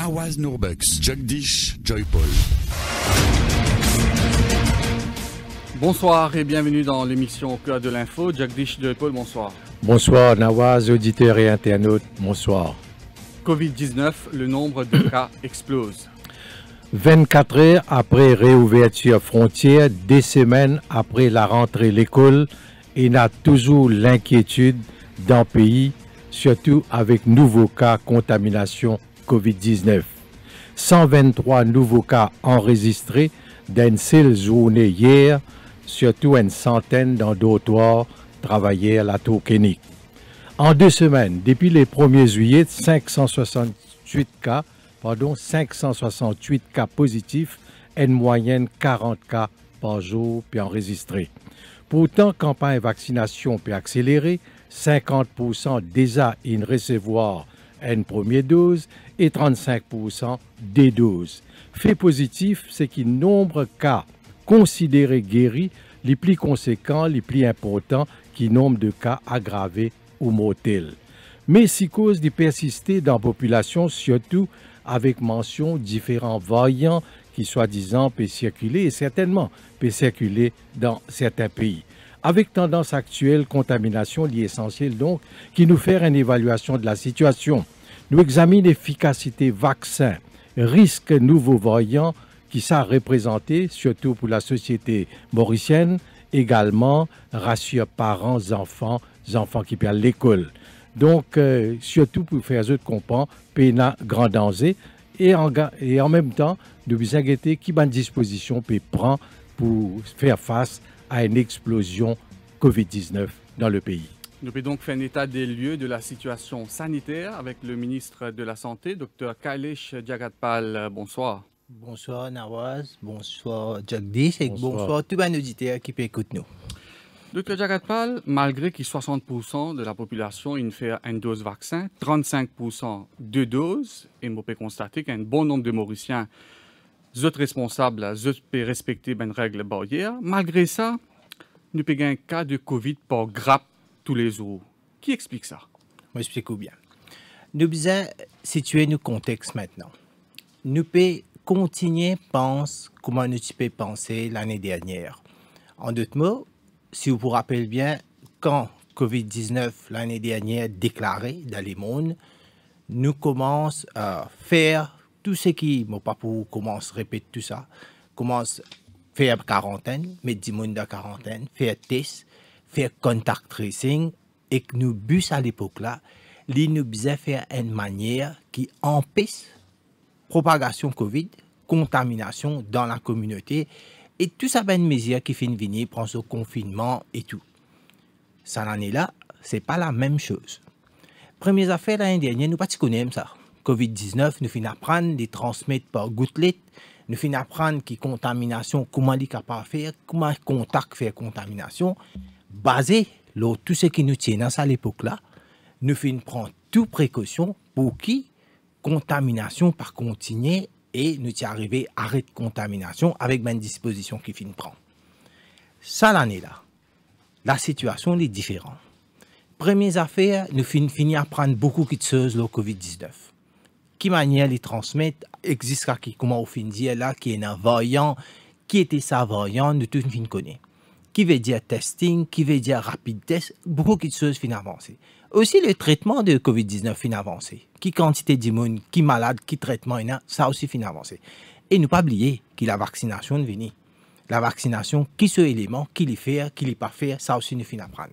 Nawaz Nourbex, Joy Paul. Bonsoir et bienvenue dans l'émission Au Cœur de l'info. Jagdish Paul. bonsoir. Bonsoir Nawaz, auditeurs et internautes, bonsoir. Covid-19, le nombre de cas explose. 24 heures après réouverture frontière, des semaines après la rentrée l'école, il y a toujours l'inquiétude dans le pays, surtout avec nouveaux cas contamination COVID-19. 123 nouveaux cas enregistrés dans seule journée hier, surtout une centaine dans travaillés à la Tokenique. En deux semaines, depuis le 1er juillet, 568 cas, pardon, 568 cas positifs et une moyenne 40 cas par jour puis enregistrés. Pourtant, campagne vaccination peut accélérer, 50% déjà in recevoir une première dose et 35 des doses. Fait positif, c'est qu'il nombre cas considérés guéris, les plus conséquents, les plus importants, qui nombre de cas aggravés ou mortels. Mais si cause de persister dans la population, surtout avec mention différents variants qui soi-disant peut circuler et certainement peut circuler dans certains pays. Avec tendance actuelle, contamination, essentielle donc, qui nous fait une évaluation de la situation nous examinons l'efficacité vaccin, risque nouveaux voyants qui s'est représenté, surtout pour la société mauricienne, également rassure parents, enfants, enfants qui perdent l'école. Donc, euh, surtout pour faire ce de comprendre, PENA grand danger et en, même temps, nous nous inquiéter qui bonne disposition peut prendre pour faire face à une explosion COVID-19 dans le pays. Nous pouvons donc faire un état des lieux de la situation sanitaire avec le ministre de la Santé, Dr Kailesh Jagatpal. Bonsoir. Bonsoir Nawaz, bonsoir Jagdish et bonsoir, tout tous monde qui écoutent nous. Dr Jagatpal, malgré que 60% de la population une fait une dose vaccin, 35% deux doses, et nous pouvons constater qu'un bon nombre de Mauriciens sont responsables, respecter les ben règles barrières. Malgré ça, nous avons un cas de Covid par grappe les jours. Qui explique ça? Moi, ou bien. Nous devons situer nos contextes maintenant. Nous pouvons continuer à penser comment nous avons penser l'année dernière. En d'autres mots, si vous vous rappelez bien, quand COVID-19 l'année dernière déclaré dans les mondes, nous commence à faire tout ce qui, mon papa commence à répéter tout ça, commence à faire quarantaine, mettre 10 monde dans quarantaine, faire test, faire contact tracing et que nous bus à l'époque là, il nous faisait faire une manière qui empêche propagation Covid, contamination dans la communauté et tout ça ben mesure qui finit venir prend ce confinement et tout. Ça l'année là, c'est pas la même chose. Première affaire l'année dernière, nous pas connaissons ça. Covid-19, nous finissons apprendre les transmettre par gouttelette, nous finissons apprendre qui contamination, comment il capable faire, comment contact faire contamination basé sur tout ce qui nous tient à l'époque-là, nous finissons prendre toutes précautions pour qui contamination par continuer et nous t'y arriver arrêt de contamination avec même ben disposition qui finit prend. Ça l'année là, la situation est différente. Premières affaires, nous finissons à prendre beaucoup de choses le Covid-19. Qui manière les transmettre existe qui comment on dire là qui est un voyant, qui était sa voyant, nous tous finissons connaître qui veut dire testing, qui veut dire rapide test, beaucoup de choses finent avancées. Aussi le traitement de COVID-19 finit avancé, qui quantité d'immunes, qui malade, qui traitement il y a, ça aussi finit avancé. Et ne pas oublier que la vaccination est venue. La vaccination, qui ce élément, qui les faire, qui les pas faire, ça aussi nous finit apprendre.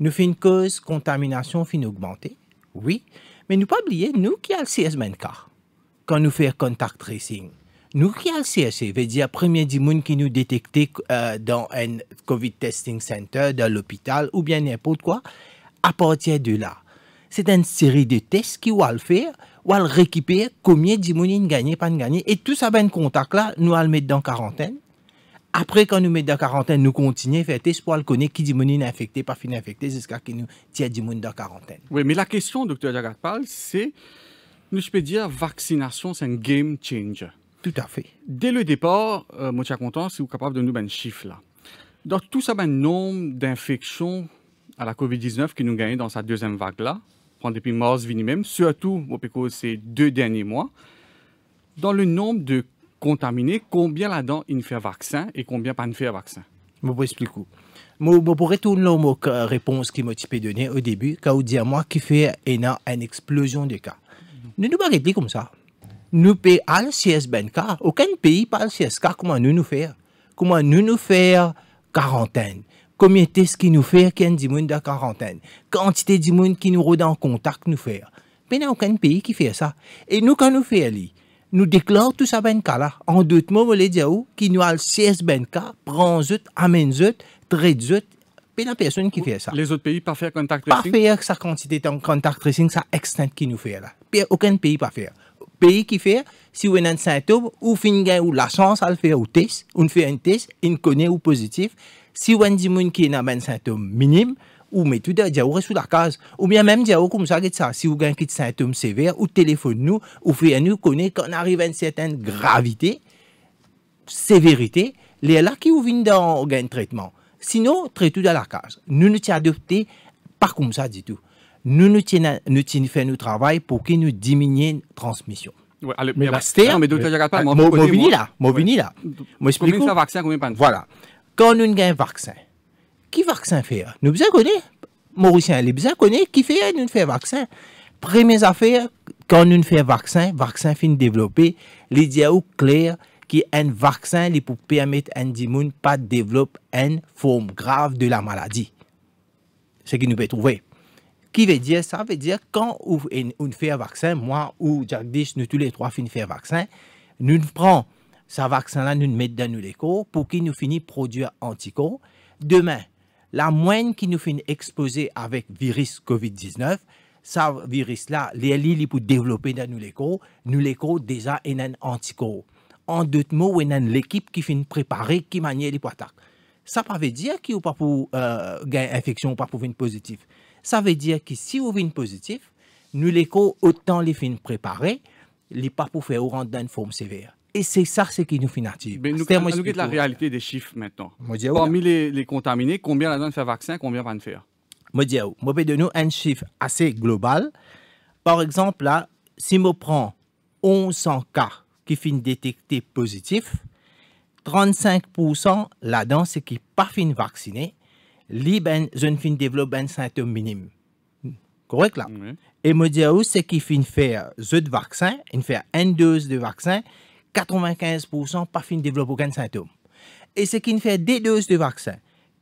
Nous une cause contamination finit augmenter, oui, mais ne pas oublier nous qui a le CS24 quand nous faire contact tracing nous qui le CSC veut dire premier du qui nous détectait euh, dans un COVID testing center, dans l'hôpital ou bien n'importe quoi, à partir de là. C'est une série de tests qui vont le faire, va le récupérer combien de monde gagné, pas gagné, et tout ça, ben contact là, nous allons le mettre dans quarantaine. Après, quand nous mettons dans quarantaine, nous continuons à faire test pour connaître qui dit est infecté, pas fini infecté, jusqu'à ce qu'il nous tient du monde dans quarantaine. Oui, mais la question, docteur Jagatpal, c'est, nous, je peux dire, vaccination, c'est un game changer. Tout à fait. Dès le départ, je euh, suis content si vous êtes capable de nous donner un chiffre là. Donc, tout ça, ben, nombre d'infections à la COVID-19 qui nous gagnent dans sa deuxième vague là, depuis mars, vini même, surtout, ces deux derniers mois, dans le nombre de contaminés, combien là-dedans il fait vaccin et combien pas ne fait vaccin? Je vous explique. Je pour retourner la réponse qui m'a donnée au début, quand vous dites moi qui fait une, une explosion de cas. Ne nous pas comme ça nous payons à CSBNK. Aucun pays pas le CSK. Comment nous nous faire Comment nous nous faire quarantaine Combien est-ce qui nous fait qu'il y a des gens de quarantaine Quantité de gens qui nous redonne en contact nous faire Mais il n'y a aucun pays qui fait ça. Et nous, quand nous faisons ça, nous déclarons tout ça ben En d'autres mots, on les dit qui nous a le CSBNK, prend zut, amène zut, traite zut, n'y a personne qui fait ça. Les autres pays, pas faire contact tracing? Pas faire sa quantité de contact tracing, ça extend qui nous fait là. aucun pays pas faire pays qui fait, si on a un symptôme, ou fin ou la chance à le faire un test, on fait un test, on connaît ou positif. Si on avez des qui a un symptôme minime, ou met tout d'ailleurs sous la case, ou bien même dire comme ça, ça. si vous avez un symptôme sévère, ou téléphone nous, ou fait nous connaît qu'on arrive à une certaine gravité, sévérité, les là qui vous viennent dans un traitement. Sinon, traitez tout dans la case. Nous ne sommes pas comme ça du tout nous, nous tenons, nous faire notre travail pour que nous diminuions la transmission. mais la Non, mais docteur euh, Jacques, euh, moi, moi, là, moi, là. Moi, Combien de vaccin, combien de Voilà. Quand nous avons un vaccin, qui vaccin fait Nous le connaître. Mauricien, les le connaître qui fait nous fait vaccin. Première affaire, quand nous fait vaccin, vaccin fin développé, l'idée est claire qui un vaccin les pour permettre à un pas développer une forme grave de la maladie. Ce qui nous peut trouver. Qui veut dire, ça veut dire quand on fait un vaccin, moi ou Dish, nous tous les trois finissons faire un vaccin, nous prenons ce vaccin-là, nous le mettons dans les corps pour qu'il nous finisse produire anticorps. Demain, la moine qui nous finit exposer avec virus COVID-19, ce virus-là, les lits pour développer dans nous les nous les déjà et un anticorps. En d'autres mots, on a l'équipe qui finit préparer, qui manie les attaque. Ça ne veut dire qu'il n'y a pas pour euh, infection ou pas pour venir positif. Ça veut dire que si vous venez positif, nous les autant les fins préparés, les pas pour faire rendre dans une forme sévère. Et c'est ça ce qui nous finit. Mais nous avons la réalité des chiffres maintenant. Parmi les, contaminés, combien la donne fait vaccin, combien va faire Je dis, je vais donner un chiffre assez global. Par exemple, là, si je prends 1100 cas qui finissent détectés positifs, 35% là-dedans, c'est qui pas fin vacciné li ben ne fin pas ben symptômes correct là. là. Mm -hmm. me dit, ou se une fin euh, de de vaccin, 95% pas fin pas aucun symptômes. Et ce qui fait des doses doses de vaccin,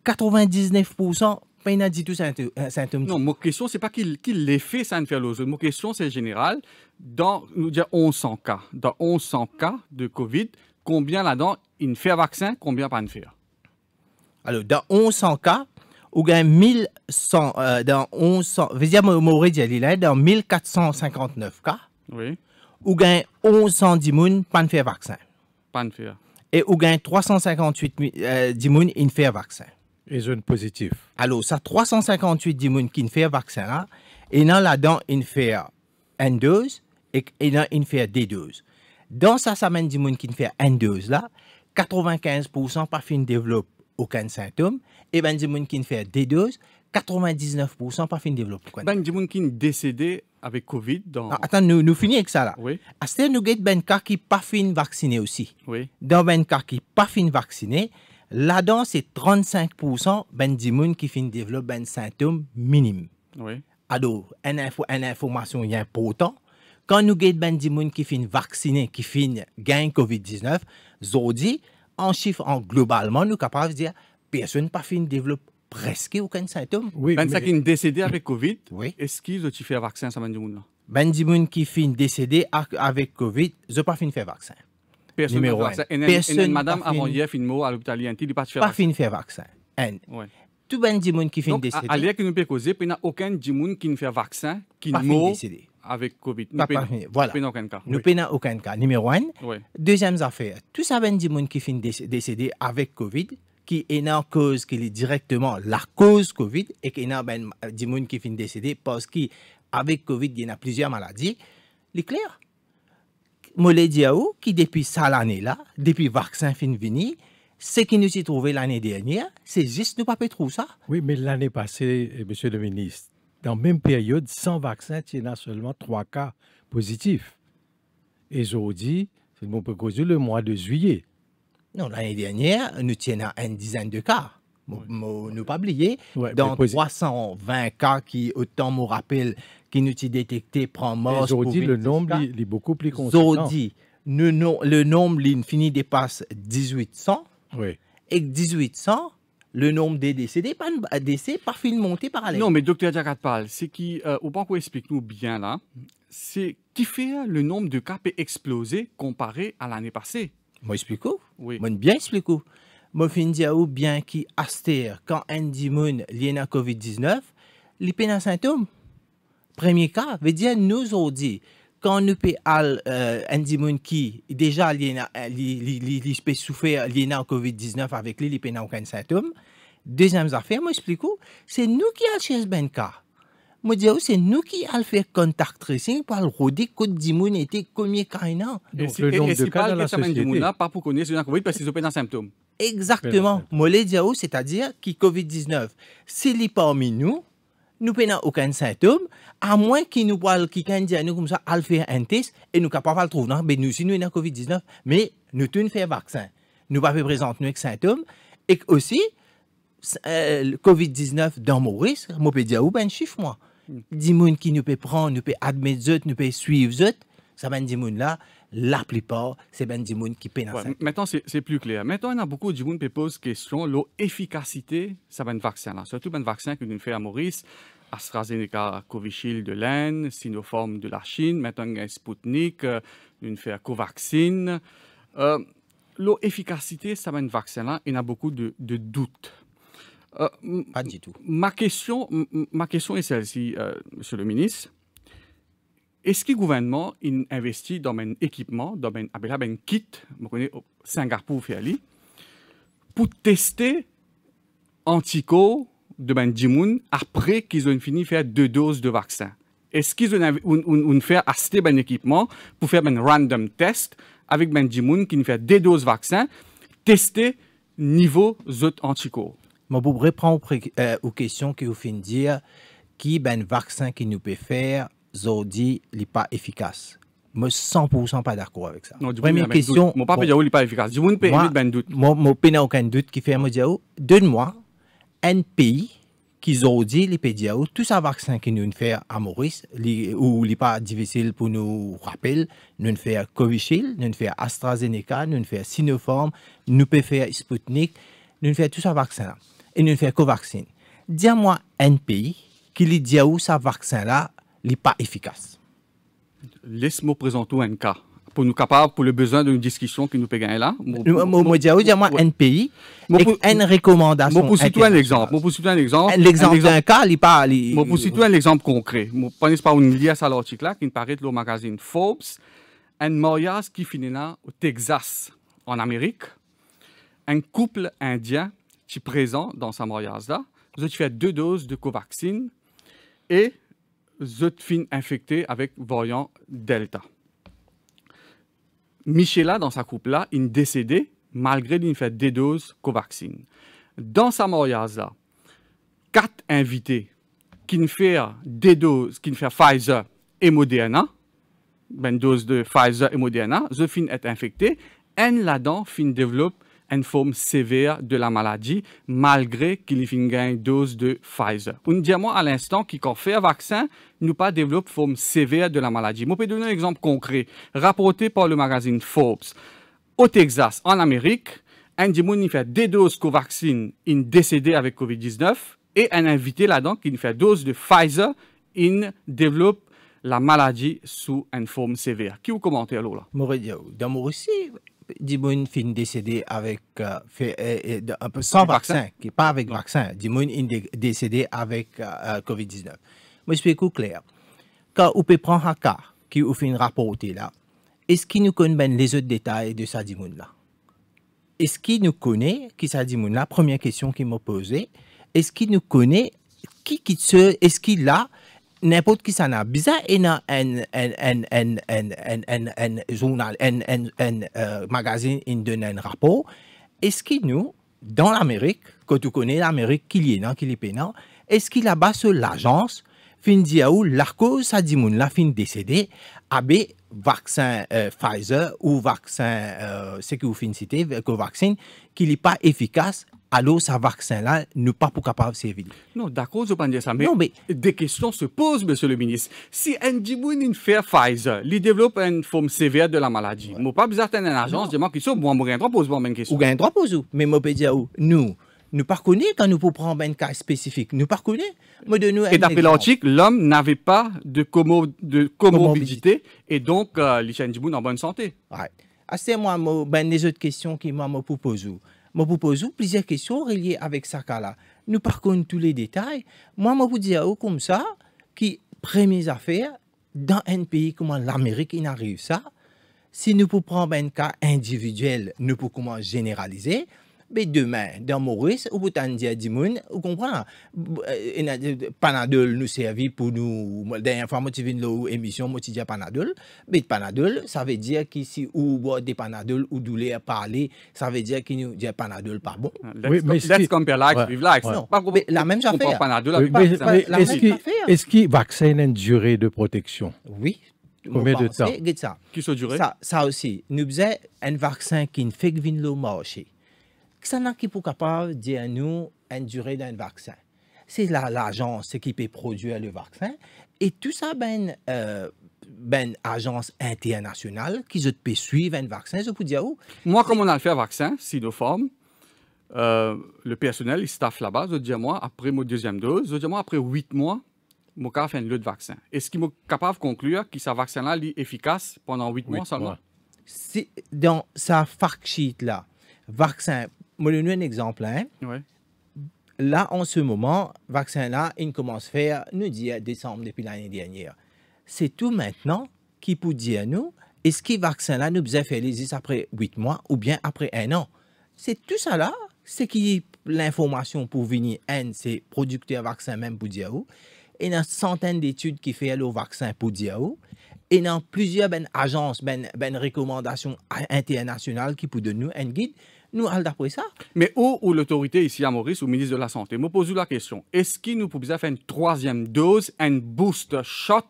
99% pas n'a dit tout symptôme. Non, ma question, c'est pas qu'il les fait sans faire l'autre. Ma question, c'est général. Dans, nous dire 1100 cas. Dans 1100 cas de Covid, combien là-dedans, il ne fait vaccin, combien pas ne faire alors, dans 1100 cas, ou gain 1100, euh, dans 1100, dans 1459 cas, oui. ou gain 1110 pas de faire vaccin. de faire. Et ou gain 358 euh, moun ne fait vaccin. Et zone positive. Alors, ça 358 personnes qui ne fait vaccin là, hein, et dans là-dedans, fait une dose, et, et dans fait deux doses. Dans ça, ça mène qui ne fait une dose là, 95% pas fin développe aucun symptôme. Et ben, gens qui fait des doses, 99% pas fin développé. Ben, gens qui décédé avec Covid. Dans... Ah, attends, nous, nous finissons avec ça là. Oui. Après, nous avons ben cas qui pas fin vacciné aussi. Oui. Dans ben cas qui pas fin vacciné, là-dedans, c'est 35% ben gens qui fin développer un ben, symptôme minime. Oui. Alors, une, une information importante. Quand nous avons ben gens qui fin vacciné, qui fin gagner Covid-19, aujourd'hui, en chiffre, en globalement, nous sommes capables de dire personne n'a pas fini de presque aucun symptôme. Oui, ben, mais... ça qui est décédé avec Covid, oui. est-ce qu'ils ont fait un vaccin ça Ben, des gens qui finissent décédé avec Covid, ils n'ont pas fini de faire vaccin. Personne Numéro un. Personne madame avant hier, fin mot à l'hôpital, il n'a pas fait vaccin. fini vaccin. Ouais. Tout ben, gens qui finissent décédé. Donc, à, nous peut causer, il n'y a aucun des gens qui ne fait vaccin, qui ne mort avec Covid. Nous ne voilà. aucun cas. Nous peinons aucun cas, numéro un. Deuxième affaire, tout ça, ben, des gens qui finissent décédés avec Covid, qui est en cause, qui est directement la cause Covid, et qui est ben, des gens qui finissent décédés parce qu'avec Covid, il y a plusieurs maladies. C'est clair. vous Diaou, qui depuis ça l'année-là, depuis le vaccin fin vini, ce qui nous y trouvé l'année dernière, c'est juste nous pas trop ça. Oui, mais l'année passée, eh, monsieur le ministre, dans la même période, sans vaccin, il y a seulement trois cas positifs. Et aujourd'hui, c'est le mois de juillet. Non, l'année dernière, nous tenions une dizaine de cas. ne pas oublier, dans 320 cas qui, autant me rappelle, qui nous ont détecté, prend mort. Aujourd'hui, le nombre est beaucoup plus conséquent. Aujourd'hui, le nombre l'infini dépasse 1800. Oui. Et 1800, le nombre des décédés par, décès par une montée parallèle. Non, mais docteur Jagatpal, c'est qui, euh, au banco explique-nous bien là, c'est qui fait euh, le nombre de cas explosés explosé comparé à l'année passée. Moi, explique Oui. Moi, bien explique Moi, je explique bien qui astère quand un lié à COVID-19, les un symptômes. Premier cas, veut dire nous on dit quand nous peut euh, un euh, Andy qui a déjà souffert de la covid-19 avec lui il n'a aucun symptôme deuxième affaire moi explique c'est nous qui al chez Benka. cas moi dis oh, c'est nous qui fait faire contact tracing pour le rôder que di moun était combien cas non donc le nombre de cas dans la société pas pour connaître la covid parce qu'ils ont pas de symptômes exactement moi dis oh, c'est-à-dire qui covid-19 c'est pas parmi nous nous n'avons aucun symptôme, à moins qu'il nous parle quelqu'un dit nous comme ça, à faire un test, et nous ne pouvons pas le trouver. Non, mais ben, nous, si nous avons COVID-19, mais nous ne fait vaccin. Nous ne pouvons pas présenter nous symptôme Et aussi, euh, COVID-19 dans risque, je peux dire, ou ben chiffre, moi. Mm. Des gens qui nous peuvent prendre, nous peuvent admettre, nous peut suivre, ça des gens là, la plupart, c'est ben du qui pénalise. Maintenant, c'est plus clair. Maintenant, on a beaucoup de monde qui pose question, l'efficacité, ça ce vaccin là. Surtout un ben, vaccin que nous fait à Maurice, AstraZeneca, Covishield de l'Inde, Sinopharm de la Chine, maintenant Sputnik, euh, nous fait à Covaxin. Euh, l'efficacité, ça ce vaccin là, il y a beaucoup de, doutes. Euh, Pas du tout. Ma question, ma question est celle-ci, Monsieur le Ministre est-ce que le gouvernement investit dans un équipement, dans un, ben, kit, vous oh, Singapour pour tester anticorps de ben Moon après qu'ils ont fini de faire deux doses de vaccin Est-ce qu'ils ont, fait acheter un ben équipement pour faire un ben random test avec ben Moon qui fait deux doses de vaccin, tester niveau autres anticorps Je vous répondre euh, aux questions que vous de dire qui ben vaccin qui nous peut faire Zordi n'est oh, pas efficace. Je suis 100% pas d'accord avec ça. Non, Première question. Mon papa dit qu'il n'est pas efficace. Je ne pas doute. Je n'ai aucun doute qui fait dire oh, donne-moi un pays qui ont dit les PDAO, oh, tout ça vaccin qui nous fait à Maurice, li, ou n'est pas difficile pour nous rappeler, nous fait Covishield, nous fait AstraZeneca, nous fait Sinopharm, nous peut faire Sputnik, nous fait tout ça vaccin et nous fait Covaxin. Dis-moi un pays qui dit où ça vaccin là n'est pas efficace. Laisse-moi présenter un cas pour nous capables, pour le besoin d'une discussion qui nous peut là. Moi, je dis, dire un pays, une recommandation. Moi, pour un exemple. Moi, pour un exemple. L'exemple d'un cas, il pas. Moi, pour citer un exemple concret. Moi, prenez pas une ça à l'article là, qui paraît dans le magazine Forbes. Un mariage qui finit là au Texas, en Amérique. Un couple indien qui est présent dans sa mariage là. Vous avez fait deux doses de Covaxin et Zotfin infecté avec variant Delta. Michela, dans sa coupe là il est décédé malgré qu'il fait des doses Covaxin. Dans sa mariage-là, quatre invités qui fait des doses, qui fait Pfizer et Moderna, ben, une dose de Pfizer et Moderna, Zotfin est infecté, et là-dedans, fin développe une forme sévère de la maladie, malgré qu'il y ait une dose de Pfizer. On dit à l'instant qui quand fait un vaccin, nous pas développe une forme sévère de la maladie. Je peux donner un exemple concret, rapporté par le magazine Forbes. Au Texas, en Amérique, un qui fait des doses vaccine il décédé avec COVID-19, et un invité là-dedans qui fait dose de Pfizer, il développe la maladie sous une forme sévère. Qui vous commentez alors là d'amour aussi. Dimoun fin décédé avec, euh, fait, euh, euh, un peu, sans vaccin, qui, pas avec vaccin. Dimoun est décédé avec COVID-19. Mais je suis clair. Quand vous peut prendre un cas qui vous fait rapport là, est-ce qu'il nous connaît ben, les autres détails de sa Dimoun là Est-ce qu'il nous connaît qui ça Dimoun? là Première question qu'il m'a posée. Est-ce qu'il nous connaît qui qui se, est-ce qu'il a n'importe qui s'en a bizarre et un journal, un magazine, il donne un rapport. Est-ce que nous, dans l'Amérique, que tu connais l'Amérique, qu'il y est, qu'il est non, est-ce qu'il a bas l'agence, fin dire où la cause, la fin décédé, avec vaccin euh, Pfizer ou vaccin, euh, ce que vous finissez, le vaccin, qui n'est pas efficace alors ce vaccin-là n'est pas pour capable de servir. Non, d'accord, je dire ça, mais, non, mais des questions se posent, monsieur le ministre. Si un Ndjiboun fait Pfizer, il développe une forme sévère de la maladie, je pas besoin d'une agence, je demande question, moi, je droit poser moi même question. Ou droit poser, mais je peux dire, nous, nous pas connaissons quand nous pouvons prendre un cas spécifique, nous pas connaissons. Et d'après l'antique, l'homme n'avait pas de, comorbidité, et donc, euh, sont en bonne santé. Oui. Assez ah, moi, ben, les autres questions qui me poser je vous pose plusieurs questions reliées avec ça là. Nous parcourons tous les détails. Moi, je vous dire comme ça, qui premières affaires dans un pays comme l'Amérique, il arrive ça. Si nous pouvons prendre un cas individuel, nous pouvons généraliser mais demain, dans Maurice, ou pour t'en dire Dimoun, vous comprenez? Euh, euh, Panadol nous servit pour nous. La dernière fois, moi, tu viens l'émission, moi, tu dis Panadol. Mais Panadol, ça veut dire que si vous boit des Panadol ou douleur parler, ça veut dire qu'il nous dit Panadol pas bon. Oui, mais comme compare like with like. Non, la même affaire. Panadol Est-ce que vaccin a une durée de protection? Oui. Combien de temps? Ça, ça aussi. Nous faisons un vaccin qui ne fait que venir au marché ce qui est capable de dire à nous une durée d'un vaccin C'est l'agence qui peut produire le vaccin. Et tout ça, ben, euh, ben agence internationale qui peut suivre un vaccin, je peux dire où oh, Moi, comme on a fait un vaccin, Sinopharm, euh, le personnel, il staff là-bas, je dis moi, après mon deuxième dose, je dis moi, après huit mois, je vais faire un autre vaccin. Est-ce qu'il est capable de conclure que ce vaccin-là est efficace pendant huit mois seulement? dans sa fact sheet là, vaccin donner un exemple. Hein. Là, en ce moment, vaccin-là, il commence à faire, nous dit décembre depuis l'année dernière. C'est tout maintenant qui peut dire nous, est-ce que vaccin-là nous faisait faire les après huit mois ou bien après un an? C'est tout ça là, c'est qui l'information pour venir, nous, c'est producteur vaccin même pour dire il y a une centaine d'études qui fait le vaccin pour dire il y a plusieurs ben, agences, ben, ben, recommandations internationales qui pour donner nous un guide nous allons d'après ça. Mais où, où l'autorité ici à Maurice, ou ministre de la Santé, me pose la question est-ce qu'il nous pouvait faire une troisième dose, un boost shot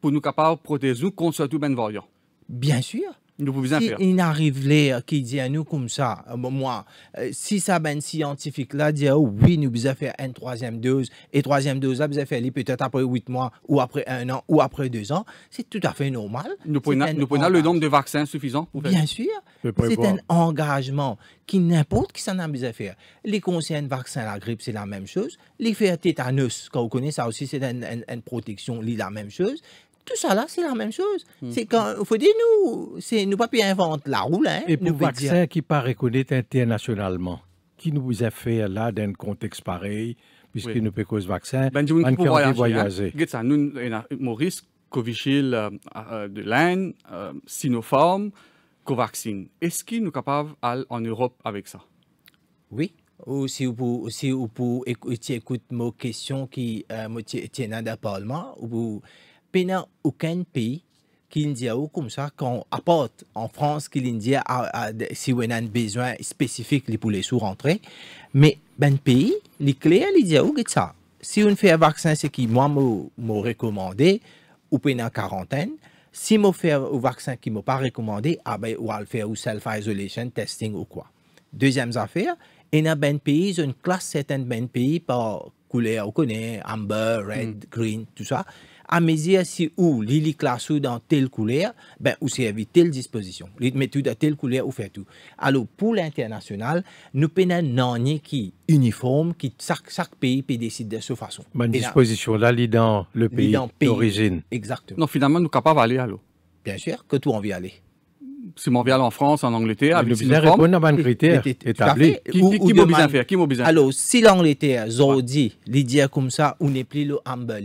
pour nous capables de protéger contre ce tout ben Voyant? Bien sûr. Nous si Il arrive là euh, qui dit à nous comme ça, euh, moi, euh, si ça ben scientifique là dit oh, oui, nous pouvons faire une troisième dose et troisième dose là, vous faire peut-être après huit mois ou après un an ou après deux ans, c'est tout à fait normal. Nous prenons, le nombre de vaccins suffisant pour Bien sûr, c'est un engagement qui n'importe qui s'en a besoin faire. Les conseils vaccins la grippe, c'est la même chose. Les à tétanos, quand vous connaissez ça aussi, c'est une, une protection, c'est la même chose. Tout ça là, c'est la même chose. Hmm. C'est quand, faut dire, nous, c'est nous papiers inventer la roule. Hein, Et pour vaccin dire. qui pas reconnu internationalement, qui nous a fait là dans un contexte pareil, puisqu'il oui. nous peut cause vaccin, ben, on peut voyager. voyager. Hein. Nous, Maurice, Covichil euh, euh, de l'Inde, euh, Sinopharm, Covaxin. Est-ce qu'il nous capable d'aller en Europe avec ça? Oui. Ou si vous, écoutez, mes questions qui euh, tiennent à Parlement, ou a aucun pays qui l'India ou comme ça qu'on apporte en France qui l'India a, si on a besoin spécifique pour les sous rentrer mais ben pays les clés l'India ou ça si on fait un vaccin c'est qui moi m'a recommandé ou pena quarantaine si on fait un vaccin qui m'a pas recommandé ah on va le faire ou self isolation testing ou quoi deuxième affaire il y a ben pays une classe certaine ben pays par couleur on connaît amber red mm. green tout ça à mesure si ou li ou dans telle couleur, ben ou servi telle disposition. Li tout dans telle couleur ou fait tout. Alors pour l'international, nous prenons non qui uniforme qui chaque, pays peut décider de cette façon. Une disposition là, est dans le pays, d'origine. Exactement. Non, finalement, nous capables aller à l'eau. Bien sûr que tout envie aller si on vient en France, en Angleterre, avec une a pas un critère établi. Qui, qui, qui faire Qui Alors, si l'Angleterre, aujourd'hui, les comme ça, on n'est plus le humble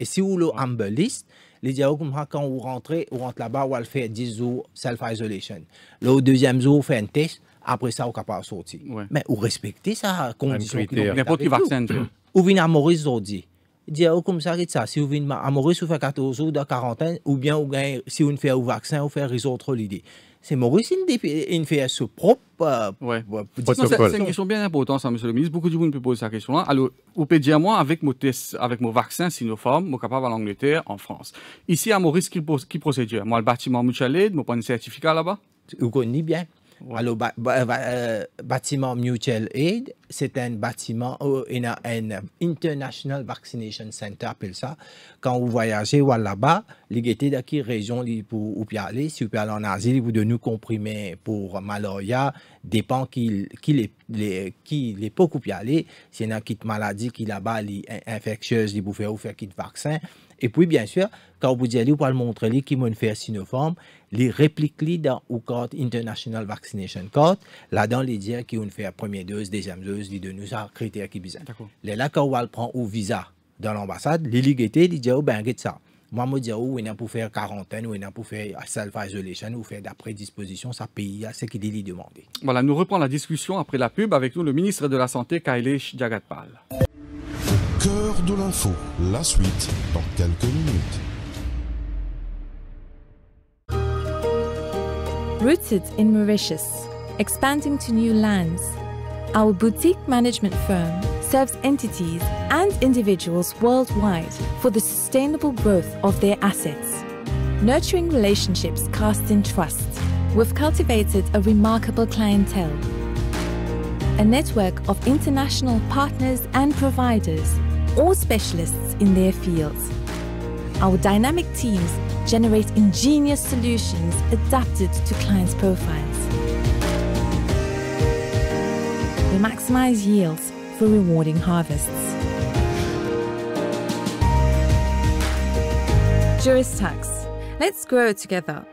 et si vous le ambulist, les que quand vous rentrez, vous rentrez là-bas, vous allez faire 10 jours self-isolation. Le deuxième jour, vous faites un test, après ça, vous êtes capable de sortir. Mais vous respectez ça, condition. N'importe qui vaccin. Vous venez à Maurice aujourd'hui dire au ça, si vous venez à Maurice, vous faites 14 jours de quarantaine, ou bien vous si vous ne faites un vaccin, vous faites résoudre l'idée. C'est Maurice, une fait ce propre. Euh, C'est une question bien importante, M. le ministre. Beaucoup de gens peut poser cette question-là. Alors, vous pouvez dire, moi, avec mon, test, avec mon vaccin Sinopharm, je suis capable en Angleterre, en France. Ici, à Maurice, qui, qui procédure Moi, le bâtiment, je suis allé, je prends un certificat là-bas Vous connaissez bien. Alors, euh, bâtiment Mutual Aid, c'est un bâtiment, euh, International Vaccination Center, appelle ça. Quand vous voyagez là-bas, les était dans quelle région pour, vous aller. Si vous pouvez aller en Asie, vous devez nous comprimer pour malaria, dépend qui, qui les, les, pas les puis aller. C'est une maladie qui là-bas, infectieuse, vous pouvez faire un vaccin. Et puis, bien sûr, quand vous allez vous montrer les qui vont faire Sinopharm, les répliquer dans le code International Vaccination Code, là dedans les dire qui vont faire première dose, deuxième dose, les deux nous un critère qui besoin. Les là, quand on prend au visa dans l'ambassade, les liguetés, ils disent, oh, ben, regarde ça. Moi, je dis, ou on a pour faire quarantaine, ou on a pour faire self-isolation, ou faire d'après disposition, ça paye ce qu'il est demandé. Voilà, nous reprenons la discussion après la pub avec nous le ministre de la Santé, Kailesh Jagatpal. cœur de l'info, la suite dans quelques minutes. Rooted in Mauritius, expanding to new lands, our boutique management firm serves entities and individuals worldwide for the sustainable growth of their assets. Nurturing relationships cast in trust, we've cultivated a remarkable clientele a network of international partners and providers or specialists in their fields. Our dynamic teams generate ingenious solutions adapted to clients' profiles. We maximize yields for rewarding harvests. Juris Tax. Let's grow together.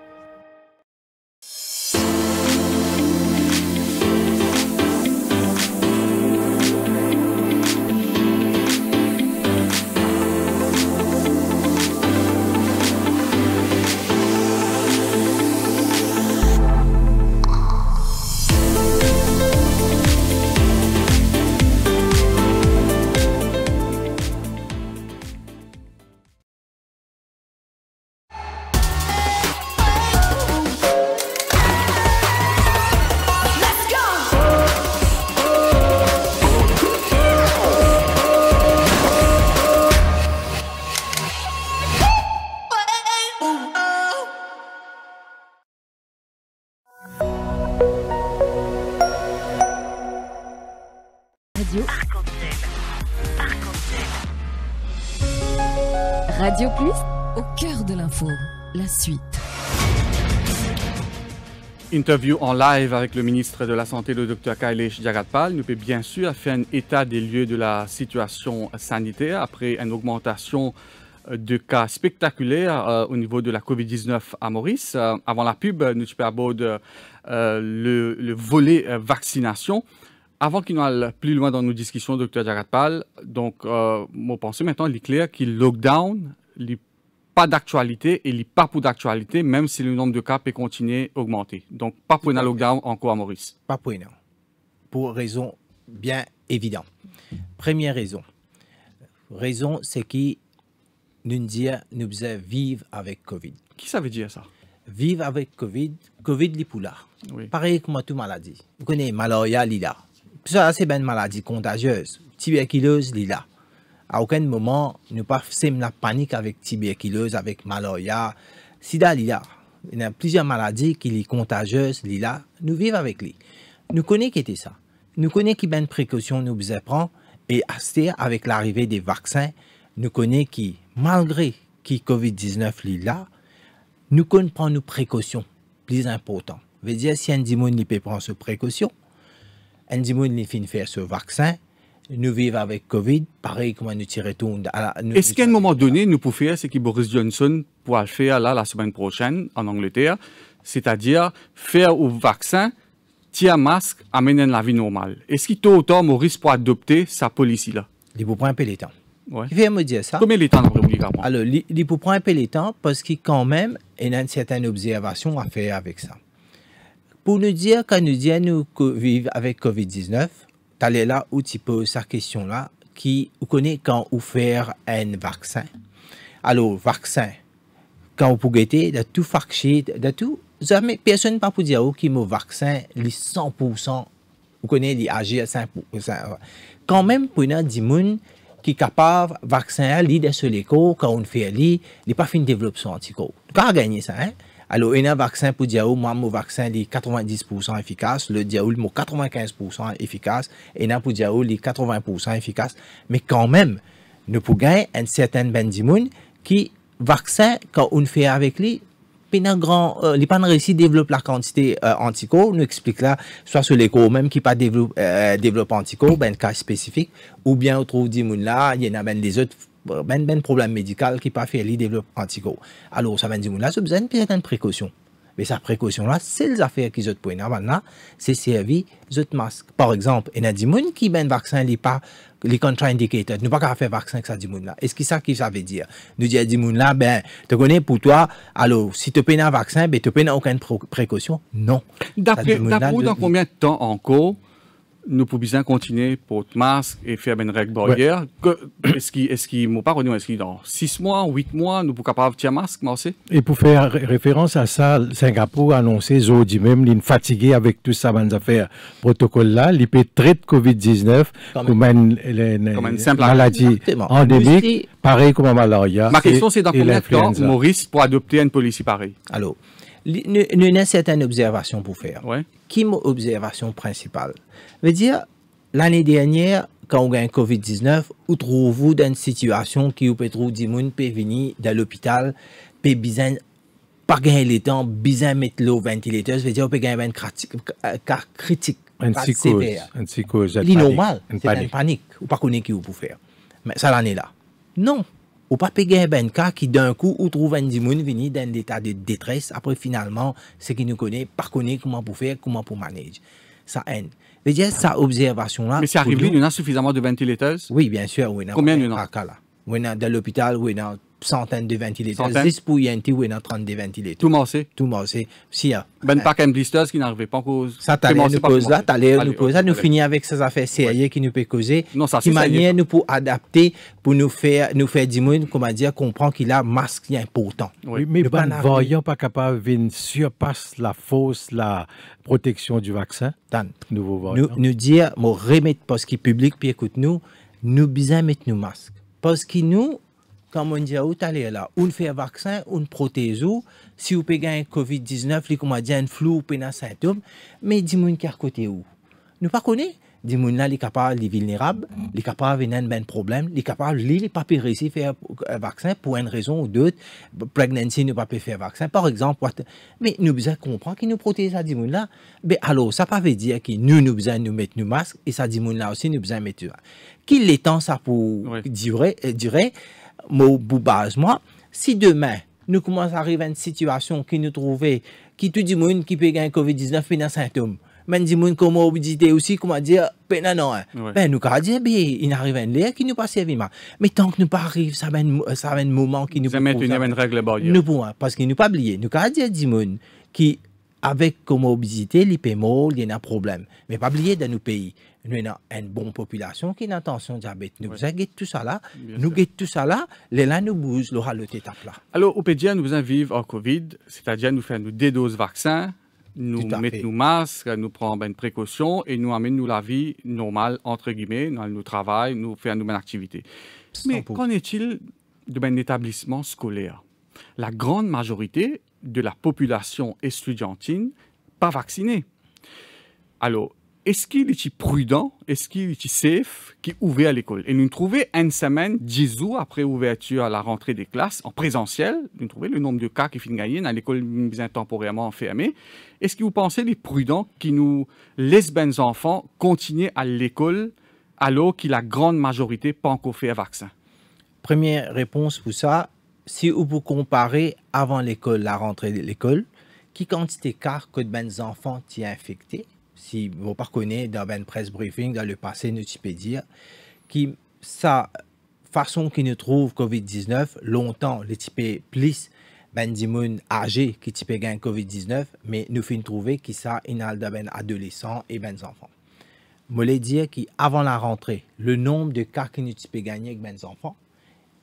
la suite. Interview en live avec le ministre de la Santé, le docteur Kailesh Jagatpal. Nous pouvons bien sûr faire un état des lieux de la situation sanitaire après une augmentation euh, de cas spectaculaires euh, au niveau de la COVID-19 à Maurice. Euh, avant la pub, nous abordons le, le, volet vaccination. Avant qu'il n'aille plus loin dans nos discussions, docteur Jagatpal, donc, mon pensée maintenant, il est clair qu'il lockdown, les pas d'actualité, il pas pour d'actualité, même si le nombre de cas peut continuer à augmenter. Donc, pas pour un lockdown encore à Maurice. Pas pour une. Pour raison bien évidente. Première raison. Raison, c'est qui nous dit, nous vivre avec Covid. Qui ça veut dire ça? Vivre avec Covid, Covid pour Pareil que moi, toute maladie. Vous connaissez malaria lila. Ça, c'est une maladie contagieuse. Tuberculose lila à aucun moment nous pas la panique avec tuberculose, avec malaria, sida il a. y a plusieurs maladies qui sont contagieuses, lila nous vivons avec lui. Nous connaissons était ça. Nous connaissons qui ben précaution nous prendre et avec l'arrivée des vaccins, nous connaissons qui malgré qui COVID-19 lila, nous prenons nos précautions plus importantes. Veut dire si un démon il peut prendre précautions, un il faire ce vaccin, nous vivons avec Covid, pareil comme nous tout. Est-ce qu'à un moment donné, nous pouvons faire ce que Boris Johnson pourra faire là, la semaine prochaine en Angleterre, c'est-à-dire faire au vaccin, tirer masque, amener la vie normale. Est-ce que tôt autant, Maurice pourra adopter sa politique là Il vous prendre un peu de temps. Ouais. Il vient me dire ça. Combien de temps obligatoirement Alors, il, prendre un peu de temps parce qu'il quand même une certaine observation à faire avec ça. Pour nous dire quand nous disons nous vivons avec Covid-19, allé là où tu poses cette question-là, qui connaît quand vous faire un vaccin. Alors, vaccin, quand vous pouvez de tout vacciner, de tout, personne pas oh, pour dire qui le vaccin, les 100%, vous connaissez, les agit à 100% Quand même, pour une gens qui capable de vacciner, il les quand on fait, il n'est pas fin de développer son anticorps. Quand gagner ça, hein? Alors, il y a un vaccin pour diabète, moi, mon vaccin est 90% efficace, le diabète, est 95% efficace, et un pour il est 80% efficace. Mais quand même, nous pouvons gagner un certain ben qui, vaccin, quand on fait avec lui, pas grand, pas les à réussi la quantité euh, Nous explique là, soit sur les même qui pas développe, pas développe anticorps, ben cas spécifique, ou bien on trouve des là, il y en a même les autres ben ben problème médical qui pas fait les développe anticorps. Alors ça veut dire là, c'est besoin de précaution. Mais sa précaution là, c'est les affaires qui sont pour maintenant, c'est servi zot masque. Par exemple, il y a des gens qui ben vaccin li pas les contre-indicateurs, nous pas qu'à faire vaccin avec ça gens là. Est-ce que ça qui ça veut dire? Nous disons gens là, ben, tu connais pour toi, alors, si tu peux un vaccin, ben, tu payes aucune précaution? Non. D'après, dans combien de temps encore, nous pouvons continuer pour masque et faire une règle barrière. Est-ce qu'ils est qu m'ont pas est-ce qu'ils dans 6 mois, 8 mois, nous pouvons capable un masque, aussi. Et pour faire référence à ça, Singapour a annoncé aujourd'hui même, est fatigué avec tout ça, les affaires, protocole là, il peut traiter COVID-19 comme, une, comme une simple maladie endémique, pareil comme la malaria. Ma question, c'est dans combien de temps Maurice pour adopter une politique pareille? Allô nous avons certaines observation pour faire. Ouais. Qui mon observation principale veux dire l'année dernière quand on gagne COVID-19, vous trouvez-vous dans une situation qui vous peut trouver des gens qui venir dans l'hôpital, qui n'ont pas gagner le temps, besoin mettre l'eau ventilateur, ça dire qu'on peut gagner un euh, cas critique, un sévère. C'est normal, c'est une panique, ou pas connaître qui vous pouvez faire. Mais ça l'année là. Non, ou pas payer un cas qui d'un coup ou trouve un dimoun venu dans un état de détresse. Après, finalement, ce qui nous connaît, pas connaît comment pour faire, comment pour manager. Ça haine. Mais dire, ça observation-là. Mais c'est arrivé, il y en a suffisamment de ventilateurs? Oui, bien sûr. Combien il y en a? Dans l'hôpital, oui, il centaines de ventilateurs. Zispouyanti, ou une 30 de ventilateurs. Tout massé. Tout massé. Si, Ben, euh, pas qu'un blister qui n'arrivait pas en cause. Ça, t'allais nous cause là, nous poser ça. nous finir avec ces affaires sérieuses qui nous peut causer. Non, ça, c'est Qui manière nous pour adapter, pour nous faire, nous faire du comment dire, comprendre qu'il a masque qui est important. Oui, mais ben, voyons pas capable de surpasser la fausse, la protection du vaccin. Nous vous Nous, nous dire, nous remettre parce qu'il public, puis écoute nous, nous besoin mettre nos masques. Parce que nous, comme on dit, où t'allais là, on fait vaccin, on protège, si vous avez un COVID-19, les comédiens, un flou, ou un symptôme, mais dis-moi qui à côté où. Nous pas connaît. Dis-moi là, les capables, les vulnérables, les capables, ils ben problème, les capables, les réussir à faire un vaccin pour une raison ou d'autre, pregnancy ne pas faire vaccin, par exemple. Mais nous besoin comprendre qu'ils nous protègent Ça dis-moi là. Mais ben, alors, ça ne veut dire que nous, nous besoin nous mettre nos masques, et ça dis-moi là aussi, nous besoin mettre, qu'il est temps ça pour durer, euh, durer, mot moi, si demain, nous commençons à arriver à une situation qui nous trouvait, qui tout dit monde qui peut gagner COVID-19 pendant symptômes, même dit monde comme obésité aussi, comment dire, pendant non, hein. ouais. ben nous qu'à dire, bien, ben, il arrive un l'air qui nous passe évidemment Mais tant que nous pas arrive, ça va un moment qui nous Ça met une règle barrière. Nous pouvons, hein, parce qu'il nous pas oublier, nous qu'à dire, dit monde qui avec comorbidité, l'IPMO, il y a un problème. Mais pas oublier dans nos pays nous avons une bonne population qui a une tension diabète. Nous avons tout ça là. nous avons tout ça là. Les là nous bougent le à là. Alors, OPDIA nous vivre en COVID, c'est-à-dire nous faire nous des doses vaccins, nous mettons nos masques, nous prenons ben, une précaution et nous amène nous la vie normale, entre guillemets, dans nous travail, nous faire nos activités. activité. Mais qu'en est-il d'un ben, établissement scolaire La grande majorité de la population estudiantine pas vaccinée. Alors, est-ce qu'il est prudent, est-ce qu'il est safe qui ouvre à l'école Et nous trouvons une semaine, dix jours après ouverture à la rentrée des classes, en présentiel, nous trouvons le nombre de cas qui finissent à dans l'école bien temporairement fermée. Est-ce que vous pensez les prudents qui nous laisse les ben enfants continuer à l'école alors que la grande majorité pas encore fait un vaccin Première réponse pour ça, si vous comparez avant l'école, la rentrée de l'école, qui quantité de cas que les ben enfants sont infectés si vous ne pas, dans Ben Press Briefing, dans le passé, nous peut dire, qui sa façon qui ne trouve COVID-19, longtemps, les types plus ben dimoun qui type gain COVID-19, mais nous fin trouver qui ça inal a ben adolescents et ben enfants. voulais dire qu'avant la rentrée, le nombre de cas qui nous type gagné avec ben enfants,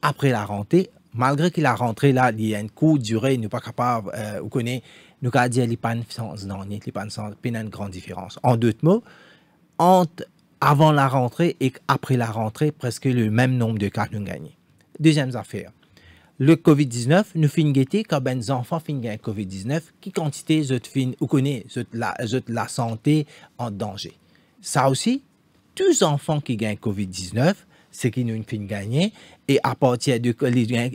après la rentrée, malgré qu'il a rentrée là, il y a une courte durée, nous pas capable, euh, vous connaissez, nous avons dit les sans non, les sans il une grande différence. En deux mots, entre avant la rentrée et après la rentrée, presque le même nombre de cas nous gagné. Deuxième affaire, le COVID-19, nous finissons quand ben, les enfants finissent COVID-19, qui quantité de fin ou connaît la, la santé en danger. Ça aussi, tous les enfants qui gagnent COVID-19, c'est qu'ils nous fait gagner et à partir de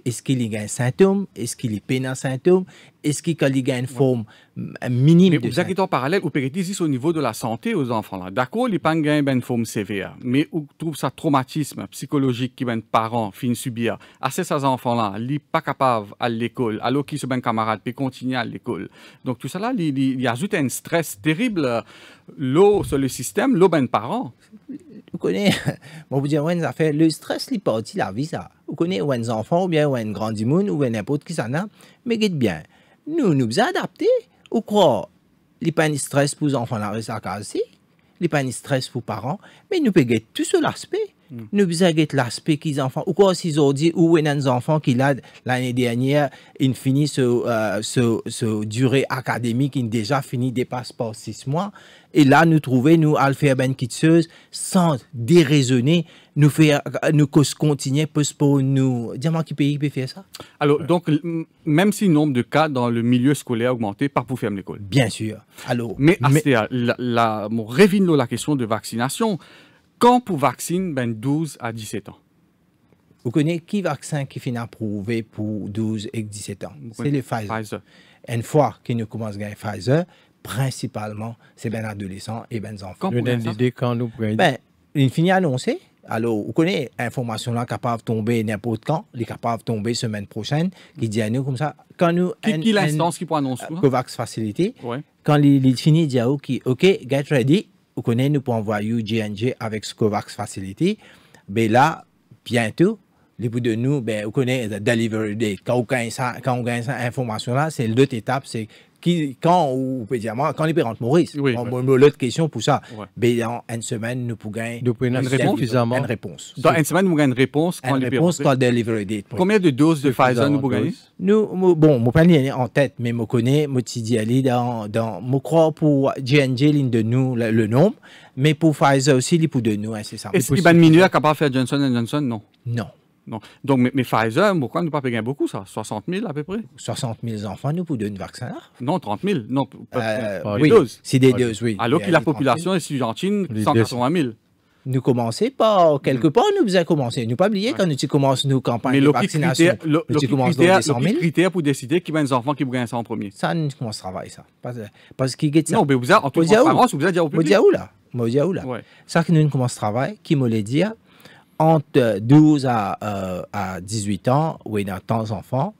est-ce qu'il y a un symptôme, est-ce qu'il est des symptôme, est-ce qu'il y a une forme minime mais vous êtes en parallèle, au pouvez au niveau de la santé aux enfants. là. D'accord, ils pas ben une forme sévère, mais où trouve ça traumatisme psychologique qui ben parents fin subir. À ah, ces enfants-là, ils pas capables à l'école, alors qu'ils sont ben camarade puis continue à l'école. Donc tout ça il y a un stress terrible. Euh, l'eau sur le système, l'eau ben parents vous connaissez, moi vous dire, ouais, fait le stress, il partie la vie, Vous connaissez, ouais, les enfants, ou bien, ouais, une ou n'importe qui ça a, mais dites bien. Nous, nous vous adapter, Vous quoi? Il n'y a pas de stress pour les enfants, la ça Il n'y a pas de stress pour les parents, mais nous pouvons tout sur l'aspect. Nous mm. Nous pouvons l'aspect qu'ils enfants. Ou quoi, s'ils ont dit, ou un enfants qui, l'année dernière, il fini euh, ce, durée académique, ils déjà fini, dépasse pas six mois. Et là, nous trouver, nous, Alpha Ben Kitseuse, sans déraisonner, nous faire, nous continuer, pour nous, diamant qui pays peut faire ça? Alors, donc, même si le nombre de cas dans le milieu scolaire a augmenté, par pour fermer l'école. Bien sûr. Alors. Mais, ah, mais... à euh, la, la, la question de vaccination. Quand pour vacciner, ben 12 à 17 ans? Vous connaissez qui vaccin qui finit approuvé pour 12 et 17 ans? C'est le Pfizer. Une fois qu'il nous commence, à gagner Pfizer, principalement c'est ben adolescents et ben enfants. Quand nous Ben, à annoncé. Alors, vous connaissez, linformation là capable de tomber n'importe quand, elle est capable de tomber semaine prochaine, qui dit à nous comme ça. Quand nous. Qui, qui l'instance qui peut annoncer euh, COVAX Facility. Ouais. Quand il, il finit, il dit OK, OK, get ready. Vous connaissez, nous pouvons envoyer GNG avec COVAX Facility. Mais ben là, bientôt, les bouts de nous, ben, vous connaît delivery date. Quand on gagne ça, information là, c'est l'autre étape, c'est qui, quand, ou, quand les parents mourissent, oui, on ouais. l'autre question pour ça. Ouais. Ben, mais en une semaine, nous pouvons gagner une réponse. Une Dans une semaine, nous pouvons une réponse. Quand une réponse quand date. Combien de doses de Pfizer nous pouvons Nous, bon, je ne pas en tête, mais je connais, je dis dans, dans, je crois pour J&J, l'une de nous, le nombre, mais pour Pfizer aussi, il pour de nous, hein, c'est ça. Est-ce qu'il va diminuer capable de faire Johnson Johnson? Non. Non. Donc, mais, Pfizer, pourquoi nous pas gagner beaucoup, ça? 60 000 à peu près? 60 000 enfants, nous, pour donner une vaccin? Non, 30 000. Non, euh, oui, C'est des ah, doses, oui. Alors que la population est gentille, 180 000. Nous commençons par, quelque mm. part, nous avons commencé. Nous pas oublier quand nous commençons nos campagnes de vaccination. Mais le critère pour décider qui va les enfants qui vont ça en premier. Ça, nous commençons à travailler, ça. Parce, qu'il y Non, mais vous avez, en France, France, vous avez dit au public. Vous avez où, là? Vous avez où, là? Ça qui nous commençons à travailler, qui me l'a dit entre 12 à, 18 euh, ans, oui, dans tant enfants,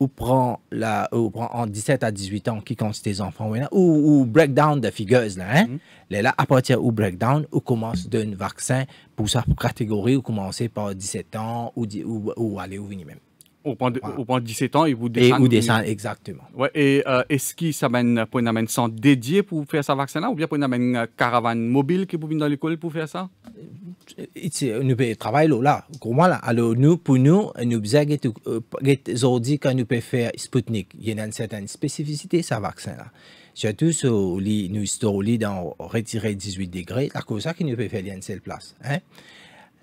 ou prend, la, ou prend entre 17 à 18 ans, qui compte tes enfants, ou, ou breakdown de figures, là, hein. mm-hmm. là, à partir du breakdown, ou commence d'un vaccin pour sa catégorie, ou commencer par 17 ans, ou, ou, ou aller au venir même au point de, au 17 ans et vous descendez. Et vous descendez, exactement. Ouais, et euh, est-ce qu'il y a euh, pour une amène centre dédié pour faire ce vaccin ou bien pour une amène euh, caravane mobile qui peut venir dans l'école pour faire ça nous travaillons là. pour là Alors nous, pour nous, nous avons dit quand nous pouvons faire Sputnik. Il y a une certaine spécificité ce vaccin là. Surtout lit nous sommes dans retirer 18 degrés, la cause qui nous peut faire une seule place. Hein?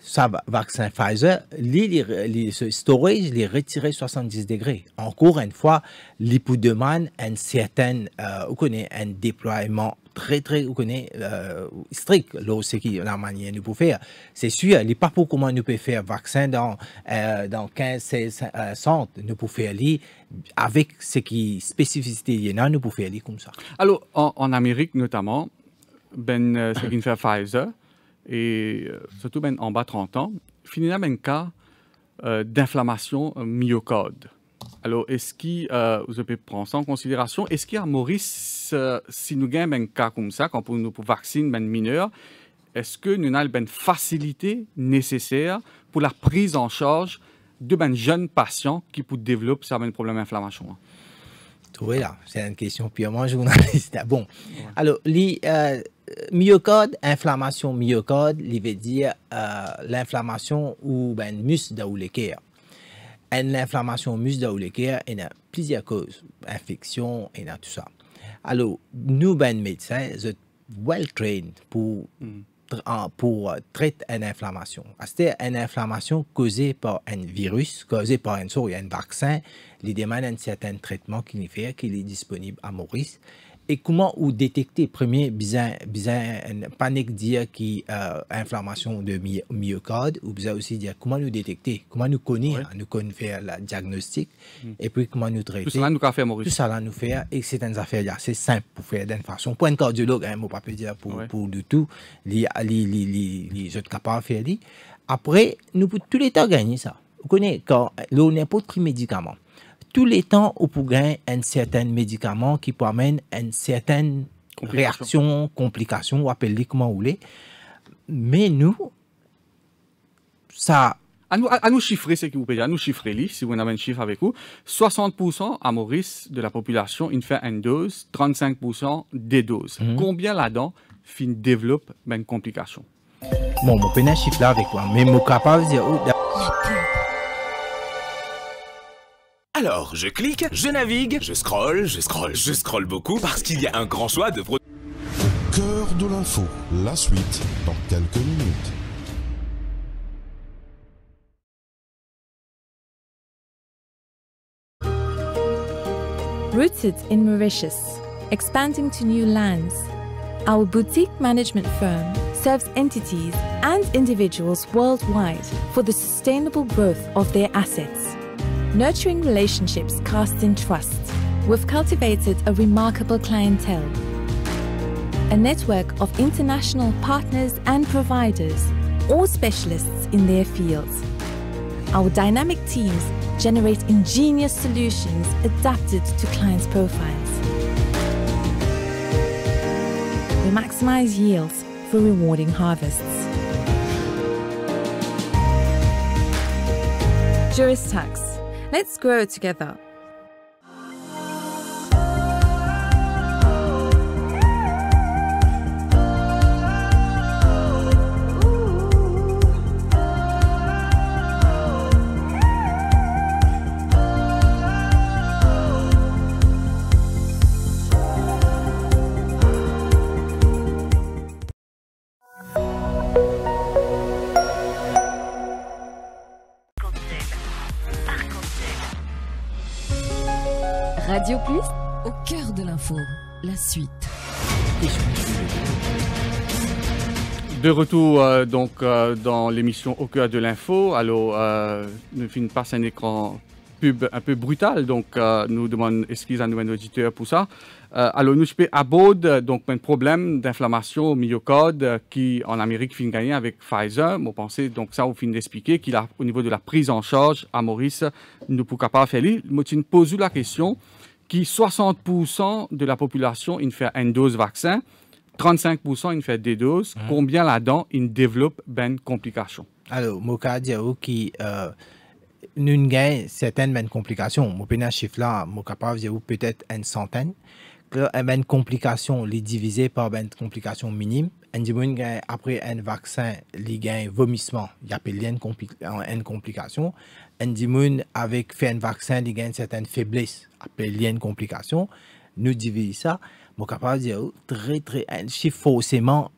ça vaccin Pfizer, les, les, ce storage, les retirer 70 degrés. Encore une fois, l'IPU demande un certain, euh, on connaît, un déploiement très, très, vous connaît, euh, strict. Là, c'est la manière de le faire. C'est sûr, il pas pour comment nous pouvons faire vaccin dans, euh, dans 15, 16 centres, nous pouvons faire les, avec ce qui spécificité il y en a, nous pouvons faire comme ça. Alors, en, Amérique notamment, ben, ce qui fait Pfizer, et euh, surtout ben, en bas 30 ans, finira un ben cas euh, d'inflammation euh, myocarde. Alors, est-ce que euh, vous pouvez prendre ça en considération? Est-ce qu'il y a Maurice, si nous avons un ben cas comme ça, quand pour nous pour vaccine ben mineur, est-ce que nous avons une ben facilité nécessaire pour la prise en charge de ben jeunes patients qui peuvent développer certains problèmes d'inflammation? Oui, là, c'est une question purement journaliste. Bon, ouais. alors, les, myocode, inflammation myocode, il veut dire euh, l'inflammation ou ben mus Une L'inflammation mus il y a plusieurs causes, infection et tout ça. Alors, nous, ben médecins, sommes well trained pour, mm. pour euh, traiter une inflammation. C'est une inflammation causée par un virus, causée par un, un vaccin, il demande un certain traitement qui est disponible à Maurice et comment vous détectez, premier, bizarre bizarre une panique dire qui euh, inflammation de myocarde, ou bien aussi dire comment nous détecter, comment nous connaître, nous connaître faire la diagnostic, mm. et puis comment nous traiter. Tout ça nous faire, Maurice. Tout cela nous faire, et c'est une affaire assez simple pour faire d'une façon. Pour un cardiologue, hein, on ne peut pas dire pour, pour du tout, les autres capables de faire. Après, nous pouvons tout les temps gagner ça. Vous connaissez, quand l'on n'importe quel médicament, tous les temps, au peut un certain médicament qui peut amener une certaine réaction, complication, ou appelez comment vous voulez. Mais nous, ça. À nous, à, nous chiffrer ce qui vous pouvez à nous chiffrer, les si vous avez un chiffre avec vous. 60% à Maurice de la population, il fait une dose, 35% des doses. Mhm. Combien là-dedans fin développe une ben complication? Bon, mon un chiffre là avec moi, mais mon capable de dire, Alors, je clique, je navigue, je scroll, je scroll, je scroll beaucoup parce qu'il y a un grand choix de produits. Cœur de l'info, la suite dans quelques minutes. Rooted in Mauritius, expanding to new lands, our boutique management firm serves entities and individuals worldwide for the sustainable growth of their assets. Nurturing relationships cast in trust, we've cultivated a remarkable clientele. A network of international partners and providers, all specialists in their fields. Our dynamic teams generate ingenious solutions adapted to clients' profiles. We maximize yields for rewarding harvests. Juristax. Let's grow together. De retour euh, donc euh, dans l'émission Au cœur de l'info. Alors, euh, nous finissons par un écran pub un peu brutal, donc nous demandons excuse à nos auditeurs pour ça. alors, nous sommes à donc un problème d'inflammation au myocarde qui en Amérique finit gagner avec Pfizer. Mon pensée, donc ça, on finit d'expliquer qu'il a au niveau de la prise en charge à Maurice, nous pouvons pas faire. Moi, pose la question qui 60% de la population ne fait une dose vaccin. 35% une fait des doses, combien là-dedans ils développe ben complications Alors, je qui euh, nous avons certaines ben complications. Mon pénal chiffre là, Moka peut-être une centaine. Que ben complication les diviser par ben complication minime. après un vaccin, il un vomissement. Il y une, une complication. Un avec fait un vaccin, il faiblesse, certaines faiblesses. a une complication. Nous divisons ça mon capable oh, très très très très très, si forcément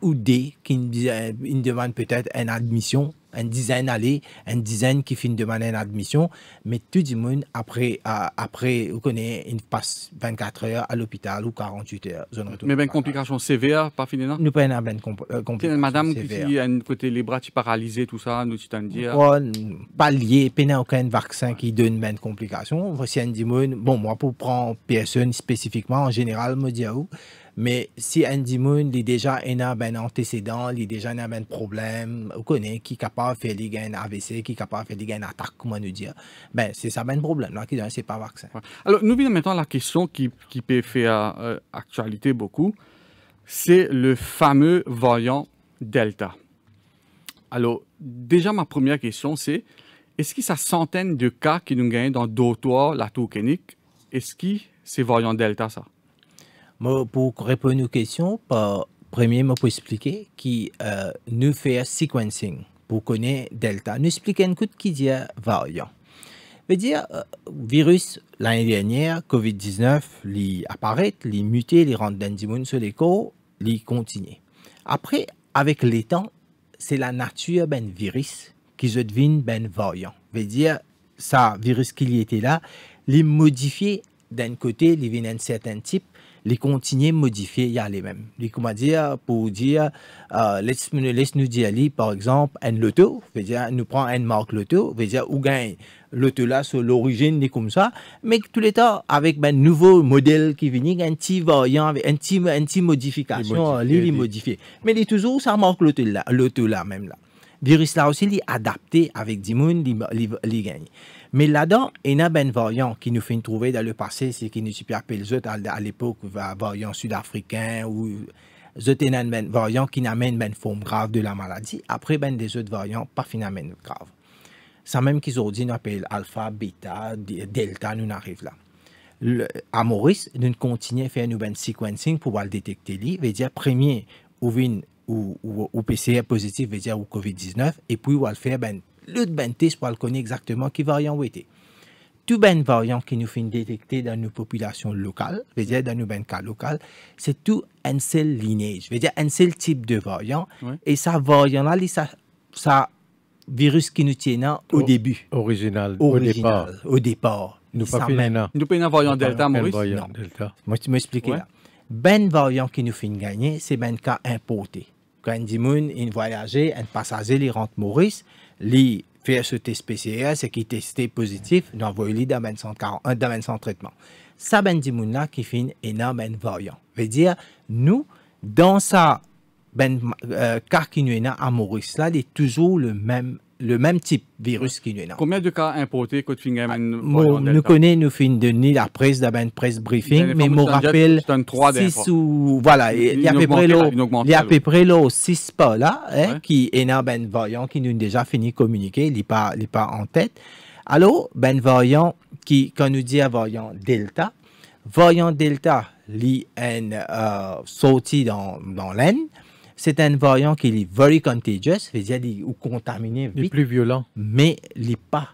ou qui me euh, demande peut-être une admission un dizaine aller, un dizaine qui finit de manière admission, mais tout le monde après, après vous une passe 24 heures à l'hôpital ou 48 heures. mais ben complication sévère, pas fini non Nous pas une ben complication Madame qui a un côté les bras paralysés, tout ça, nous t'en dire. Hein? Pas lié, a aucun vaccin qui donne une ben complication. Voici un bon moi pour prendre personne spécifiquement, en général, me dire mais si Andy Moon, il déjà un ben antécédent, il déjà un ben problème, vous connaissez, qui est capable de faire un AVC, qui est capable de faire gains attaque, comment nous dire, ben c'est ça ben problème, là, qui c'est pas vaccin. Alors, nous venons maintenant à la question qui, qui peut faire euh, actualité beaucoup, c'est le fameux variant Delta. Alors, déjà, ma première question, c'est est-ce que y a centaines de cas qui nous gagnent dans Dotoir, la clinique, Est-ce que c'est variant Delta, ça pour répondre aux questions, par, premier, je peux expliquer qui euh, nous fait sequencing pour connaître delta. Nous expliquer un coup qui dit variant. Veut dire, euh, virus, l'année dernière, COVID-19, il apparaît, il muté, il rentre dans le sur les corps, il continue. Après, avec les temps, c'est la nature ben virus qui se devine ben variant. Veut dire, ça, virus qui était là, les modifié d'un côté, il vient un certain type, les continuer modifier, il y a les mêmes. Les, comment dire, pour dire, euh, laisse, nous dire, par exemple, un loto, dire, nous prend un marque loto, veut dire, ou gagne loto là sur l'origine, comme ça, mais tout les temps, avec un ben, nouveau modèle qui vient, un petit variant, avec un petit, modification, les euh, modifier, les... Mais il est toujours, ça marque loto là, loto là, même là. Virus là aussi, il est adapté avec monde, il gagne. Mais là-dedans, il y a ben variant qui nous fait trouver dans le passé, c'est qui nous appelé à l'époque, variant sud-africain ou zoténan euh, ben variant qui n'amène ben forme grave de la maladie. Après, ben des autres variants, pas phénomène grave. Ça même qu'ils ont dit, nous appelle alpha, bêta, delta, nous arrivons là. Le, à Maurice, nous continuons à faire un ben sequencing pour le détecter. Il veut dire, premier, ou, ou, ou, ou PCR positif, veut dire, ou COVID-19, et puis, on va le faire ben le ben test pour connaître exactement qui variant était. Tout ben variant qui nous fait détecter dans nos populations locales, veut dire dans nos ben cas locaux, c'est tout un seul lineage, veut dire un seul type de variant. Et ça variant là, ça, ça virus qui nous tient au, début. Original, au départ. Au départ. Nous pas même. Nous pas variant Delta, Maurice. Variant non. Delta. Moi, tu m'expliques ouais. là. Ben variant qui nous fait gagner, c'est ben cas importé. Quand des gens voyagé, un passager, les rentre Maurice, les faire e ce test PCR, c'est qu'ils testé positif, nous envoyons dans un euh, dans de traitement. Ça, ben, dit là, qui fait une énorme variant. Veut dire, nous, dans ça, ben, euh, car qui nous est à Maurice, là, il est toujours le même le même type virus qui nous est Combien de cas importés que tu as Nous connaissons, nous fin de la presse, d'abord une presse briefing, mais mon rappelle 6 ou, voilà, il y a à peu près là, il y a à peu près là, 6 pas là, hein, qui est dans ben voyant, qui nous a déjà fini communiquer, il n'est pas, pas en tête. Alors, ben voyant, qui, quand nous dit voyant delta, voyant delta, l'IN euh, sorti dans, dans l'Aisne, c'est un variant qui est very contagious, c'est-à-dire ou contaminé vite. plus violent. Mais il n'est pas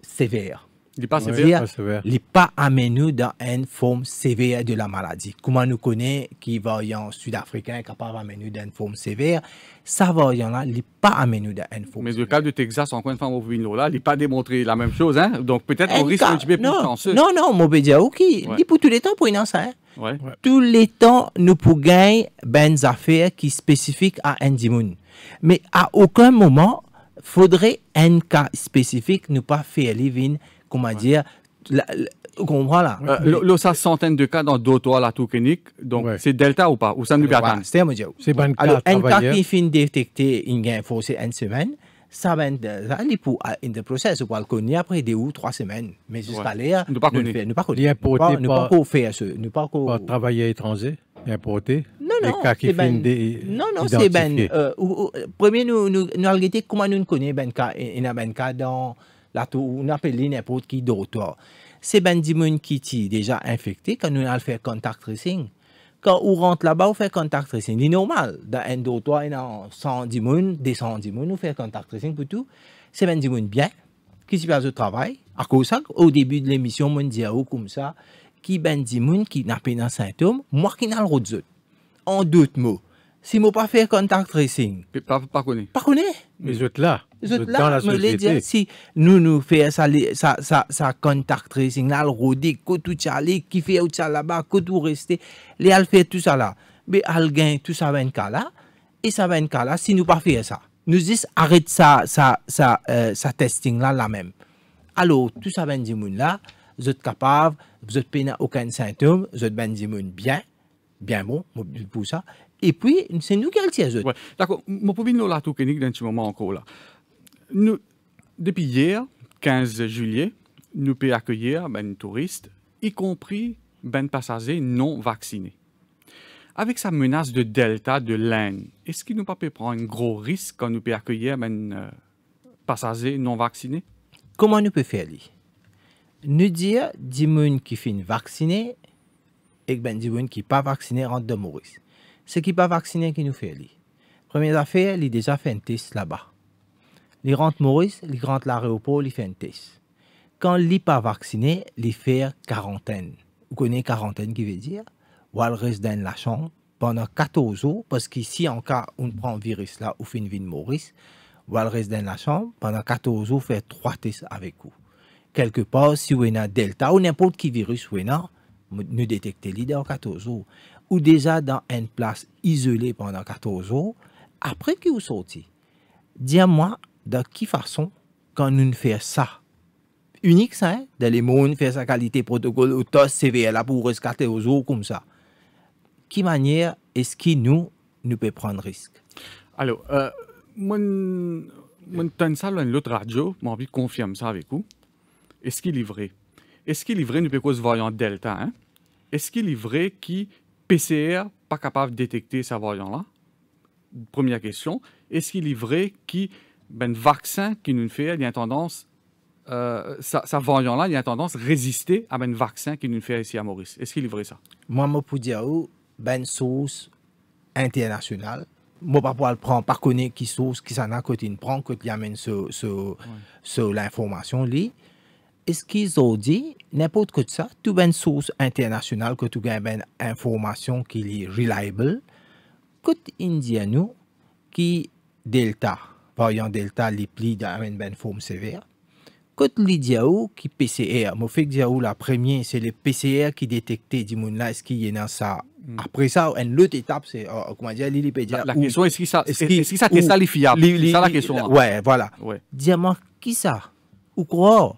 sévère. Il n'est pas, sévère. Il n'est pas amené dans une forme sévère de la maladie. Comment nous connaissons qui variant sud-africain est capable d'amener dans une forme sévère, ça variant-là, il n'est pas amené dans une forme Mais le cas du Texas, encore une fois, là, il n'est pas démontré la même chose. Hein? Donc peut-être qu'on eh, risque un petit peu plus chanceux. Non, non, on peut dire, OK, ouais. il pour tous les temps pour une enceinte. Ouais. Tous les temps, nous pouvons gagner ben, des affaires qui sont spécifiques à Moon. Mais à aucun moment, faudrait un cas spécifique ne pas faire living, comment dire, la, la, voilà. Euh, là, ça centaine de cas dans d'autres à la clinique, Donc, c'est Delta ou pas Ou ça nous hein? C'est un cas. Alors, un cas qui finit détecté, il y c'est une semaine. Euh, ça va aller pour in the process le connaître après deux ou trois semaines mais jusqu'à on ne pas connaître ne pas ne pas le faire ce ne pas travailler étranger importer non non c'est ben non non c'est ben euh, premier nous nous nous comment nous connaît ben, ben cas dans la tour on appelle n'importe qui d'autre c'est ben des gens qui sont déjà infectés quand nous allons faire contact tracing quand on rentre là-bas, on fait contact tracing. C'est normal. Dans un, deux, trois, il y a 110 personnes, 210 personnes, on fait contact tracing pour tout. C'est 20 personnes bien, qui se passe au travail. À cause ça, au début de l'émission, on dit comme ça, qui ben des personnes qui n'a pas de symptômes, moi qui n'a le autres. En d'autres mots, si je ne pas faire contact tracing. Pas, pas, pas connu. Pas connu. Les autres là. Dans la société. si nous nous faisons ça, ça, ça, ça contact signal, rodé, que tout aller, qui fait ça là-bas, que tout rester, les al fait tout ça là. Mais quelqu'un gagne tout ça va là, et ça va là si nous pas faire ça. Nous disons arrête ça, ça, ça, euh, ça testing là, là même. Alors, tout ça va là, vous êtes capable, vous êtes pas aucun symptôme, vous êtes ben bien, bien bon, pour ça. Et puis, c'est nous qui allons D'accord, mon pouvons venir là tout dans ce moment encore là. Nous, depuis hier, 15 juillet, nous pouvons accueillir ben, touristes, y compris ben passagers non vaccinés. Avec sa menace de delta de l'Inde, est-ce qu'il nous pas prendre un gros risque quand nous peut accueillir ben euh, passagers non vaccinés Comment nous peut faire lui Nous dire les gens qui finissent vaccinés et ben gens qui pas vaccinés rentrent de Maurice. Ce qui pas vacciné qui nous fait lui. Première affaire, il a déjà fait un test là-bas. Les rentre Maurice, les rentre l'aéroport, les font un test. Quand les pas vacciné, les faire quarantaine. Vous connaissez quarantaine qui veut dire Ou elle reste dans la chambre pendant 14 jours, parce qu'ici, en cas on prend un virus là, ou fait une vie de Maurice, ou elle dans la chambre pendant 14 jours, fait trois tests avec vous. Quelque part, si vous avez un Delta ou n'importe quel virus, vous avez nous détecter l'idée en 14 jours, ou déjà dans une place isolée pendant 14 jours, après que vous sortez, dis-moi de quelle façon quand nous faisons ça Unique ça, hein? les faire sa qualité protocole ou CVL pour rescatter aux autres comme ça. Quelle manière est-ce que nous, nous pouvons prendre risque Alors, je euh, suis ça l'autre radio, je vais confirmer ça avec vous. Est-ce qu'il est vrai Est-ce qu'il est vrai, nous pouvons voir en delta hein? Est-ce qu'il est vrai que PCR pas capable de détecter sa variante là Première question. Est-ce qu'il est vrai que ben, vaccin qui nous fait, il y a tendance, euh, variant-là, il y a tendance à résister à ben, vaccin qui nous fait ici à Maurice. Est-ce qu'il est vrai ça? Moi, moi pour dire, oh, ben, source internationale, moi, par pour le prendre, par connaître qui source, qui s'en a côté, il prend, que il amène ce ce l'information, lui. est ce qu'ils ont dit, n'importe que ça, tout ben source internationale, que tout une ben, ben, information qui est reliable, que Indiano, qui Delta, variant delta les plis ben la même forme sévère Quand on où qui PCR moi figure où la premier c'est le PCR qui détecté dimunnais qui est dans ça hmm. après ça l'autre étape c'est euh, euh, comment dire les question est-ce que ça est-ce que ça est qui ça les la question ouais voilà diamant qui ça ou quoi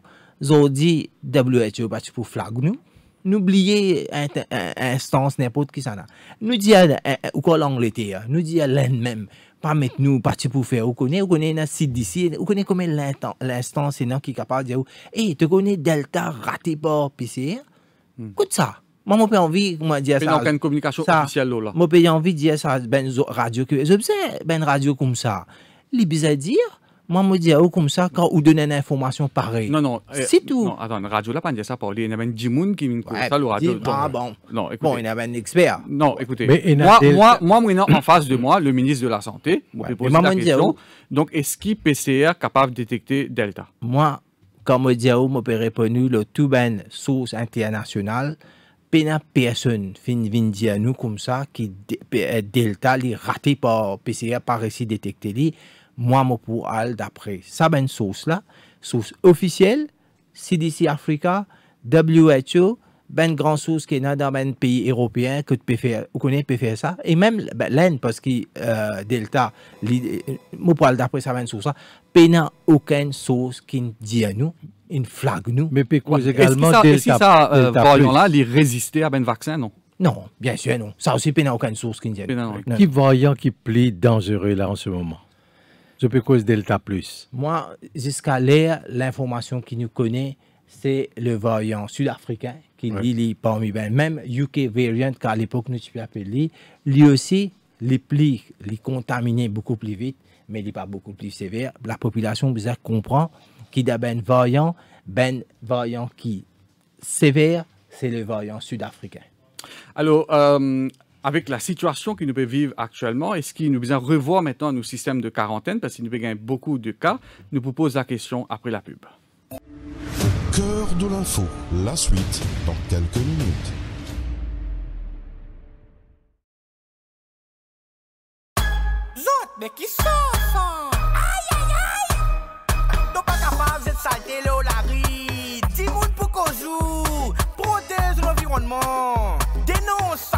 dit WHO parce que pour flag nous n'oubliez un instance n'importe qui ça a nous disons, euh, ou quoi l'Angleterre nous disons l'un même pas mettre nous parti pour faire. Vous connaissez, vous connaissez notre site d'ici, vous connaissez combien l'instant, c'est nous qui est capable de dire, hey, tu connais Delta raté par PCR? Hein? Hmm. Écoute ça. Moi, mon envie, moi, dire ça. aucune communication officielle, là. Moi, pas envie de dire ça, ben, radio que, je ben, radio comme ça. Les bizarres dire, moi, à ou comme ça quand vous donnez une information pareille. Non, non. Euh, C'est tout. Non, attends, radio là, pas ça, lui. Il y avait un monde qui me ça, le radio. Ah euh, bon. Non, Bon, il y avait un expert. Non, écoutez. moi, moi, moi, en face de moi, le ministre de la Santé, me ouais. pose la question. Donc, est-ce qu'il PCR capable de détecter Delta? Moi, quand je dis, je pour réponds le tout ben source internationale pena personne fin vin dire nous comme ça qui delta est raté par PCR par ici détecter moi, mon pour aller d'après. Ça, ben, source là, source officielle, CDC Africa, WHO, ben grand source qui est dans un ben pays européen que tu faire ou connaît peut faire ça et même ben, l'Inde parce que euh, Delta euh, moi aller d'après ça ben source a aucune source qui nous dit à nous une flag nous mais pourquoi est également ça, Delta, ça euh, là il résistait à ben vaccin non non bien sûr non ça aussi a aucune source qui nous. dit. qui voyant qui plie dangereux là en ce moment je cause delta plus. Moi, jusqu'à l'air, l'information qui nous connaît, c'est le variant sud-africain qui ouais. dit parmi ben même UK variant qu'à l'époque nous appelé lui aussi les plis les contaminés beaucoup plus vite mais il n'est pas beaucoup plus sévère la population bizarre comprend qu'il y a ben variant ben variant qui sévère c'est le variant sud-africain alors euh, avec la situation qu'il nous peut vivre actuellement, est-ce qu'il nous besoin revoir maintenant nos systèmes de quarantaine parce qu'il nous gagner beaucoup de cas Nous vous posons la question après la pub. Cœur de l'info, la suite dans quelques minutes. mais qui sont ça Aïe aïe aïe T'es pas capable de l'eau la rue. dis pour joue. Protège l'environnement.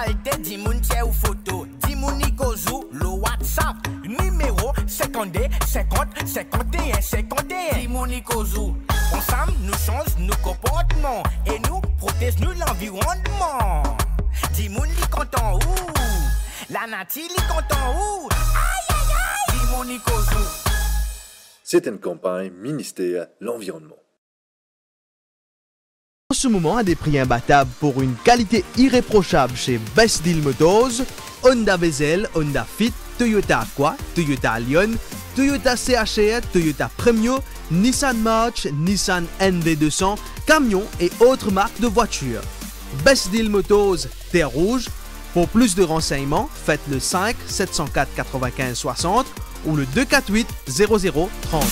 Alte di moun ou foto Di moun i WhatsApp numéro 50, 50 51 51 Di moun i gozou Onsam nou chanj nou komportman E nou protej nou l'environnement Di moun li kontan ou La nati li kontan ou Aïe aïe aïe Di moun i C'est une campagne ministère l'environnement. En ce moment, à des prix imbattables pour une qualité irréprochable chez Best Deal Motors, Honda Vezel, Honda Fit, Toyota Aqua, Toyota Allion, Toyota CHR, e Toyota Premio, Nissan March, Nissan NV200, camions et autres marques de voitures. Best Deal Motors, Terre Rouge. Pour plus de renseignements, faites le 5 704 95 60 ou le 248 00 30.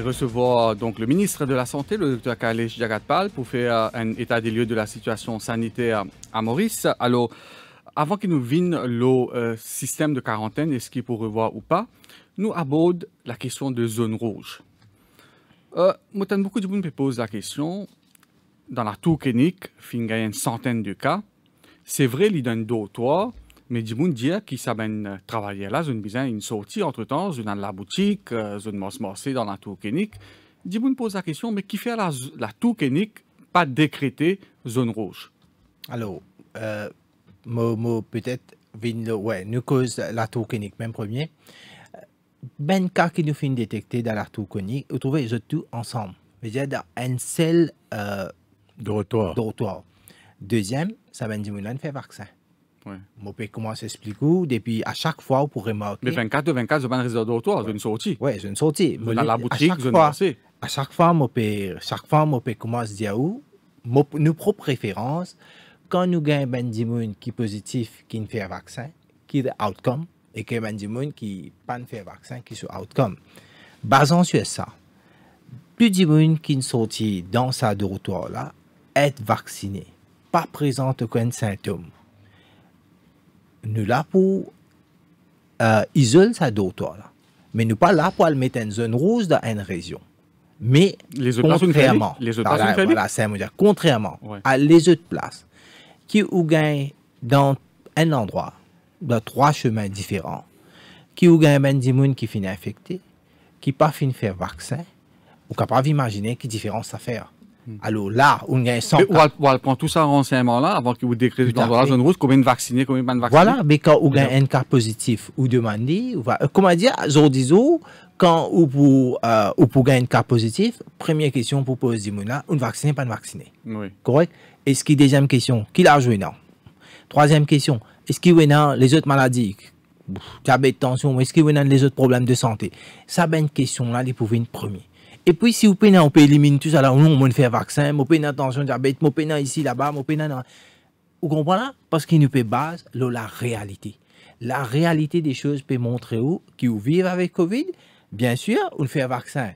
recevoir donc le ministre de la Santé, le Dr Kalish Jagatpal, pour faire euh, un état des lieux de la situation sanitaire à Maurice. Alors, avant qu'il nous vienne le euh, système de quarantaine, est-ce qu'il pourrait revoir ou pas, nous aborde la question de zone rouge. Euh, beaucoup de gens me posent la question. Dans la tour clinique, il y a une centaine de cas. C'est vrai, il y a ou d'autres mais je dit qu'il savent euh, travailler là, je besoin une sortie entre-temps, est dans la boutique, il me morcé dans la tour clinique. Je pose la question, mais qui fait la, la tour clinique pas décrété zone rouge Alors, euh, peut-être, ouais, nous cause la tour clinique, même premier. Euh, ben cas qui nous fait détecté dans la tour clinique, les trouvez tout ensemble. C'est-à-dire un seul euh, dortoir. Deuxième, ça va nous faire vaccin. Oui. Je peux commencer à expliquer. Depuis, à chaque fois, vous pourrez remarquer. Mais 24 24, je pas un réservoir Je une sortie. Oui, vais une sortie. Dans la boutique, je À chaque fois, je peux, chaque fois, commencer à dire où, nos propres préférences quand nous gagnons ben qui sont positif, qui ne fait vaccin, qui est outcome, et que ben qui pas ne fait vaccin, qui un outcome. Basant sur ça, plus de qui qui sorti dans sa retour là, être vacciné, pas présente aucun symptôme nous euh, là pour euh, isoler sa Mais nous pas là pour mettre une zone rouge dans une région. Mais contrairement, les ah, contrairement à les autres places qui ou gain dans un endroit, dans trois chemins différents, qui ou gagné même des qui finit infecté, qui pas fin faire vaccin, ou capable imaginer quelle différence ça fait. Hein. Hmm. Alors là, on est sans. On prend tout ça en renseignement là avant que vous décrivez dans la zone rouge combien de vaccinés, combien de vaccinés. Voilà, mais quand on a un cas positif, vous demandez, euh, comment dire, aujourd'hui, quand ou pour ou un cas positif, première question pour poser Mouna, on vacciné pas vacciné. Oui. Correct. Est-ce que, deuxième question, qui l'a joué non. Troisième question, est-ce qu'il y a les autres maladies, diabète, tension, est-ce qu'il y a les autres problèmes de santé. Ça ben une question là, les pouvez une première. Et puis, si vous pouvez, on peut éliminer tout ça là, on peut faire vaccin, on peut attention diabète, on peut ici, là-bas, on peut dans... Vous comprenez? Hein? Parce qu'il nous peut base, là, la réalité. La réalité des choses peut montrer où, qui vous vivent avec Covid, bien sûr, on fait vaccin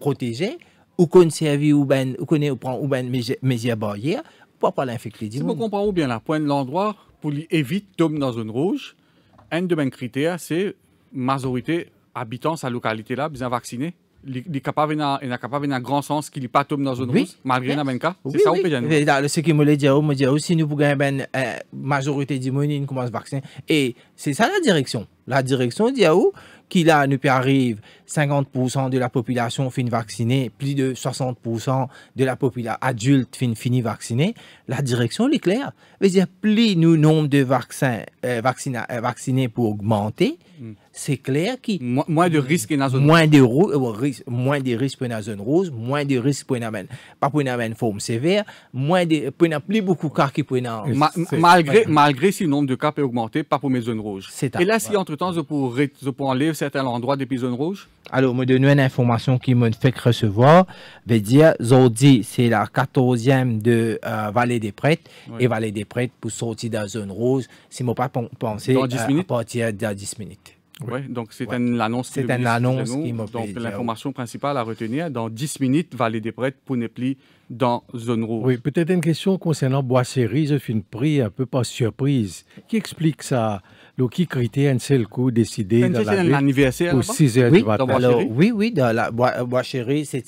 protégé, ou conserver ou ben, ou connaît, prend ben, mes barrières, pour pas l'infecter. Si vous comprenez bien là? point de l'endroit, pour éviter tomber dans zone rouge, un de mes critères, c'est majorité habitants sa localité là, bien vaccinés il est capable il capable un grand sens qu'il n'est pas tombé dans zone rouge, malgré la même cas c'est ça ou pas bien là ce qui me le dit me aussi nous pouvons eh ben eh, majorité du monde commence vaccin et c'est ça la direction la direction dit où qu'il a nous peut arriver. 50% de la population fin vaccinée, plus de 60% de la population adulte fin fini vaccinée, la direction est claire. dire plus nous nombre de vaccins euh, euh, vaccinés pour augmenter, hmm. c'est clair qu'il moins de risques dans la zone moins de euh, moins de risques pour la zone rose, moins de risques pour une pas pour forme sévère, moins de plus beaucoup de cas qui pour malgré malgré si le nombre de cas peut augmenter, pas pour mes zones rouges. Et là, si entre temps, je enlever certains endroits depuis zones rouges alors me donner une information qui me fait recevoir, veut dire, Zordi, c'est la 14e de euh, des Prêtres, et Vallée des Prêtres, pour sortir de la zone rose, si mon pas pensé euh, à partir de 10 minutes. Oui, donc c'est une annonce. C'est une annonce qui m'a Donc l'information euh, principale à retenir, dans 10 minutes, Vallée des Prêtres, plus dans Zone Rouge. Oui, peut-être une question concernant Boisséry, je suis pris un peu par surprise. Qui explique ça Loki qui un seul coup décidé dans la l'anniversaire pour 6 heures du matin. oui, oui, dans la bois euh, chérie, c'est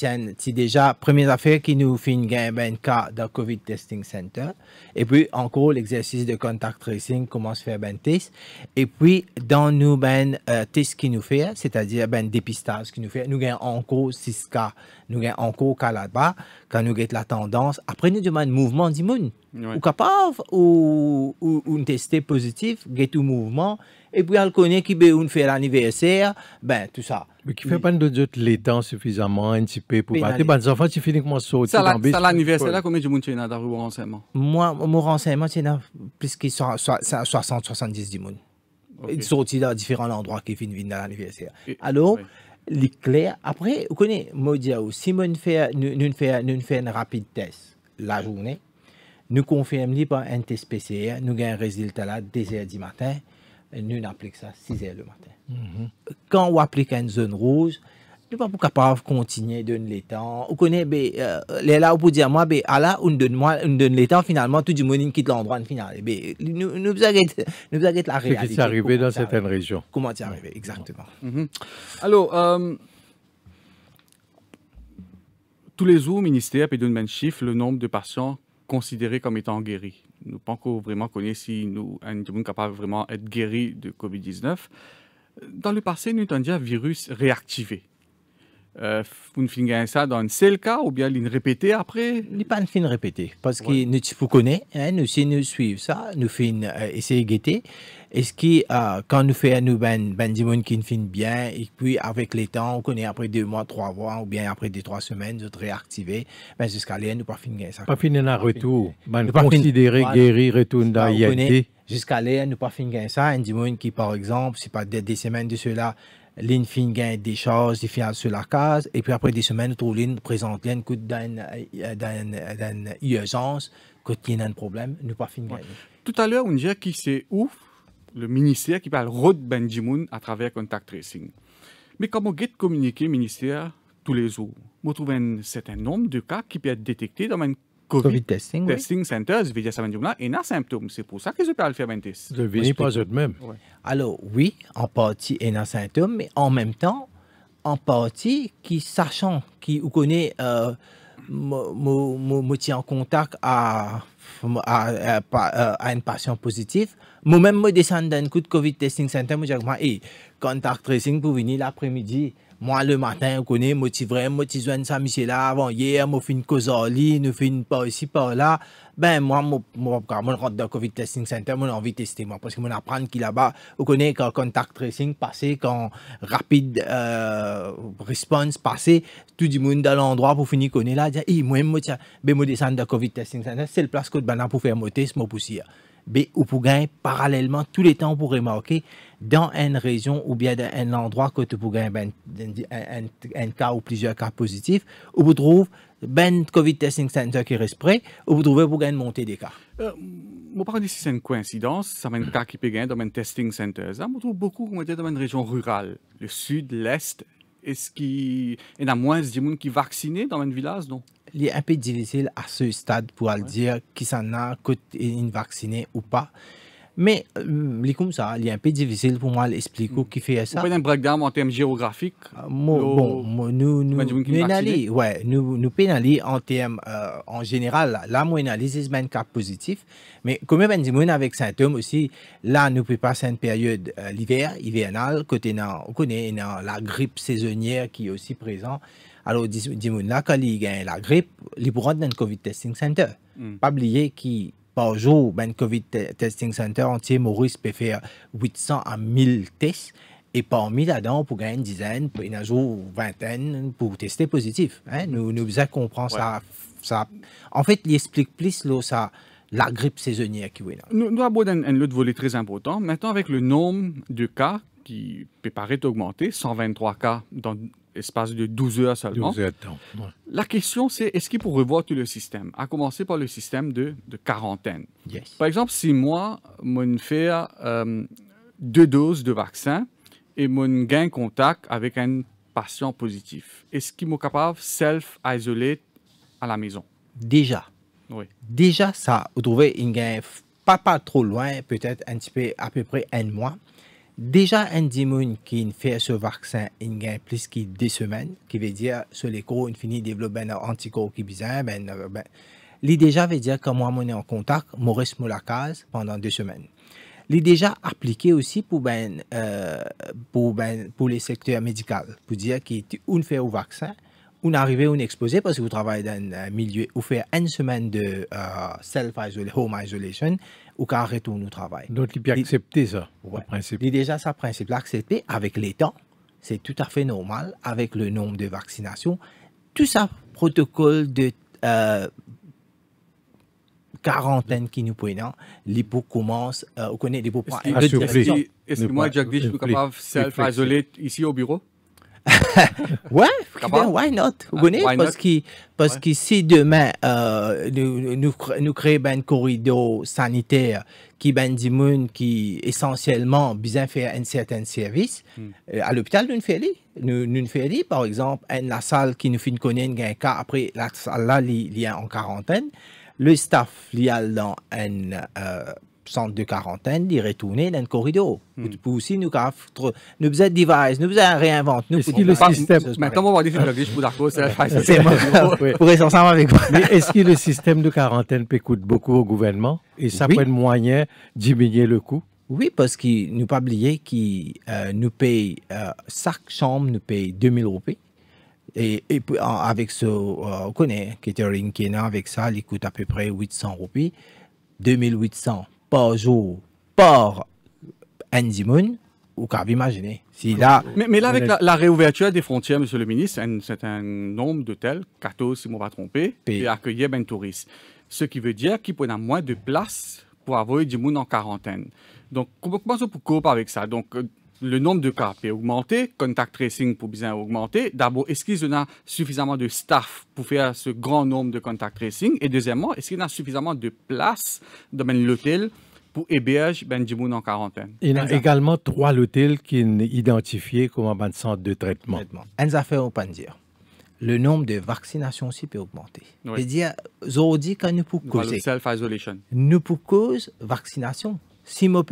déjà première affaire qui nous fait une ben, cas dans COVID Testing Center. Et puis, encore, l'exercice de contact tracing, commence se faire ben test. Et puis, dans nous, ben, euh, test qui nous fait, c'est-à-dire, ben, dépistage qui nous fait, nous gagnons encore 6 cas, nous gagnons encore cas là-bas, quand nous gagnons la tendance. Après, nous demandons mouvement d'immun. Ou capable, ou, ou, ou testé positif, tout mouvement, et puis elle connaît qui veut faire l'anniversaire, ben tout ça. Mais qui fait pas de doute les temps suffisamment un petit peu pour battre. Ben, les enfants, c'est dans sauter. Ça, l'anniversaire, là, combien de monde tu as dans vos renseignement Moi, mon renseignement, c'est plus que 60-70 du monde. Ils sont dans différents endroits qui viennent dans l'anniversaire. Alors, les clés... après, vous connaissez, moi, je dis, si nous faisons un rapide test la journée, nous confirmons par un nous gagnons un résultat là 10 h du matin, nous applique ça 6h du matin. Mhm. Quand on applique une zone rouge, nous pas capables de continuer de donner le temps. Vous connaissez ben, euh, les là, dire, moi, ben, à là, on donne, moi, on donne le temps, finalement, tout le monde quitte l'endroit final. Ben, nous, nous, nous la réalité. C'est arrivé dans certaines régions. Comment c'est arrivé, exactement. Mhm. Alors, euh, tous les jours, le ministère peut donner un chiffre, le nombre de patients considérés comme étant guéris. Nous ne pas vraiment connaître si nous sommes capables vraiment d'être guéris de COVID-19. Dans le passé, nous avons virus réactivé. Euh, vous ne ça dans un seul cas ou bien l'in répété après Il pas une répété parce que nous vous connaissons, hein, nous si nous suivons ça, nous faisons euh, essayer de guetter est-ce que euh, quand nous faisons nous ben, ben des qui nous finit bien et puis avec les temps on connaît après deux mois trois mois ou bien après deux trois semaines de réactiver ben jusqu'à là nous pas finir ça pas finir un retour ben considérer guéri, guéri retourne d'ailleurs jusqu'à là nous pas finir ça un des qui par exemple c'est pas des, semaines de cela l'une a des choses, des fait sur la case, et puis après des semaines, trouve l'une présente l'une coûte d'une euh, urgence, coûte qu'il y a un problème, nous pas fin ça Tout à l'heure, on dit que c'est ouf, le ministère qui parle road Benjimoun à travers contact tracing. Mais comme on communiquez communiquer ministère tous les jours, on trouve un certain nombre de cas qui peuvent être détectés dans un COVID, testing, testing centers, veut dire ça et n'a symptômes. C'est pour ça qu'ils parle faire un test. Le viens pas eux-mêmes. Alors oui, en partie et n'a symptômes, mais en même temps, en partie qui sachant qui ou connaît euh, je tient en contact à, à, à, une patient positive. Moi-même, je descends d'un coup de COVID testing center, je dis, hey, contact tracing pour venir l'après-midi. Moi, le matin, on connaît, moi, tu vrai, moi, tu ça, là, avant hier, moi, fin causali, nous fin pas ici, par là. Ben, moi, moi, moi, quand moi, rentre dans COVID Testing Center, moi, j'ai envie de tester, moi, parce que moi, apprendre qu'il là-bas, on connaît quand contact tracing passé, quand rapide euh, response passé, tout le monde dans l'endroit pour finir connaît là, dire, moi, moi, tiens, ben, moi, descendre dans COVID Testing Center, c'est le place que ben, pour faire mon test, moi, poussière mais ou pour gagner parallèlement tous les temps pour remarquer dans une région ou bien dans un endroit que tu pour gagner ben, un, cas ou plusieurs cas positifs, ou vous trouvez ben COVID testing center qui reste prêt, ou vous trouvez pour gagner une montée des cas. ne parle pas si c'est une coïncidence, c'est un cas qui peut gagner dans un testing center. Je trouve beaucoup comme dans une région rurale, le sud, l'est, est-ce qu'il y a moins de gens qui sont vaccinés dans un village, donc. Il est un peu difficile à ce stade pour ouais. dire qui s'en a, qui est vacciné ou pas. Mais euh, les comme ça, il est un peu difficile pour moi d'expliquer qui fait ça. Vous un breakdown en termes géographiques euh, Bon, nous, nous, ouais, nous, nous pénalisons en termes, euh, en général, là, moi, analyse même ben cas positif. Mais comme ben avec symptômes aussi, là, nous pouvons passer une période l'hiver, hivernale, côté, on connaît la grippe saisonnière qui est aussi présente. Alors, dis-moi, là, quand il y a la grippe, il pourra dans le COVID Testing Center. Hmm. Pas oublier qui par jour. Ben, COVID Testing Center, entier, Maurice peut faire 800 à 1000 tests. Et parmi là-dedans, pour gagner une dizaine, une jour vingtaine, pour tester positif. Hein. Nous, nous faisons comprendre ça, ça. En fait, il explique plus là, ça, la grippe saisonnière qui est là. Nous, nous un, un autre volet très important. Maintenant, avec le nombre de cas qui peut paraître augmenter, 123 cas dans espace de 12 heures seulement. La question, c'est est-ce qu'il faut revoir tout le système, à commencer par le système de, quarantaine. Par exemple, si moi, mon fais euh, deux doses de vaccin et mon gain contact avec un patient positif, est-ce qu'il est capable self-isoler à la maison? Déjà. Oui. Déjà, ça, vous trouvez une gain pas, pas trop loin, peut-être un petit peu, à peu près un mois Déjà, un démon qui fait ce vaccin, il gagne plus de deux semaines, qui veut dire, sur les une ont finit développer un anticorps qui bizarre, ben, ben, ben. déjà veut dire que moi, on est en contact, Maurice Moulakaz, pendant deux semaines. est déjà appliqué aussi pour, ben, euh, pour, ben, pour les secteurs médicaux, pour dire une fait au vaccin, on arrive à une exposé parce que vous travaillez dans un milieu où fait une semaine de euh, self-isolation, home isolation, ou qu'à où au travail. Donc, il peut accepter ça, le principe. Il déjà ça, principe. L'accepter avec les temps, c'est tout à fait normal, avec le nombre de vaccinations. Tout ça, protocole de euh, quarantaine qui nous prenons, l'hypo commence, euh, on connaît l'hypo. Est-ce que moi, Vich, je suis capable de self-isoler ici au bureau ouais, pourquoi why not? Vous hein? parce que, parce si demain, euh, nous, nous, créons ben, un corridor sanitaire qui ben des qui essentiellement besoin fait un certain service, hmm. euh, à l'hôpital, nous faisons. Nous, nous faisons, par exemple, la salle qui nous fait connaître un cas, après la salle il y a en quarantaine. Le staff, il y a dans un. Euh, centre de quarantaine, est retourner dans le corridor. Mm. pouvez aussi, nous nous faisons device, nous faisons réinventer, nous faisons le système. Maintenant, on va dire que avec Mais est-ce que le système de quarantaine coûte beaucoup au gouvernement et ça peut être moyen diminuer le coût? Oui, parce que nous pas oublier que euh, nous euh, chaque chambre nous paye 2000 roupies. Et, et, avec ce, euh, on connaît, catering, avec ça, il coûte à peu près 800 roupies, 2800 par jour par Andy Moon, ou qu'à imaginer. Si là, mais, là, avec la, réouverture des frontières, monsieur le ministre, c'est un certain nombre d'hôtels, 14 si on va tromper, et accueillir ben touristes. Ce qui veut dire qu'il y a moins de place pour avoir du monde en quarantaine. Donc, comment ça peut couper avec ça Donc, euh, le nombre de cas peut augmenter, contact tracing pour bien augmenter. D'abord, est-ce qu'il qu'ils a suffisamment de staff pour faire ce grand nombre de contact tracing? Et deuxièmement, est-ce qu'il y a suffisamment de place dans l'hôtel pour héberger ben, du en quarantaine? Il y a également trois hôtels qui sont identifiés comme un centre de traitement. Une affaires au dire le nombre de vaccinations aussi peut augmenter. C'est-à-dire, aujourd'hui, quand nous pour cause... Self-isolation. Nous pour cause, vaccination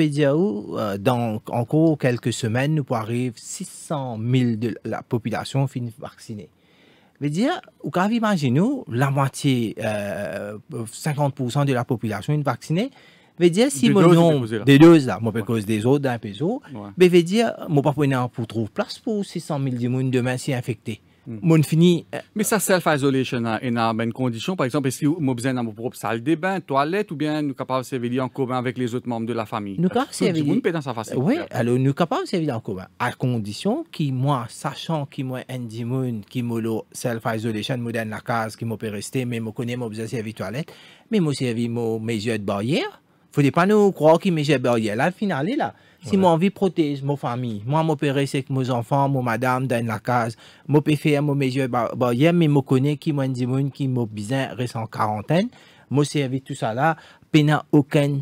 dire euh, dans encore quelques semaines, nous pourrions arriver 600 000 de la population finie vaccinée. veut dire, vous pouvez imaginer, la moitié, 50% euh, de la population est vaccinée. veut dire, si mon des deux, là, cause des autres, d'un peu, mais dire, pas pour trouver place pour 600 000 personnes demain si infectés. Mm. Euh, mais ça, self-isolation, en bonne condition. Par exemple, est-ce que vous besoin dans propre salle de bain, toilette, ou bien nous capables de servir en commun avec les autres membres de la famille Nous capables de servir. Oui, alors nous capables de servir en commun. À condition que moi, sachant que moi, un que qui m'a self-isolation, me donne la case, qui peux rester, mais je connais, je besoin de servir toilette, mais je servi mes yeux de barrière. Il ne faut pas nous croire que mes yeux de barrière, là, finale, là. Si mon vie protège mon famille, moi, m'opérer, c'est que mes enfants, mon madame, dans la case, m'opérer, faire mes yeux, bah, y'a bah, mais mon connaît qui m'ont dit, qui m'ont besoin, reste en quarantaine, c'est servi tout ça là, pénal aucun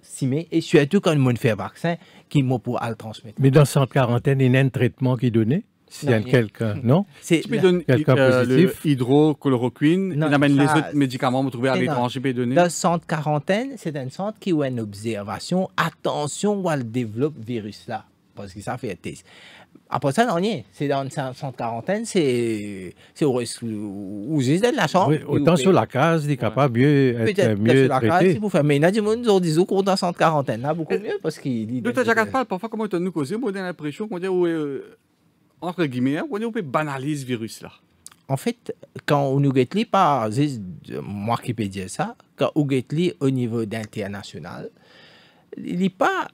simé, et surtout quand m'ont fait vaccin, qui m'ont pour le transmettre. Mais dans cette quarantaine, il y a un traitement qui est donné? S'il y a quelqu'un, non Tu peux donner euh, le hydrochloroquine, il amène les autres médicaments vous trouvez à l'étranger, peut donner. Dans le centre quarantaine, c'est un centre qui a une observation. Attention, on développe le virus là, parce que ça fait un test. Après ça, non, rien. C'est dans le centre quarantaine, c'est au aux êtes de la chambre. autant sur la case, il est capable mieux être mieux sur la case, si vous faites. Mais il y a du monde qui dit qu'on dans le centre quarantaine, là, beaucoup euh, mieux, parce qu'il dit... Docteur Jacques parfois, comment tu nous causer, on a l'impression qu'on dit entre guillemets, hein, on peut banaliser ce virus-là En fait, quand on nous guette, pas moi qui peux dire ça, quand on guette au niveau international, il n'est pas,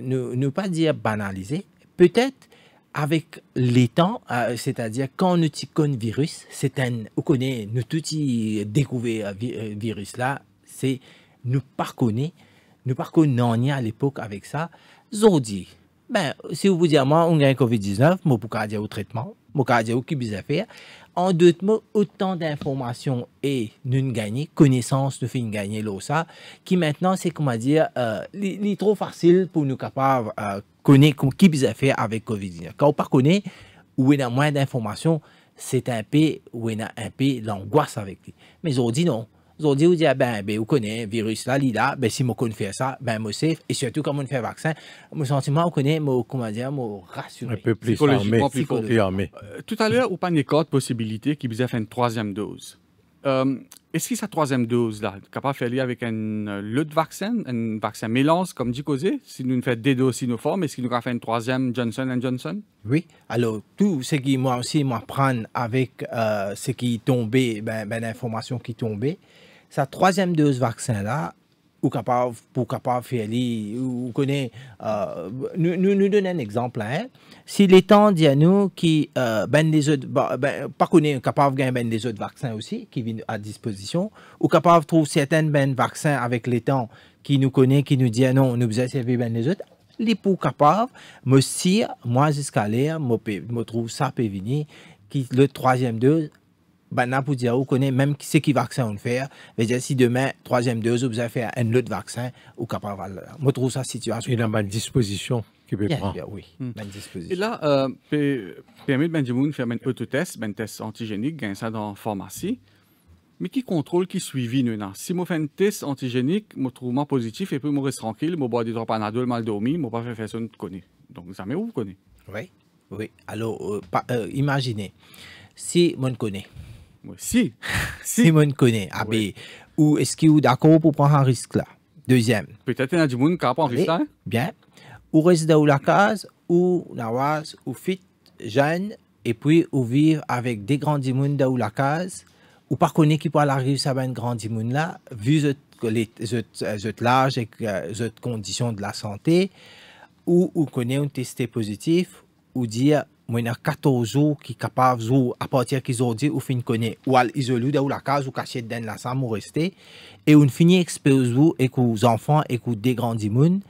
ne, ne, pas dire banaliser, peut-être avec les temps, euh, c'est-à-dire quand on connaît virus, c'est un, on connaît, nous tous découvert le euh, euh, virus-là, c'est nous pas connaît, nous pas connaît à l'époque avec ça, dit ben, si vous dire, moi, on gagne COVID-19, moi, pour dire au traitement, moi, pour dire qui vous faire. En d'autres mots, autant d'informations et d'une gagner connaissance de fin gagner l'eau, ça, qui maintenant, c'est comment dire, euh, trop facile pour nous capables euh, connaître qui vous faire avec COVID-19. Quand on ne connaît, où il y a moins d'informations, c'est un peu, a un peu l'angoisse avec lui. Mais aujourd'hui, dit non. Ils dit, dit, ah, ben, ben, vous connaissez, virus là, là, ben, si moi, qu'on fait ça, ben, moi, c'est Et surtout, quand on fait vaccin, mon sentiment, on connaît, moi, comment dire, moi, rassuré. Un peu plus psychologiquement, plus fort. Euh, tout à l'heure, ou pas, une possibilité qui vous a fait une troisième dose. Euh, est-ce que sa troisième dose, là, capable de faire lien avec un euh, autre vaccin, un vaccin mélange, comme dit Cosé, si nous faisons des doses Sinopharm, est-ce qu'il nous a fait une troisième Johnson Johnson? Oui, alors tout ce qui, moi aussi, m'apprend avec euh, ce qui tombait, ben, ben l'information qui tombait, sa troisième dose vaccin, là, ou capable pour capable faire ou connaît euh, nous nous donner un exemple hein si les temps dit à nous qui euh, ben des autres bah, ben, pas connaît capable gagner ben des autres vaccins aussi qui viennent à disposition ou capable trouver certaines ben vaccins avec les temps qui nous connaît qui nous dit ah non nous besoin servir ben des autres les pour capable me si moi jusqu'à l'air me, me trouve ça peut venir qui le troisième dose bana pour dire, vous connaissez même ce qui vaccin on fait. Mais si demain, troisième dose, vous avez fait un autre vaccin, ou capable. Je trouve ça situation. Il a une disposition peut prendre. oui, une hmm. disposition. Et là, euh, permet de Benjamin faire un test, un ben, test antigénique, gagne ça dans la pharmacie. Mais qui contrôle qui suivi là. Si je fais un test antigénique, je trouve positif et puis je reste tranquille, je bois des droits pas mal dormi, je ne pas faire ça, je connais. Donc, ça vous connaissez. Oui, oui. Alors, euh, euh, imaginez, si je connais, oui, si. si. Simone connaît. Ah, ben, ou est-ce qu'il est d'accord pour prendre un risque là? Deuxième. Peut-être qu'il y a du qui prend un risque là? Eh, hein? Bien. Ou reste dans la case, ou nawaz, ou fit, jeune, et puis ou vivre avec des grands monde dans la case, ou par connaît qui pourra arriver ça va une grande là, vu les, large et les euh, conditions de la santé, ou, ou connaît un testé positif, ou dire mwen a 14 jours ki kapav zou apatir ki zou ou fin kone ou al izolou de ou la kaz ou kachet den la sam ou reste e ou n fini ekspoz ou ek ou zanfan ek ou degrandi moun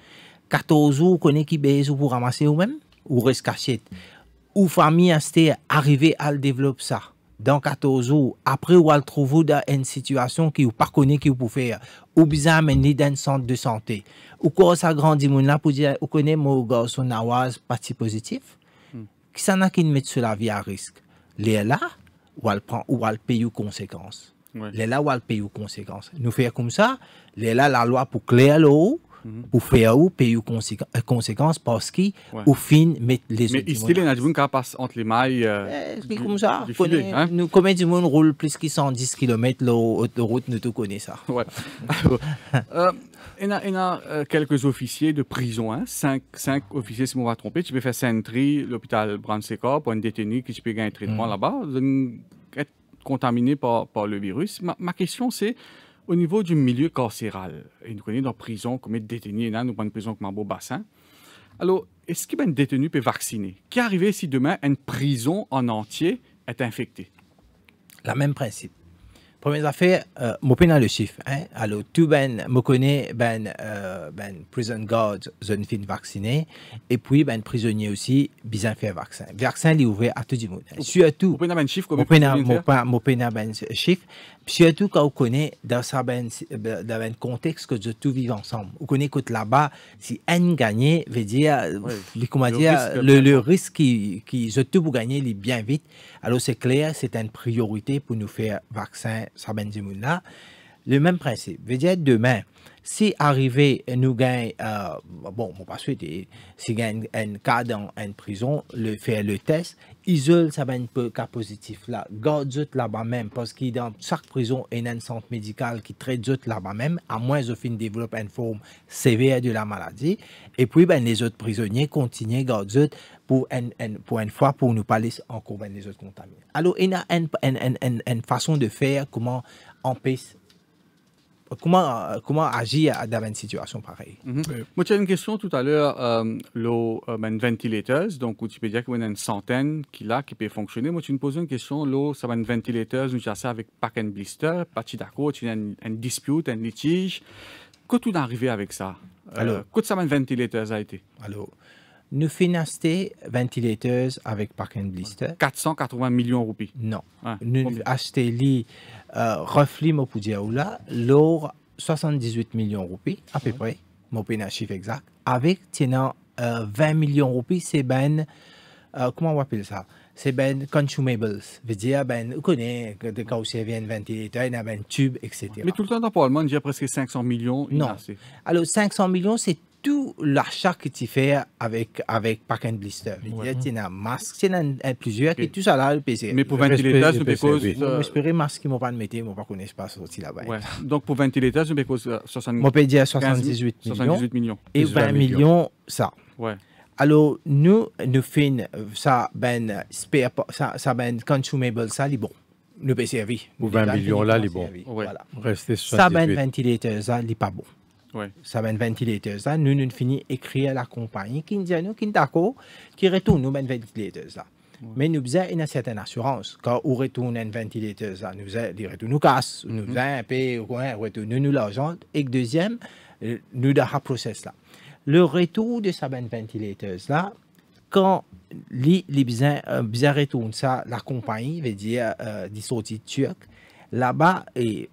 14 ou kone ki bez ou pou ramasser ou men ou res kachet ou famille a arrivé arrive al devlop sa dan 14 ou apre ou al trouvou da en situasyon ki ou par kone ki ou pou fer ou bizan men li den sant de santé. ou kor sa grandi moun la pou di ou kone mou gwa sou nawaz pati qui s'en a qui met sur la vie à risque Le là ou elle prend ou elle paye aux conséquences Ouais. Le ou elle mhm. paye aux conséquences nous ça, comme ça la loi pour pour là pour faire ou payer aux euh, conséquences, parce qu'il ouais. au fin, mettent les Mais ici, il y a des passent entre les mailles. Euh, eh, comme ça. Du filet, connaît, hein? Nous, combien monde roule plus que 110 km l'autoroute, nous tous connaissons ça. Ouais. Euh, il y en a euh, quelques officiers de prison, hein? cinq, cinq officiers, si on va tromper. Tu peux faire Sentry, l'hôpital Bransecorp, pour une détenue qui peut gagner un traitement mm. là-bas, être contaminé par, par le virus. Ma, ma question, c'est au niveau du milieu carcéral. Il nous connaissons dans la prison, comme de il y a, nous une prison comme un beau bassin. Alors, est-ce qu'une détenu peut vacciner Qu'est arrivé si demain une prison en entier est infectée La même principe. Première affaire, euh, a le chiffre. Hein? Alors, tout ben, me connaît ben, euh, ben, prison guard, zone fin vaccinée, et puis ben, prisonnier aussi, bien fait vaccin. Vaccin, il est ouvert à tout le monde. Surtout, me ben le chiffre, comme le ben chiffre. Surtout quand on connaît dans, un ben, ben, contexte que de tout vivre ensemble. On connaît que là-bas, si un gagne, veut dire, le risque le, risque qui, qui je tout pour gagner, il est bien vite. Alors c'est clair, c'est une priorité pour nous faire vaccin Saben Zimouna. Le même principe. Veut dire demain, si arrivé nous gagne, euh, bon, pas pas si gagne un cas dans une prison, le faire le test isole ça va un peu cas positif là garde là-bas même parce qu'il dans chaque prison il y a un centre médical qui traite zut là-bas même à moins de fin développe une forme sévère de la maladie et puis ben les autres prisonniers continuent garde zut pour une, pour une fois pour nous parler encore les ben, autres contaminés alors il y a une, façon de faire comment empêcher comment, euh, comment agir dans une situation pareille mm-hmm. Moi, tu as une question tout à l'heure, euh, une euh, ben, ventilateuse, donc où tu peux dire qu'il y a une centaine qui là qui peut fonctionner. Moi, tu me poses une question, l'eau, ça va une ventilateuse, nous chassons avec pack and blister, partie d'accord, tu as une, une dispute, un litige. Qu'est-ce que tu arrivé avec ça euh, Alors, qu'est-ce que ça une a été nous des ventilateurs avec Park and Blister. 480 millions de roupies. Non. nous acheter les euh, reflets l'or 78 millions de roupies, à peu près, mon un chiffre exact, avec tenant 20 euh, millions de roupies, c'est ben, euh, comment on appelle ça? c'est ben consumables. Veut dire, ben, on connaît, quand on un ventilateur, il y a ben tube, etc. Mais tout le temps, dans le Parlement, il y a presque 500 millions. Non. Alors, 500 millions, c'est tout l'achat que tu fais avec, avec Pack and Blister. Ouais. Il y a un masque, il y a plusieurs, okay. et tout ça là, le PC. Mais pour ventilateur, c'est parce que. J'espère masque, ils ne m'ont pas mettre, ils ne m'ont pas connaître pas sorti là-bas. Ouais. Donc pour ventilateur, c'est parce que 70... Moi, je peux dire 78, millions. Et 20 millions, ça. Ouais. Alors, nous, nous faisons ça, ben, spare, ça, ça, ben, consumable, ça, c'est bon. Nous PCV. Pour 20 millions là, c'est bon. Voilà. Restez sur Ça, ben, ventilateur, ça, c'est pas bon. Ça là. Nous, nous fini d'écrire à la compagnie qui nous dit nous, d'accord, qui retourne nos ventilateurs là. Mais nous besoin une certaine assurance. Quand on retourne un ventilateur, là, nous faisons, nous casse, nous cassent, nous mhm. un nous l'argent. Et deuxième, euh, nous avons un processus là. Le retour de sa ventilateur là, quand les, les besoin ça, la compagnie, veut dire, euh, des sorties turques, là-bas, il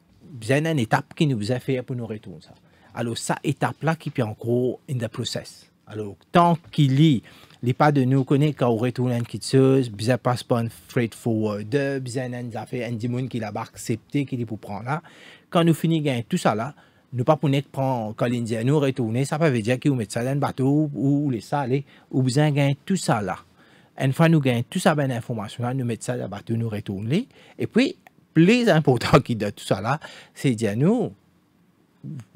y a une étape qui nous a fait pour nous retourner ça alors ça étape-là qui est encore in the process. Alors, tant qu'il y les pas de nous connaît on retourne en quitteuse, bien pas un freight forwarder, bien un affaire, un dimon qui l'a accepté, qui est pour prendre là. Quand nous finissons tout ça là, nous pas pour prendre quand l'Indien nous retourner, ça veut dire qu'il met ça dans le bateau ou les aller ou bien gagne tout ça là. Une fois nous gagnons tout ça, ben information là, nous met ça dans le bateau, nous retournons. Et puis, plus important qui de tout ça là, c'est dire nous,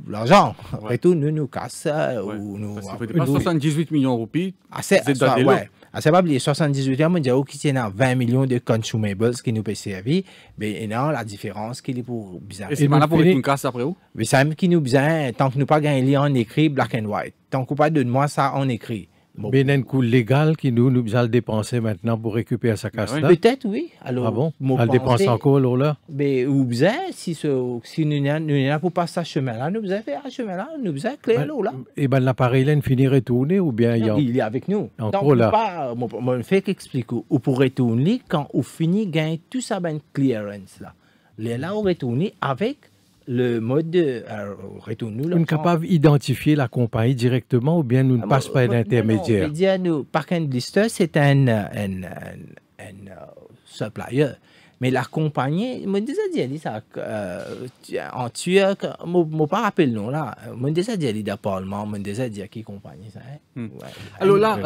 l'argent. Après tout, nous nous casse Ou nous, 78 millions de roupies. assez ah, ouais. Ah, c'est pas oublier 78 millions, mais qui a 20 millions de consumables qui nous peut servir. Mais non, la différence qu'il est pour bizarre. Et c'est pas pour une casse après où? Mais ça qui nous besoin, tant que nous pas gagné en écrit black and white. Tant qu'on pas de moi ça en écrit. Bon. Ben, coup légal qui nous, nous allons dépenser maintenant pour récupérer sa ben casse là. Peut-être, oui. Alors, ah bon? On dépense encore, leau là? Mais, vous ben, bien, si, si nous n'avons pas ce chemin-là, nous avons fait un chemin-là, nous avons créé l'eau là. Et eh bien, l'appareil là, il finit retourné ou bien il il, a... il est avec nous. Encore Donc, là. Pas, moi, moi, je fais qu'explique. Ou pour retourner, quand on finit, gagne tout ça, ben, clearance là. Les là, on retourne avec le mode, euh, retourne-nous. Nous sommes capables d'identifier la compagnie directement ou bien nous ne ah, passons pas d'intermédiaire Par contre, euh, Blister, c'est un, un, un, un euh, supplier. Mais la compagnie, je déjà dit ça euh, en turc, je ne pas rappeler le nom là. me déjà dit de parlement, m'a déjà dit qui compagnie ça. Hein. Hmm. Alors là,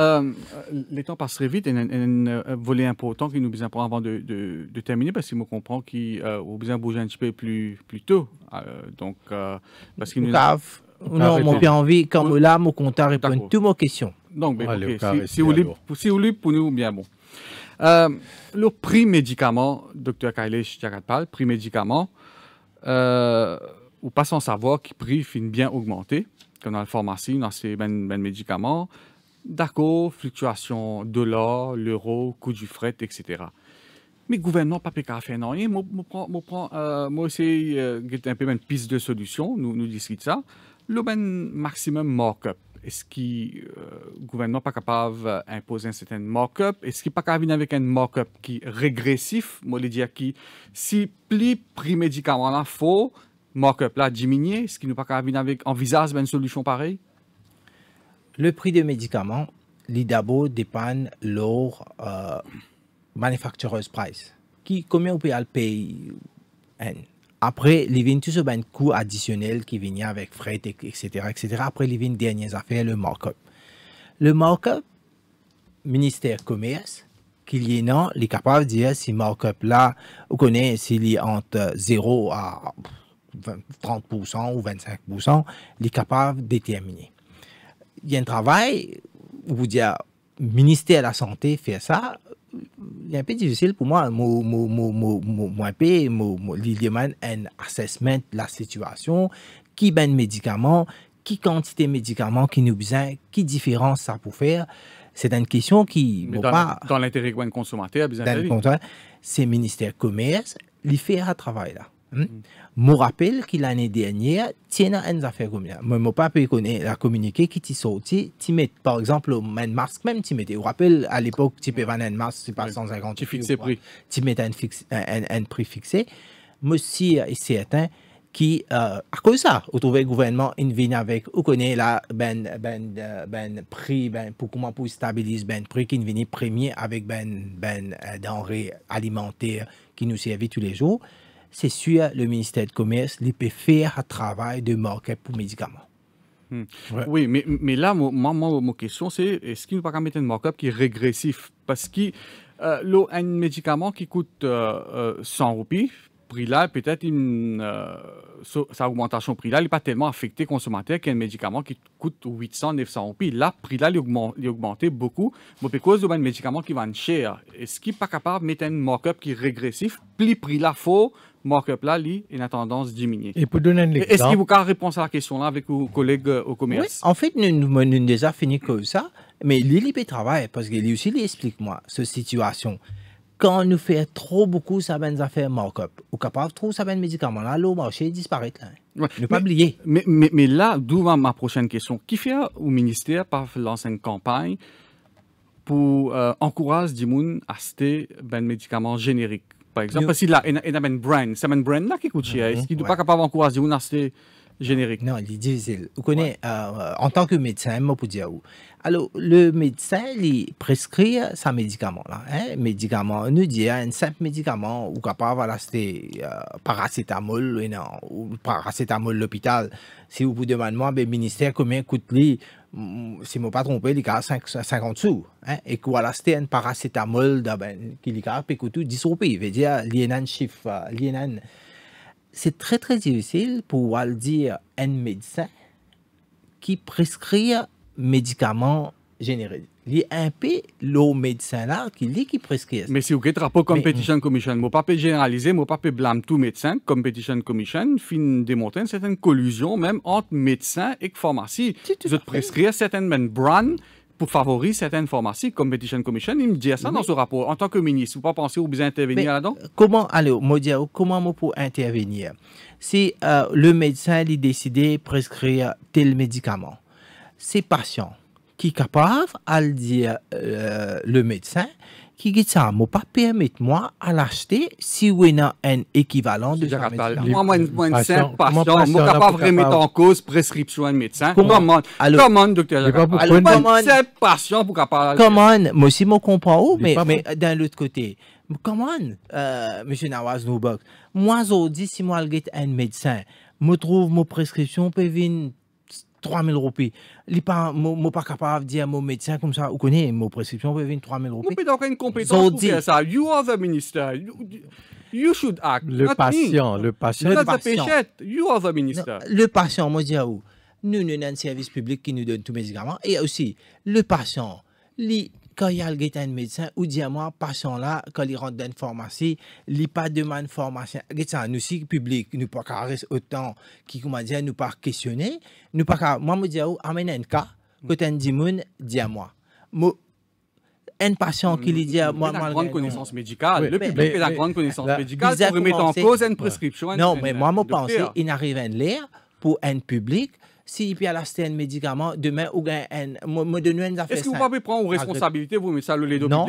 les euh, temps passent très vite et un volet important qui nous besoin avant de, de, de, terminer parce que je comprends qu'il euh, besoin de bouger un petit peu plus, plus tôt. Euh, donc, parce qu'il nous. Cave. Non, mon bien envie, comme là, mon compte répond à toutes mes questions. Donc, ben, si, si, si vous voulez, pour nous, bien bon. Euh, le prix médicament, docteur Kailesh Jagatpal, prix médicament, euh, ou pas sans savoir qui prix finit bien augmenté comme dans la pharmacie, dans ces ben, ben médicaments, d'accord, fluctuation de l'or, l'euro, coût du fret, etc. Mais le gouvernement pas fait rien. Euh, moi, moi, c'est euh, un une piste de solution. Nous, nous discutons ça. Le ben maximum markup. Est-ce que euh, le gouvernement pas capable d'imposer un certain mock-up? Est-ce qu'il pas capable avec un mock-up qui régressif? Moi, qui, si plus prix médicaments là faux, mock-up là diminué, est-ce qu'il nous pas capable avec envisage ben une solution pareille? Le prix des médicaments, l'idabo dépend leur euh, manufacturer's price. Qui, combien on peut payer? Hein? Après, il y a tout ce coût additionnel qui vient avec frais, etc., etc. Après, il y a une dernière affaire, le markup. Le markup, ministère commerce, qu'il y ait non, il est capable de dire si markup là, vous connaissez, s'il est entre 0 à 30% ou 25%, il est capable de déterminer. Il y a un travail, vous dire, ministère de la Santé fait ça, un peu difficile pour moi, moi, un peu, moi, assessment de la situation, qui ben médicaments, qui quantité de médicaments qui nous besoin, qui différence ça pour faire. C'est une question qui... Dans, dans l'intérêt de consommateur, bien le c'est ministère commerce, il fait un travail là. Hmm? Hmm. Je rappelle que l'année dernière, il y a affaires communales. Moi, je pas pu connaître la communiqué qui est sorti. Tu mets, par exemple, un masque, même, tu mets. Tu rappelle à l'époque, tu peux vendre un masque, c'est pas 150 Tu prix. Tu mets un, prix fixé. Monsieur et certain qui, euh, à cause de ça, vous trouvez le gouvernement, il vient avec, vous connaissez là, ben, ben, euh, ben, prix, ben, pour comment pour stabiliser, ben, prix qui vient premier avec, ben, ben, euh, denrées alimentaires qui nous servent tous les jours c'est sûr, le ministère de Commerce il peut faire un travail de market pour médicaments. Hmm. Oui, mais, mais là, ma question, c'est est-ce qu'il ne peut pas mettre un markup qui est régressif Parce qu'un euh, un médicament qui coûte 100 euh, euh, roupies, prix là, peut-être une, sa augmentation prix là n'est pas tellement affecté consommateur qu'un médicament qui coûte 800, 900 roupies. Là, prix là, il est augmenté beaucoup. Mais parce a un médicament qui va cher, est-ce qu'il n'est pas capable mettre un markup qui est régressif, plus prix là faux markup-là, lui, il a tendance à diminuer. Et pour donner un exemple. Est-ce que vous pouvez répondre à la question-là avec vos collègues euh, au commerce oui, En fait, nous avons déjà fini que ça, mais l'ILIP travaille parce qu'il aussi il explique moi cette situation. Quand nous faisons trop beaucoup ça ben affaires markup, ou capable trop ça ben médicaments, là, le marché disparaît là. ne pas oublier. Mais, mais, mais là, d'où va ma prochaine question Qui fait au ministère par lancer une campagne pour euh, encourager les gens à acheter ben, des médicaments génériques par exemple, si il y a une brand, c'est une brand là qui coûte cher. Est-ce qu'il n'est pas capable d'encourager une assez générique. Non, il est difficile. Vous connaissez, euh, en tant que médecin, moi, pour dire où. Alors, le médecin, il prescrit sa médicament. Là, hein. Médicament, nous dit, hein, un simple médicament, ou capable, voilà, c'était euh, paracétamol, ou, non, ou paracétamol l'hôpital. Si vous vous demandez, moi, ben, ministère, combien coûte-t-il mm, si je ne pas trompé, il y 50 sous. Hein. Et que voilà, un paracétamol, ben, qui 10 roupies. Il veut dire, il y a un chiffre, il c'est très très difficile pour dire un médecin qui prescrit médicaments génériques. Il y a un peu le médecin là qui dit qu'il prescrit. Mais si vous avez pas Competition Commission, je ne pas généraliser, je ne pas blâmer tout médecin. Competition Commission fin c'est une collusion même entre médecin et pharmacie. Vous prescrire certaines brands pour favoriser certaines pharmacies. comme Petition Commission, il me dit ça dans ce rapport. En tant que ministre, vous pas pensé vous besoin intervenir là-dedans? Comment, allez, moi, comment moi pour intervenir? Si euh, le médecin, décidé de prescrire tel médicament, ces patients qui capable à le dire euh, le médecin, qui dit ça, moi pas permette moi à l'acheter si on a un équivalent de Moi, moi, moi, c'est patient. je ne pas vraiment en cause prescription de médecin. Comment, comment, docteur Comment, c'est patient pour capable. Comment, moi aussi, je comprends où, mais d'un autre côté, comment, euh, monsieur Nawaz Noubok, moi, je si moi, je un médecin, je trouve mon prescription peut 3000 roupies. Je pas, moi, pas capable de dire à mon médecin comme ça, vous connaissez, mon prescription vous venir 3000 roupies. Vous donc, une compétence pour faire ça. You are the minister. You, should act. Le patient, le patient, le patient. You are the minister. le patient, moi, je dis à vous, nous, nous avons un service public qui nous donne tous mes médicaments. Et aussi, le patient, quand il y a un médecin ou dis-moi, patient là, quand il rentre dans une pharmacie, il pas demande formation. Nous, si public, nous pas autant qui, comment dire, nous pas questionner, nous pas moi, je dire, oh, amène un cas, mm. que un dimoun, dis-moi. Un patient qui lui dit, moi, mm. la grande connaissance médicale, le public a la grande connaissance médicale, pour remettre en cause une prescription. Non, mais moi, je pense, il n'arrive à lire pour un public, si il peut acheter un médicament, demain, ou gain un, une Est-ce que vous pouvez prendre vos responsabilité, vous, mais ça, le Non,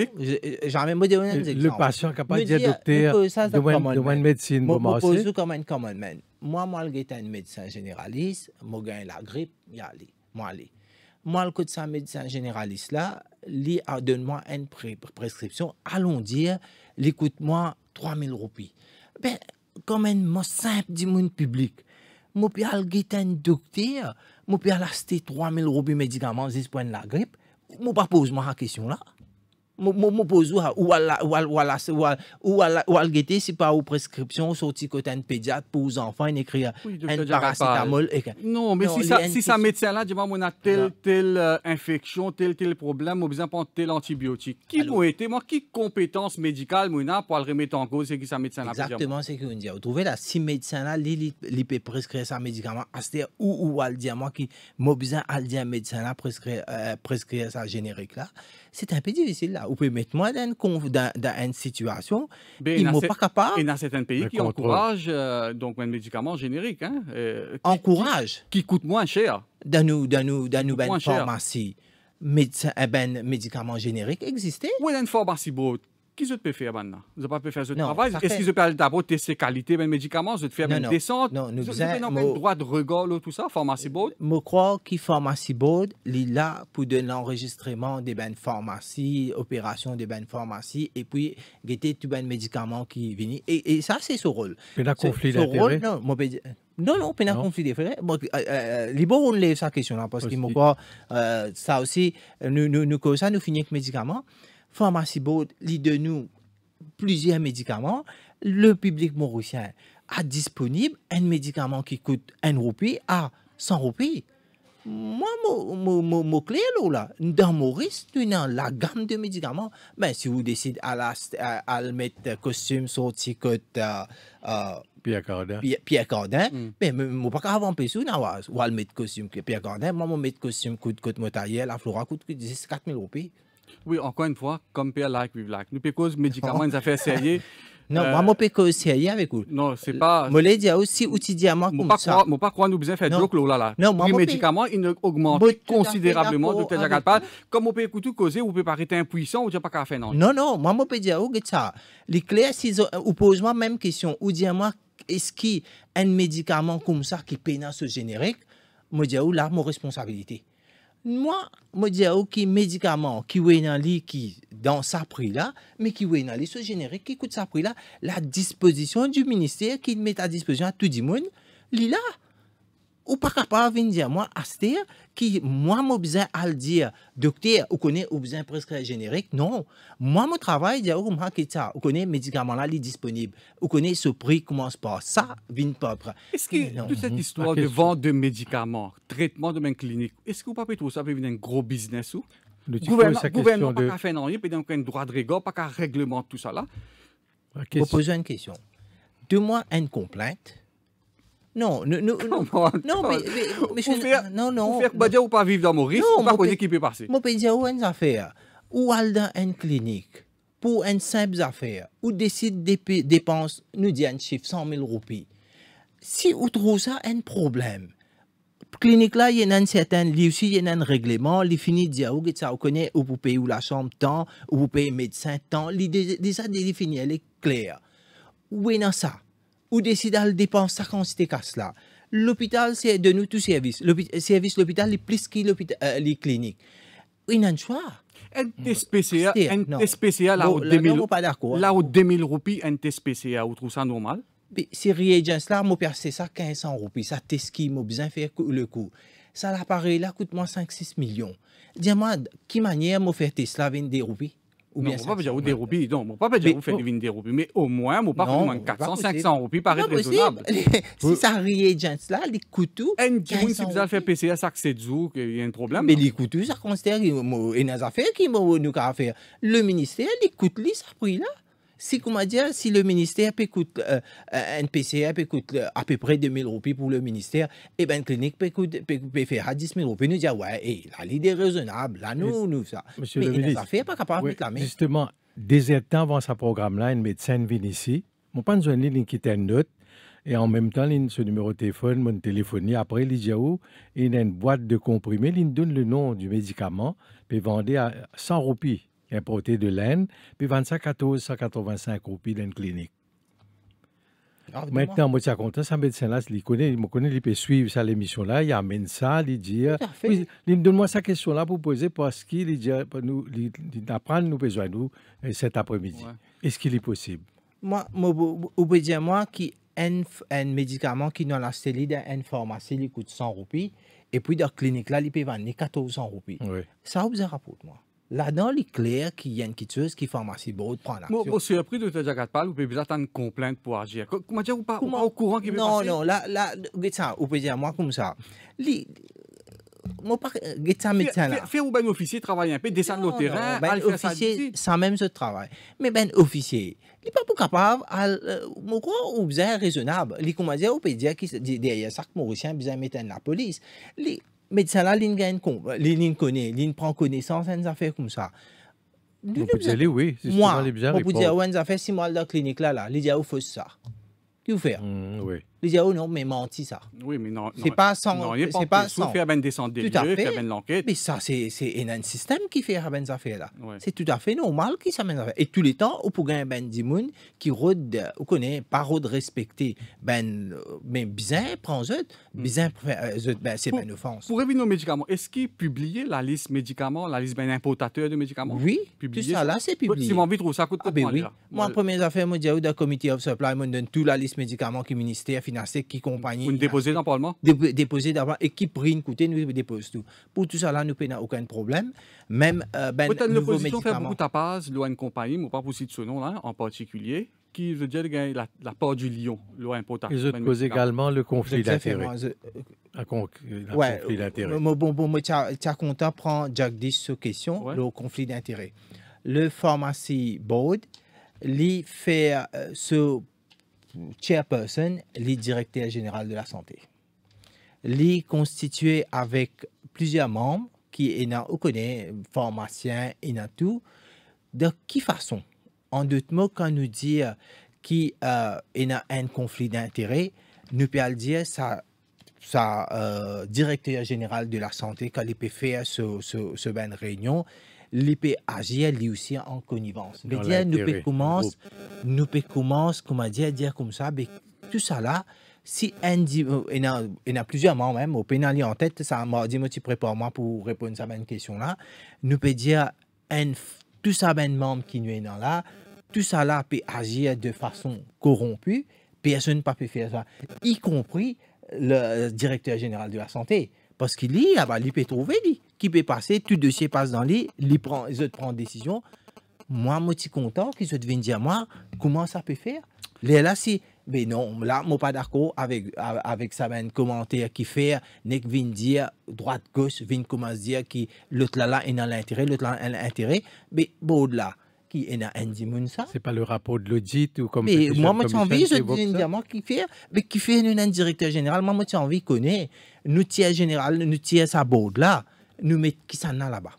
jamais me un Le patient capable de dire, docteur, de une médecine, vous comme un Moi, moi, je suis un médecin généraliste, je gagne la grippe, moi, Moi, le côté médecin généraliste là, lui donne-moi une prescription, allons dire, l'écoute-moi 3000 roupies. Ben, quand même, moi, simple du monde public mon père a à un docteur, mon père a acheté 3000 euros de médicaments, j'ai la grippe. Je ne pose pas la question là mon mon posou ou la ou la ou la ou pas aux prescriptions sorti côté un pédiatre pour aux enfants il écrit un paracétamol e non mais si ça si ça médecin là dit moi on a telle telle euh, infection tel tel problème a besoin prendre tel antibiotique qui vous été moi qui compétence médicale mon a pour le remettre en cause c'est qui ça médecin là exactement c'est ce que on dit vous trouvez là si médecin là peut prescrire ça médicament à ou ou à dire moi qui moi besoin à dire médecin là prescrire euh, prescrire ça générique là c'est un peu difficile là ou peut mettre moi dans, une situation ben, ils ne sont pas capables. Et dans certains pays qui encouragent euh, donc un médicament générique. Hein, euh, qui, Encourage. Qui, moins cher. Dans nos dans nous, dans pharmacies, médecin, eh ben, médicaments génériques existaient. Oui, dans une pharmacie Qu'est-ce que je peux faire maintenant Ils n'ont pas pu faire ce travail. Est-ce qu'ils peuvent d'abord tester qualité des médicaments Je te faire une descente Non, nous avons droit de regard, tout ça, pharmacie board Je euh, crois que pharmacie board est là pour de l'enregistrement des bonnes pharmacies, opérations des bonnes pharmacies, et puis guetter tous les ben médicaments qui viennent. Et, et ça, c'est son ce rôle. Mais la conflit d'intérêt Non, non, non, pas un conflit d'intérêt. Bon, euh, euh, euh on lève sa question là, parce qu'il me croit. ça aussi, nous, nous, nous, ça, nous finissons avec les médicaments. Pharmacie Board lit de nous plusieurs médicaments. Le public mauricien a disponible un médicament qui coûte 1 roupie à 100 roupies. Moi, mon clé, là, dans Maurice, tu as la gamme de médicaments. Mais ben, si vous décidez à, la, à, le mettre costume, sorti, côte, euh, euh, Pierre Cardin. Mm. Ben, mais je ne pas avant PC, je vais mettre costume. Pierre Cardin, moi, je mettre costume, coûte, coûte, mon la flora coûte 4 000 roupies. Oui, encore une fois, comme père, like we like. Nous, because médicaments, nous a fait essayer. Non, euh, moi, je peux essayer avec vous. Non, c'est pas. Je l'ai dit aussi moi comme ça. Je ne pas croire nous besoin faire des là là. Non, les médicaments, ils augmentent considérablement de tes pas. Comme on peut écouter causer, vous impuissant, paraître impuissant ou pas qu'à faire non. Non, non, moi, je peux dire que ça. Les clés, si vous posez moi même question, ou à moi, est-ce qu'il y a un médicament comme ça qui pénètre ce générique? Je dis, oh, là, mon responsabilité. Moi, je dis ah, ok, médicament qui est dans li, qui dans sa prix là, mais qui est dans ce générique qui coûte sa prix là, la disposition du ministère qui met à disposition à tout le monde, lila là ou pas capable de venir dire, moi, Astéa, qui, moi, besoin à le dire, docteur, ou connaît, vous besoin prescrire générique, non. Moi, mon travaille dire, ou ça, médicament là, il est disponible, vous connaît, ce prix commence par ça, vient propre. Est-ce que toute cette mhm. histoire de vente de médicaments, traitement de main clinique, est-ce que vous ne pouvez trouver ça peut un gros business ou? Le gouvernement, gouvernement de... pas qu'à faire non, pas donc un droit de rigueur, pas qu'à réglementer tout ça là. Vous posez une question. Deux mois, une complainte non, non, non, non, mais, monsieur, non, non, pour faire Badia ou pas vivre dans Maurice, ou pas côté qui peut passer. Moi, je dire une affaire. Ou aller dans une clinique pour une simple affaire, où décide des dépenses, nous dit un chiffre 100 000 roupies. Si vous trouvez ça un problème, clinique là, il y a un certain, lui il y a un règlement, il finit de dire, vous ça, vous connaissez, ou vous payez la chambre tant, où vous payez médecin tant, l'idée, déjà, défini, elle est claire. Où est ça? ou décider de dépenser quand c'était casse là. L'hôpital, c'est de nous tous service. Le service l'hôpital, est plus que l'hôpital, euh, les cliniques. Il a un choix. Un spécial, un spécial, là où 2000, roupies, un spécial, vous trouvez ça normal? Ces cela là, moi, c'est ça 1500 roupies, ça, t'es ce qui m'a besoin faire le coup? Ça, l'appareil là, coûte moins 5-6 millions. Dis-moi, qui manière faire ça Tesla des roupies? Non, on ne peut pas dire des roupies, non, pas dire vous faites vivre des roupies, mais au moins, on ne pas prendre 400, 500 roupies, paraît raisonnable. Si ça riait, gens là, les couteaux. une qui si vous allez faire PCA, ça que c'est jours, qu'il y a un problème. Mais hein. les couteaux, ça considère qu'il y a des affaires qui nous faire. Le ministère, les couteaux, ça pris là. Si comment dire, si le ministère peut euh, un euh, PCA coûte euh, à peu près 2000 roupies pour le ministère, et eh bien une clinique peut faire à 10 000 roupies, nous disons, ouais, eh, la l'idée est raisonnable, là nous, nous ça. Monsieur Mais le fait pas capable de la Justement, des avant ce programme-là, une médecin vient ici, mon pas besoin de qui une note. Et en même temps, il ce numéro de téléphone, mon téléphonie. Après, il dit il a une boîte de comprimés, il donne le nom du médicament, puis vendait à 100 roupies importé de laine, puis 25, 14 185 roupies dans une clinique. Maintenant, moi, suis content, ça, médecin-là, il connaît, il me connaît, il peut suivre ça, l'émission-là, il amène ça, il dit, euh, il donne-moi cette question-là pour poser parce qu'il dit, euh, nous, apprend nous besoin, nous, euh, cet après-midi. Est-ce qu'il est possible? Moi, vous pouvez dire, moi, qui un, médicament qui dans la cellule d'une pharmacie, il coûte 100 roupies, et puis dans la clinique, là, il peut vendre 1400 roupies. Ça, vous rapporte, moi. Là-dedans, il est clair qu'il y a une quitteuse qui pharmacie de prendre l'action. Moi, je surpris de te dire qu'elle parle, ou peut attendre une complainte pour agir. Comment dire, ou pas, ou pas au courant qu'il passer Non, non, là, là, ça, ou peut dire, moi, comme ça. Moi, pas, ça, médecin là. Faire ou ben officier travailler un peu, descendre au terrain, ben, officier, sans même ce travail. Mais ben officier, il n'est pas beaucoup capable, euh, mon quoi, ou bien raisonnable. Il, comment dire, ou pouvez dire que derrière ça, que Mauricien, bien mettre la police. Li, médecin là, il gagne il euh, connaît, il prend connaissance, des affaires comme ça. Vous pouvez oui. Moi, vous dire, ouais, des affaires fait six mois dans la clinique là, là, il dit, vous faites ça. Que vous faire mmh, Oui. Les oh non, mais menti ça. Oui, mais non. C'est pas sans. Non, c'est pas sans. Fait à ben descendre des lieux, fait ben l'enquête. Mais ça, c'est un système qui fait ben ça fait là. C'est tout à fait normal qui ça faire. Et tous les temps, on peut gagner ben dimoun qui rôde, euh, on connaît pas rôde respecter ben euh, mais bizarre prend zut, mm. bizarre euh, ben c'est ben offense. Pour revenir aux médicaments, est-ce qu'il publié la liste médicaments, la liste ben importateur de médicaments? Oui. Tout ça là, c'est publié. Si mon vite trouve ça coûte ah, ben oui. Moi, première affaire, moi, j'ai ah eu le comité of supply, me donne toute la liste médicaments qui ministère qui compagnie kompanyi. Ou déposez depose nan parlement? Depose nan d'abord et qui pri nou tout. pour tout ça, là, nous pe aucun problème. Même, euh, ben, nouvo medikaman. Poten l'oposisyon fè beaucoup loin lwa n kompanyi, pas pa pou ce nom-là en particulier qui veut dire la, la part du lion, l'important. Ils ont causé également le conflit d'intérêts. ouais conflit euh, d'intérêts. Bon, bon, bon, tiens, content prend 10 sur question, le conflit d'intérêts. Le pharmacy board, lui fait euh, ce chairperson, le directeur général de la santé. est constitué avec plusieurs membres qui en connaît, pharmaciens et tout. De quelle façon, en d'autres mots, quand nous dire qu'il euh, y a un conflit d'intérêt, nous pouvons dire ça sa euh, directeur général de la santé quand peut faire ce, ce, ce réunion agir lui aussi en connivence. Mais dire, nous peut commencer, nous peut commencer, comment dire, dire comme ça, mais tout ça là, si euh, il y en a plusieurs membres même, au pénal en tête, ça m'a dit, moi, tu prépares moi pour répondre à cette question-là, nous peut dire, tout ça, ben, membre qui nous est dans là, tout ça là peut agir de façon corrompue, personne ne peut faire ça, y compris le euh, directeur général de la santé, parce qu'il y a, bah, il peut trouver, lui qui peut passer, tout dossier passe dans lui, les prend, ils autres prennent décision. Moi, je suis content qu'ils se viennent dire moi comment ça peut faire. Les là, si, mais non, là, je suis pas d'accord avec, avec ça, un commentaire qui fait, n'est vient dire droite, gauche, vient commencer dire qui l'autre là, là, est dans l'intérêt, l'autre là, il a l'intérêt, mais bon, là qui est dans Andy Mounsa. C'est pas le rapport de l'audit ou comme Mais moi, moi, j'ai envie, je dis, moi, qui fait, mais qui fait un directeur général, moi, moi, j'ai envie, connaît, nous tiers général, nous tiers sa board là nous met a là-bas.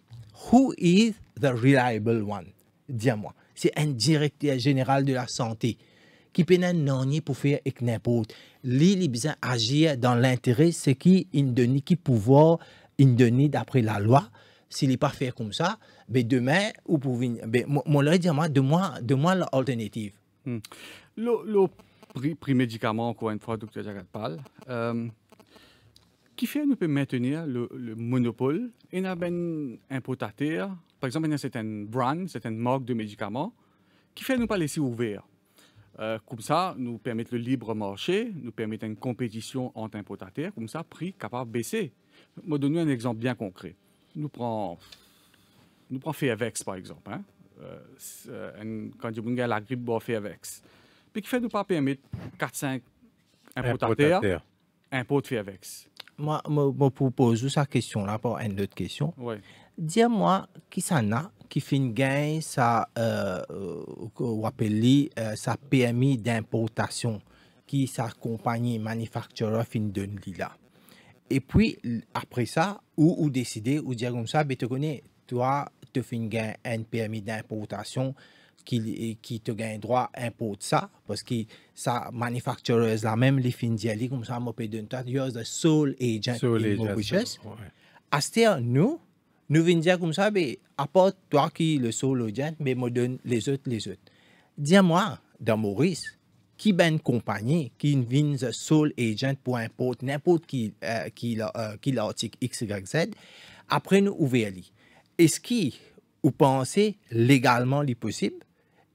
Who is the reliable one? Dis-moi. C'est un directeur général de la santé qui peut n'en pour faire avec n'importe. Lui, il agir dans l'intérêt, ce qui donné qui pouvoir, une donné d'après la loi. S'il n'est pas fait comme ça, ben demain, ou pour ben, moi, dis-moi, de moi, de moi l'alternative. Hmm. Le, prix, prix médicament, encore une fois, docteur Jagatpal, euh, que nous peut maintenir le, monopole monopole nous avons un importateur, par exemple, y a brand, brands, certaines marques de médicaments, qui fait nous pas laisser ouvert. Euh, comme ça, nous permettre le libre marché, nous permettre une compétition entre importateurs, comme ça, prix capable de baisser. Je vais donner un exemple bien concret. Nous prenons, nous Fairvex, par exemple. Hein? Euh, euh quand je la grippe, bon, Fairvex. Puis qui fait nous pas permettre 4-5 importateurs de Fairvex moi, me, me propose sa question là pour une autre question. Ouais. Dis-moi qui ça a, qui fait gain sa euh, euh, euh sa PMI d'importation qui s'accompagne compagnie manufacturer fin de là. Et puis après ça, ou, ou décider ou dire comme ça, mais ben, tu connais, toi, tu fin gain un PMI d'importation qui, te gagne droit impôt ça, parce que sa manufactureuse, la même les fins comme ça, m'a payé d'une tête, de the sole agent sole in agent, À ce nous, nous venons dire comme ça, mais apporte toi qui le sole agent, mais me donne les autres, les autres. Dis-moi, dans Maurice, qui ben compagnie qui vient the sole agent pour importer n'importe qui, euh, qui, l'article euh, X, Y, Z, après nous ouvrir Est-ce que vous pensez légalement possible?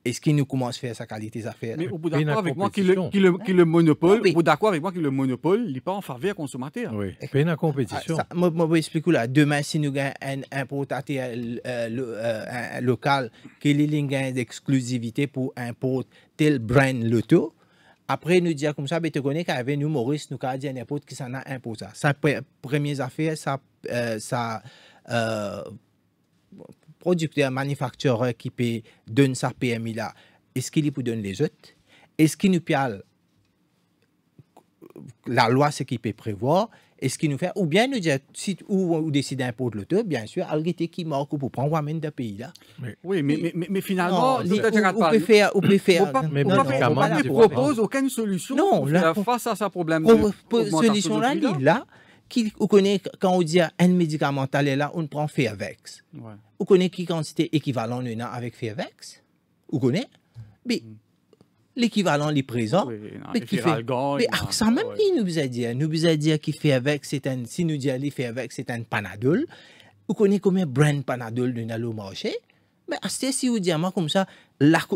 est-ce qu'il nous commence à faire sa qualité d'affaires Mais au bout d'accord avec moi qui le, qui le, qui le monopole, au bout d'accord avec moi qui le monopole, il n'est pas en faveur consommateur. Oui, eh, peine à compétition. Ah, moi, moi, je explique là. Demain, si nous avons un importateur euh, local, le, y local qui a d'exclusivité pour importer tel brand Loto, après nous dire comme ça, mais ben, tu connais qu'avec nous, Maurice, nous avons dit n'importe qui s'en a imposé. Ça, première affaire, ça, euh, ça producteur, manufacturier qui peut donner sa PMI là, est-ce qu'il peut donner les autres Est-ce qu'il nous parle la loi, ce qu'il peut prévoir Est-ce qu'il nous fait Ou bien nous dire, si ou, ou décide d'imposer l'autre, bien sûr, arrêter qui pas pour prendre même d'un pays là. Oui, mais, mais, mais finalement, on peut faire. On faire. On ne propose aucune solution face à ce problème. Cette solution-là, là qui connaît quand on dit un médicament est là, on prend Fairvex. Ouais. On connaît qui quantité équivalente on a avec Fairvex. Vous connaît. Mais hmm. l'équivalent est présent. mais qui fait, ah, ça même nous a dire. Hein, nous a dit que c'est un, si nous disons Fairvex c'est un Panadol. Vous connaît combien brand Panadol on a au marché. Mais ah, si vous dites comme ça,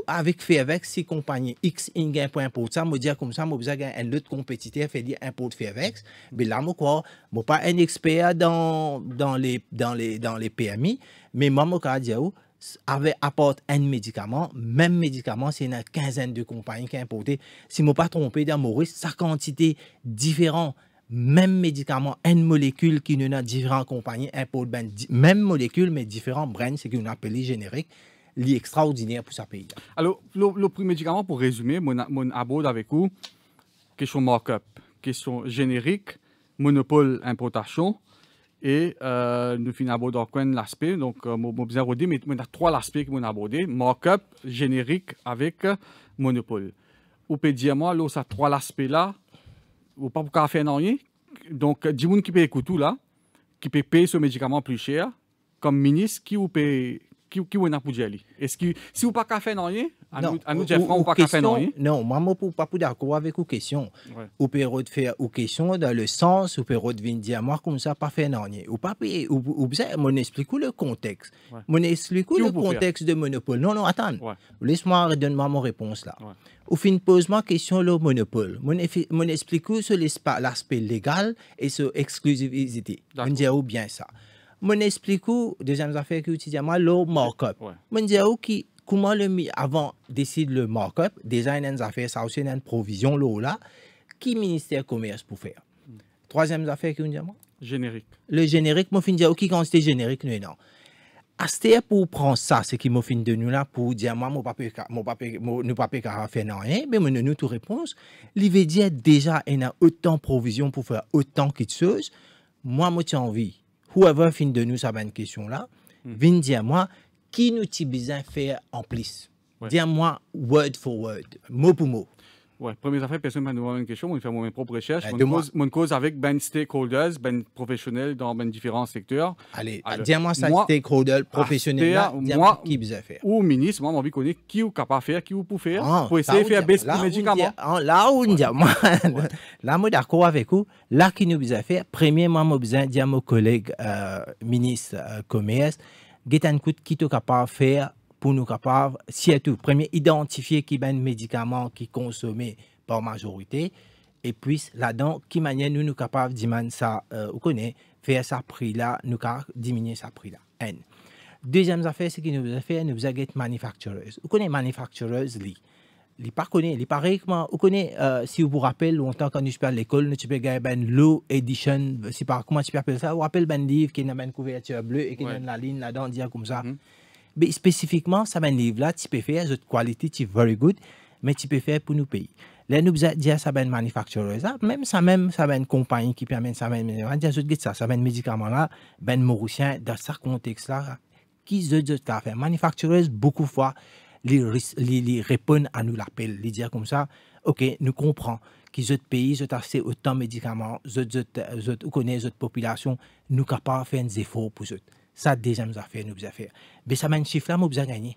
avec fait avec si compagnie X in point pour ça me dire comme ça moi besoin un autre compétiteur fait dire import faire avec mais là moi quoi moi pas un expert dans dans les dans les dans les PMI mais moi moi quoi dire avait apporte un médicament même médicament c'est une quinzaine de compagnies qui importé si moi pas trompé dans Maurice sa quantité différent même médicament, une molécule qui n'a différents compagnies, un ben, même molécule, mais différents brands, c'est qu'on appelle les génériques l'extraordinaire pour sa pays. -là. Alors, le, prix médicament, pour résumer, mon, mon avec vous, question markup, question générique, monopole importation, et euh, nous finissons aborder l'aspect. Donc, euh, mon bien rodé, mais on a trois aspects que nous mark markup, générique avec monopole. Vous pouvez dire moi, là, ça trois aspects là, n'avez pas pour faire rien. Donc, dis-moi qui peut écouter, là, qui peut payer ce médicament plus cher, comme ministre, qui vous paye qui, qui est dans pour Est-ce que si vous pas café non rien, à nous à nous pas café non rien Non, moi moi pour pas pour d'accord avec vos questions. Vous Ou peut faire questions question dans le sens ou peut venir dire moi comme ça pas fait non rien. Ou pas payer ou ou vous mon explique le contexte. Ouais. Mon explique le contexte de monopole. Non non attends. Laisse-moi redonner ma réponse là. Vous fin pose ma question le monopole. Mon, mon explique sur l'aspect légal et sur exclusivité. On dit ou bien ça mon explique où deuxième affaire que c'est le markup. Mon dis qui comment le avant décide le markup, déjà il y a affaire, ça aussi une provision là, là qui ministère commerce pour faire. Troisième affaire que nous disons Générique. Le générique, moi, je dis, OK, quand c'était générique, nous, non. Asté pour prendre ça, ce qui m'a fin de nous là, pour dire, moi, mon papa mon pas faire rien, fait non, hein, mais mais nous, nous, tout réponse, il veut dire déjà, il a autant de provisions pour faire autant de choses. Moi, moi, j'ai envie whoever fin de nous, ça question là, hmm. venez me dire moi, qui nous a besoin faire en plus? Ouais. Dis-moi word for word, mot pour mot. Oui, première affaire, personne ne m'a demandé une question. Moi, je fais mes propres recherches. je cause, cause avec ben stakeholders, ben professionnels dans ben différents secteurs. Allez, dis-moi ça, stakeholder, professionnel, là, moi, qui vous fait? Ou ministre, moi, j'ai envie de connaître qui vous capable de faire, qui vous pouvez faire, ah, pour essayer de faire baisser les médicaments. Ah, là où on dit, moi, là, d'accord avec vous, là, qui nous a fait premièrement, moi, besoin de dire à mon collègue euh, ministre euh, commerce, qui est capable de faire pour nous capables, tout. premier, identifier qui ben médicament qui consommé par majorité, et puis là-dedans, qui manière nous nous capables diminuer ça, vous euh, connaît faire ça prix là, nous diminuer ça prix là. N. Deuxième affaire, c'est qui nous a fait, nous a manufactureuse. Vous connaissez manufactureuse, li. les pas connaît, li pas réellement, vous connaissez, euh, si vous vous rappelez, longtemps quand nous à l'école, nous avons fait ben low edition, si par comment tu peux appeler ça, vous rappelez ben livre qui n'a une ben couverture bleue et qui donne la ligne là-dedans, dire comme ça. Mm-hmm. Mais spécifiquement, ça m'a livre-là, tu peux faire, cette qualité, tu very good, mais tu peux faire pour nous payer. Là, nous avons dit ça ben être ça, même ça même ça ben compagnie qui permet ça ben ça ça ben médicament là, ben mauricien dans ce contexte là, qui se dit ça fait beaucoup de fois ils répondent à nous l'appel, ils disent comme ça, ok, nous comprend qui d'autres pays, ont assez autant de médicaments, ils connais autres populations, nous capables de faire des efforts pour eux. Ça, déjà, nous a fait, nous fait Mais ça, un chiffre là, moi besoin gagner.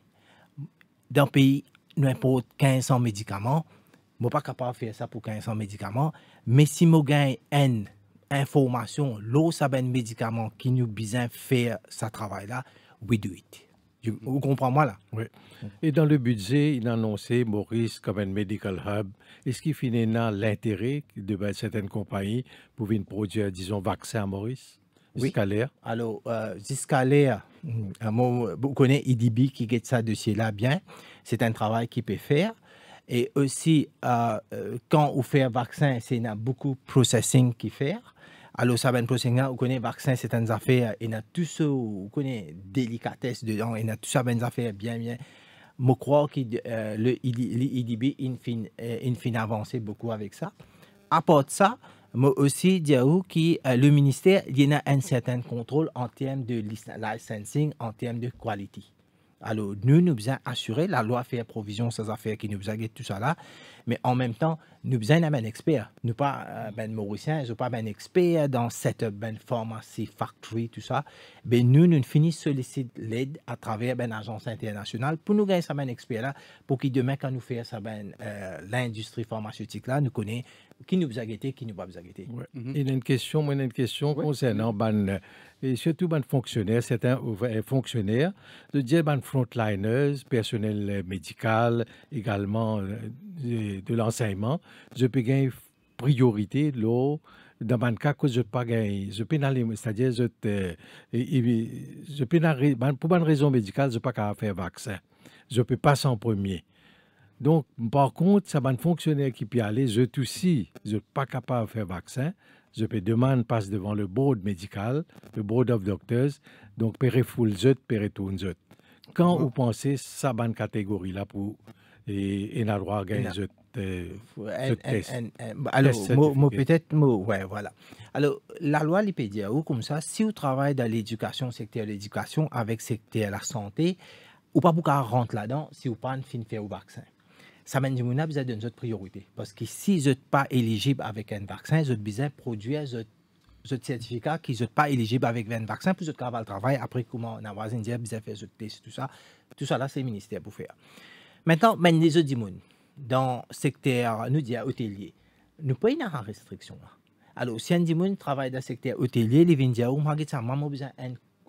Dans le pays, nous importe 1500 médicaments. Je ne pas capable de faire ça pour 1500 médicaments. Mais si je gagne une information, l'eau, ça, un médicament qui nous besoin faire ce travail-là, we do it. vous comprenez moi là Oui. Et dans le budget, il a annoncé Maurice comme un medical hub. Est-ce qu'il finit l'intérêt de ben, certaines compagnies pour venir produire, disons, vaccin à Maurice jusqu'à Alors, euh, jusqu'à l'air, euh, vous connaissez Idibi qui gère ça de là bien. C'est un travail qu'il peut faire. Et aussi, euh, euh, quand on fait un vaccin, c'est il y a beaucoup de processing qui fait. Alors, ça va être processing, connaissez connaît vaccin, c'est une affaire, il y a tout ça, vous connaît délicatesse dedans, il y a tout ça, une affaire bien, bien. Je crois que euh, le IDB, avancé beaucoup avec ça. Apporte ça, mais aussi Diaou qui euh, le ministère a un certain contrôle en termes de licensing, en termes de qualité. Alors, nous, nous besoin assurer, la loi fait provision ces affaires qui nous besoin tout ça là, mais en même temps, nous besoin d'un expert. Nous pas mauriciens, euh, ben mauricien, nous pas ben expert dans cette ben pharmacie, factory, tout ça. mais ben nous, nous finissons solliciter l'aide à travers ben agence internationale pour nous gagner ça ben expert là, pour qu'il demain quand nous faire ça ben, euh, l'industrie pharmaceutique là, nous connaît qui nous a guetté, qui nous va vous mhm. Il y a une question, moi, il y a une question concernant mhm. ban, euh, et surtout ban fonctionnaire, certains euh, fonctionnaires, de dire ban frontliners, personnel euh, médical, également de, l'enseignement, je peux gagner priorité l'eau dans mon cas que je pas je c'est-à-dire je pour une raison médicale, je pas qu'à faire vaccin. Je peux pas en premier. Donc, par contre, ça va fonctionnaire qui peut aller, je tout si, je suis pas capable de faire vaccin, je peux demander passe devant le board médical, le board of doctors, donc peut refoule Quand mhm. vous pensez ça une catégorie là pour et, et la droit gagner euh, bah, alors, peut-être, ouais, voilà. Alors, la loi l'IPDIA, comme ça, si vous travaillez dans l'éducation, secteur l'éducation, avec secteur la santé, ou pas pour rentrer là-dedans si vous pas fin faire le vaccin. Ça Ça nous vous avez une autre priorité. Parce que si vous n'êtes pas éligible avec un vaccin, vous besoin produire ce certificat qui sont pas éligible avec un vaccin. puis vous avez le travail, après comment on a voisin dit, vous fait ce test, tout ça. Tout ça, là, c'est le ministère pour faire. Maintenant, les autres dans le secteur, nous dit hôtelier, nous pas une restriction. Hein. Alors, si un gens travaille dans le secteur hôtelier, ils viennent dire, oh, moi, pas besoin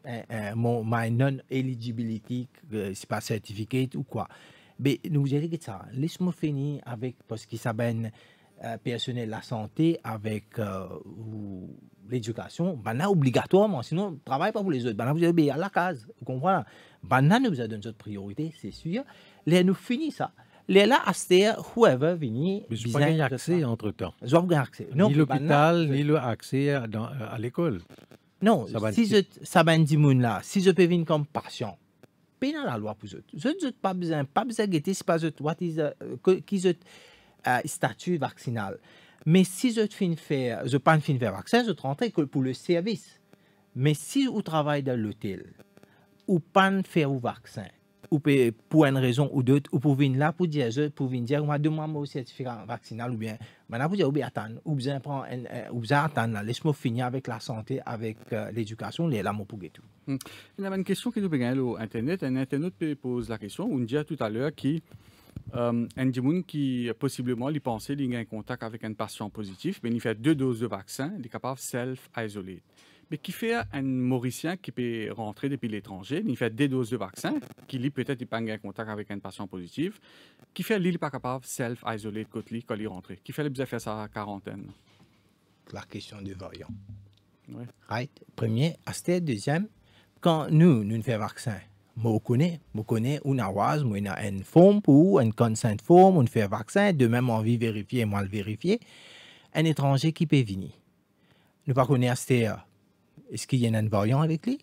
d'un non-eligibility, c'est pas certificat ou quoi. Mais nous que ça. laissez moi finir avec, parce qu'il s'abène euh, personnel la santé avec euh, l'éducation, bana obligatoirement, sinon travaille pas pour les autres. Ben, vous avez à la case, vous comprenez? Ben, nous a donné notre priorité, c'est sûr. les nous finit ça. Les là, whoever, Mais je pas accès entre temps. ni ben, l'hôpital, ni euh, à, l'école. Non, là, si je peux venir comme patient, campé la loi pour eux. ils n'ont pas besoin, pas besoin de guetter pas what statut vaccinal. Mais si eux ne font pas un vaccin, ils rentrent pour le service. Mais si vous travaillez dans l'hôtel, ou pas faire un vaccin, ou pour une raison ou d'autre, ou pour venir là, pour dire, pour venir dire, ou va demander mon certificat vaccinal, ou bien, maintenant, pour dire, ou attendre, ou bien prendre, ou attendre, laisse-moi finir avec la santé, avec euh, l'éducation, les je pour tout. Il y a une question qui nous vient sur Internet. Un internaute pose la question, on dit tout à l'heure qui a euh, un gens qui possiblement pensent pensait qu'il a un contact avec un patient positif, mais il fait deux doses de vaccin, il est capable de self-isoler. Mais qui fait un Mauricien qui peut rentrer depuis l'étranger, il fait des doses de vaccin, qui lit peut-être pas en contact avec un patient positif, qui fait l'île pas capable self-isoler de côté quand il rentre, qui fait les faire sa quarantaine. La question du variant. Ouais. Right. Premier, aspect deuxième, quand nous, nous faisons vaccin, moi, connais, moi, connais, on a une forme pour, une consent form, on fait vaccin, de même, on vit vérifier, moi, le vérifier. Un étranger qui peut venir. Nous ne connaissons pas est-ce qu'il y a une variant avec lui?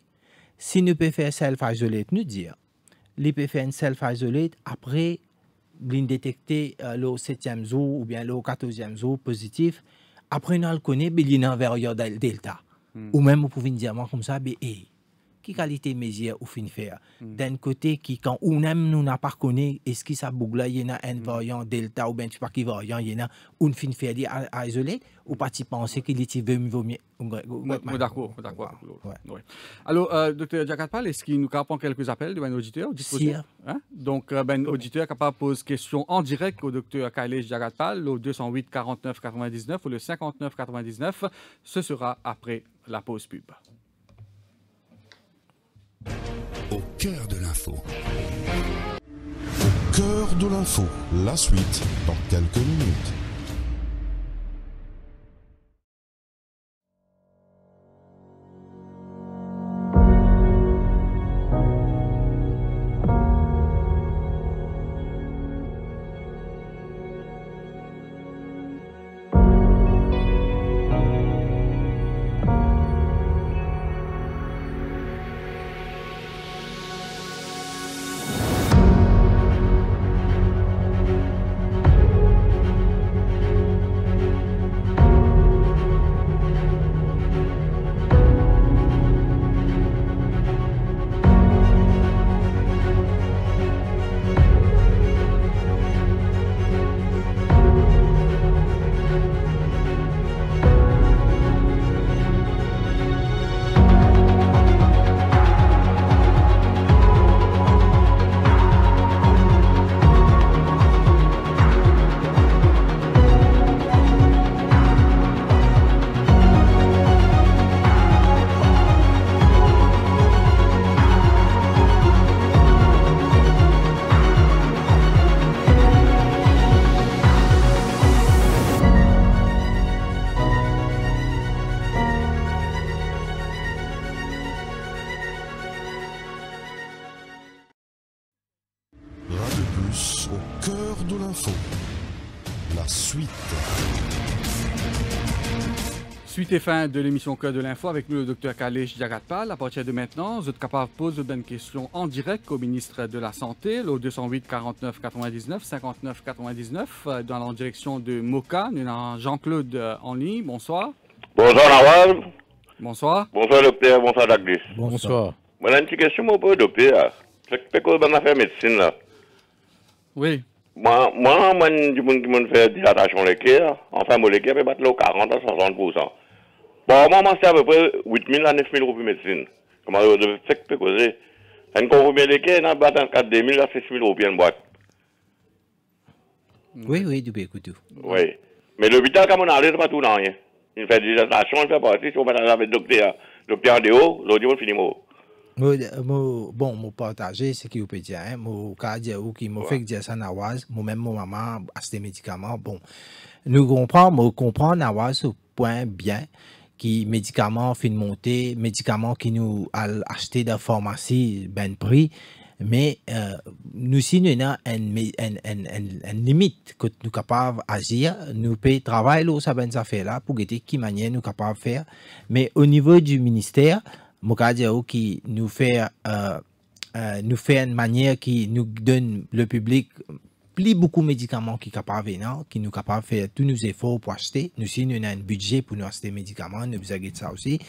Si ne peut faire self-isolate, nous dire, il peut faire une self-isolate après l'in détecté euh, le 7e jour ou bien le 14e jour positif. Après, on le connaît, il y a un delta. Hmm. Ou même, vous pouvez dire, comme ça, mais, hey, qui qualité ou fin hmm. d'un côté qui quand on ou n'a pas na pas ce qui ça bougla y en mm. variant delta ou ben tu pas qui variant yena y fin faire di à à isoler ou tu panse qu'il est ti mieux mieux D'accord, d'accord. Alors, euh, docteur Jakatpal, est-ce qu'il nous capte quelques appels de ben auditeur si, hein? Donc, euh, ben auditeur capable pose question en direct au docteur Kailesh Jagatpal, au 208 49 99 ou le 59 99. Ce sera après la pause pub au cœur de l'info. Au cœur de l'info, la suite dans quelques minutes. c'était fin de l'émission Cœur de l'info avec nous le docteur Kalish Jagatpal. À partir de maintenant, vous êtes capable de poser une question en direct au ministre de la Santé, le 208 49 99 59 99, dans la direction de Moka. Nous avons Jean-Claude euh, en ligne. Bonsoir. Bonsoir Nawal. Bonsoir. Bonsoir docteur, bonsoir Douglas. Bonsoir. Moi, j'ai une petite question pour vous, docteur. C'est quoi affaire médecine là Oui. Moi, moi, moi, je me qui dilatation fait dilatation l'équerre, enfin, mon l'équerre peut battre 40 à 60%. Bon, moi, c'est à peu près 8 000 à 9 000 roupies médecine. Comment vous devez faire que causer Un convoi lesquels, dans le bâton, 4 000 à 6 000 roupies en boîte. Oui, oui, du écoute. Oui. Mais l'hôpital, quand on allait, c'est pas tout, rien. Il fait des attentions, il fait partie. Si on va avec le docteur, docteur en dehors, l'autre, on finit mort. Bon, mon partager, c'est que vous peut dire, hein, mon cas ou qui m'a fait dire ça nawaz, moi-même, mon maman, à ces médicaments, bon. Nous comprenons, nous comprenons nawaz au point bien qui médicaments fin montée, médicaments qui nous acheter dans la pharmacie, ben prix. Mais euh, nous, si nous avons une, limite que nous sommes capables d'agir, nous pouvons travailler ben, sur ces affaires-là pour de qui manière nous sommes capables de faire. Mais au niveau du ministère, je oh, qui nous fait, euh, euh, nous fait une manière qui nous donne le public il y a beaucoup de médicaments qui capable venir, qui nous capable faire tous nos efforts pour acheter. Nous aussi, nous avons un budget pour nous acheter médicaments, nous besoin de ça aussi.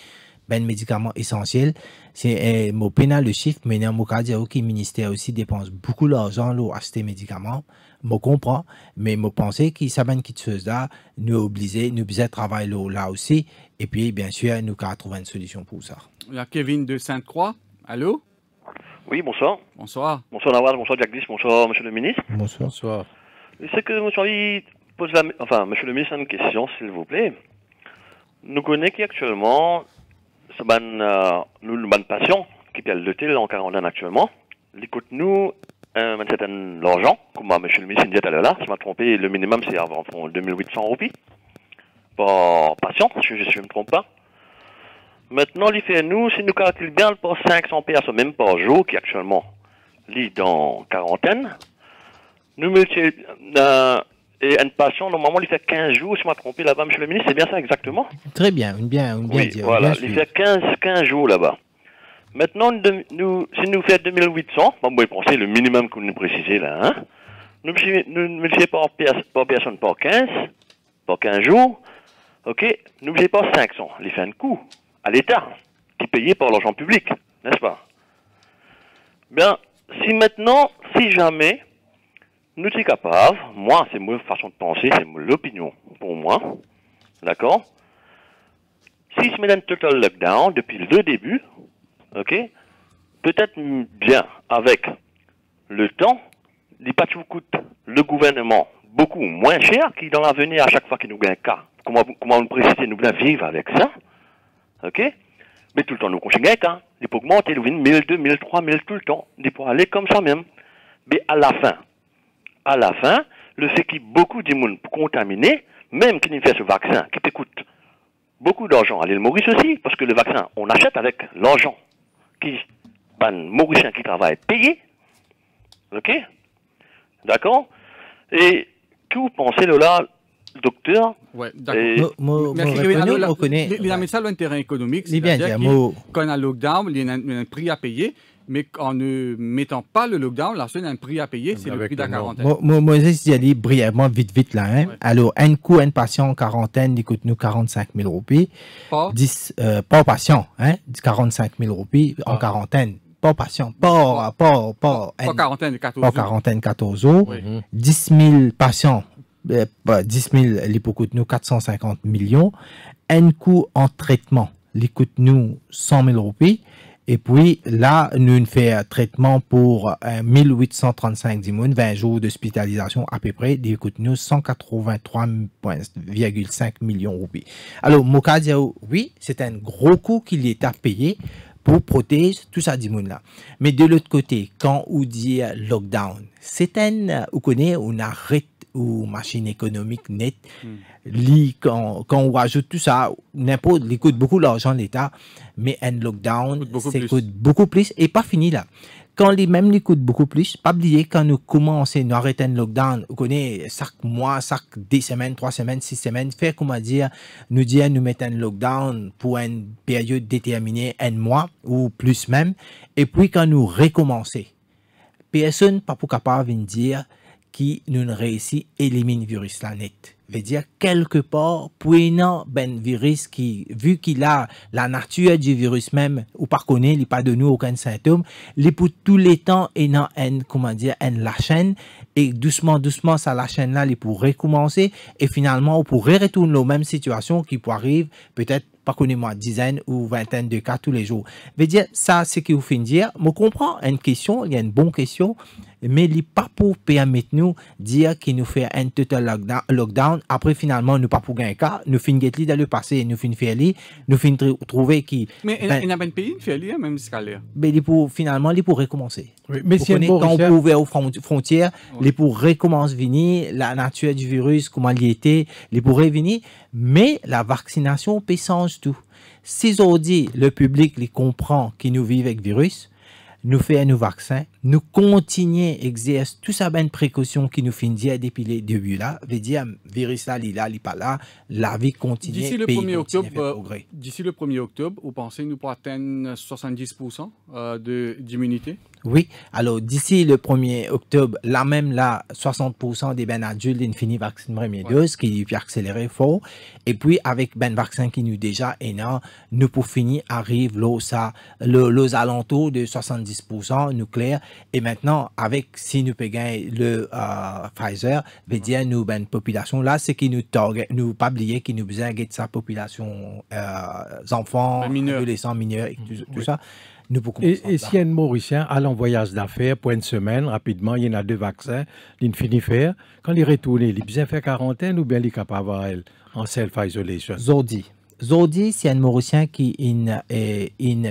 Ben médicaments essentiels. c'est eh, mon pénal le chiffre, mais nous, mon dire que le ministère aussi dépense beaucoup d'argent pour acheter des médicaments. Je comprends, mais je pense que ça ben se là, nous obliger, nous besoin travailler là aussi. Et puis bien sûr, nous avons trouver une solution pour ça. La Kevin de Sainte-Croix. Allô? Oui, bonsoir. Bonsoir. Bonsoir Nawaz, bonsoir Jagdish, bonsoir Monsieur le Ministre. Bonsoir. Bonsoir. C'est que Monsieur Ali pose la, enfin Monsieur le Ministre une question, s'il vous plaît. Nous connaissons actuellement ce ban, euh, nous le ban patient qui est le tel en quarantaine actuellement. L'écoute nous un euh, certain argent, comme Monsieur le Ministre dit à l'heure, je m'a trompé, le minimum c'est environ 2800 roupies par patient, si je ne me trompe pas. Maintenant, les fait nous, si nous calculons bien pour 500 personnes, même par jour, qui actuellement lit dans quarantaine, nous multiplions, euh, et un patient, normalement, il fait 15 jours, si je m'ai trompé là-bas, monsieur le ministre, c'est bien ça exactement Très bien, bien, bien oui, voilà, il fait 15, 15 jours là-bas. Maintenant, nous, si nous faisons 2800, bon, vous pensez le minimum que nous précisez là, hein, nous multiplions par, par personne par 15, par 15 jours, ok, N'oubliez pas 500, il fait un coup à l'État, qui payé par l'argent public, n'est-ce pas Bien, si maintenant, si jamais, nous sommes capables, moi, c'est ma façon de penser, c'est l'opinion pour moi, d'accord Si je mets un total lockdown depuis le début, ok Peut-être bien, avec le temps, les patchs vous coûtent le gouvernement beaucoup moins cher qu'il dans l'avenir à chaque fois qu'il nous gagne cas. Comment, comment on précise, nous voulons vivre avec ça OK Mais tout le temps, nous continuons, hein. Il peut augmenter, nous 1000, 2000, 3000 tout le temps. Il peut aller comme ça même. Mais à la fin, à la fin, le fait qu'il y ait beaucoup de monde contaminés, même qui ne fait ce vaccin, qui coûte beaucoup d'argent à l'île Maurice aussi, parce que le vaccin, on achète avec l'argent qui, ben, Mauricien qui travaille payé. OK D'accord Et tout, vous pensez, là, docteur. Ouais, d'accord. mis ça y le terrain l'intérêt économique, c'est-à-dire qu'on a lockdown, il y a un, prix à payer, mais en ne mettant pas le lockdown, la seule un prix à payer, c'est le prix de la quarantaine. Moïse, il dit brièvement, vite, vite là. Hein. Alors, un coût, un patient en quarantaine, il coûte nous 45 000 roupies. Pas, 10, euh, patient, hein, 45 000 roupies en quarantaine pas patient, pas, pas, pas, quarantaine, 14 jours. 10 000 patients 10 000, il nous 450 millions. Un coût en traitement, l'écoute nous 100 000 rupies. Et puis là, nous faisons un traitement pour 1835 dimounes, 20 jours d'hospitalisation à peu près, l'hypocoute nous 183,5 millions roupies. Alors, Mokadia, oui, c'est un gros coût qu'il est à payer pour protéger tout ça dimoun là. Mais de l'autre côté, quand on dit euh, lockdown, c'est un, euh, on connaît, on arrête ou machine économique nette. Mm. Quand, quand, on rajoute tout ça, il coûte beaucoup l'argent l'État, mais un lockdown, ça coûte, beaucoup plus. Et pas fini là. Quand les mêmes les coûtent beaucoup plus, pas oublier quand nous commençons à arrêter un lockdown, on connaît chaque mois, chaque des semaines, trois semaines, six semaines, faire comment dire, nous dire nous mettre un lockdown pour une période déterminée, un mois ou plus même, et puis quand nous recommencer personne pas pour capable de dire qui nous réussit élimine virus la net. Veut dire quelque part pour ben virus qui vu qu'il a la nature du virus même ou par connaît il pas de nous aucun symptôme, il pour tous les temps et non en comment dire en la chaîne et doucement doucement ça la chaîne là il pour recommencer et finalement on pourrait retourner aux mêmes situations qui pour arriver, peut-être par connais moi dizaines ou vingtaine de cas tous les jours. Veut dire, ça, c'est ce que vous finissez dire. Je comprends une question, il y a une bonne question mais il pas pour permettre nous dire qu'il nous fait un total lockdown. Après, finalement, nous pas pour gagner cas, nous finissons faire dans le passé, nous finissons faire nous finissons trouver qui. Mais il n'a pas de pays, qui fait, hein, même si Mais hein. ben, il pour, finalement, il pour recommencer. Oui, mais si quand on ouvert aux frontières, il pour recommencer venir, la nature du virus, comment il était, il pour revenir, mais la vaccination peut changer tout. Si aujourd'hui, le public comprend qu'il nous vit avec virus, nous fait nos vaccins, nous continuons à exercer tout ça précautions ben précaution qui nous finit depuis le début là, veut dire virus là, il là, pas là, la vie continue. D'ici le 1er octobre, euh, d'ici le 1er octobre, vous pensez nous pourrons atteindre 70% euh, d'immunité oui, alors d'ici le 1er octobre, là même, là, 60% des ben adultes ont fini vaccin première qui est accéléré fort. Et puis, avec ben vaccin qui nous déjà énorme, nous pour finir, arrive l'eau, ça, les alentours de 70% nucléaire. Et maintenant, avec, si nous payons le euh, Pfizer, veut dire, nous, ben, population, là, c'est qui nous target, nous, pas oublier, qui nous besoin de sa population, euh, enfants, bah, mineurs. adolescents, mineurs, et tout, mm. ça et, si un Mauricien a en voyage d'affaires pour une semaine, rapidement, il y en a deux vaccins, il finit faire. Quand il retourne, il a besoin faire quarantaine ou bien il est capable d'avoir en self-isolation Zordi. Zordi, si un Mauricien qui in,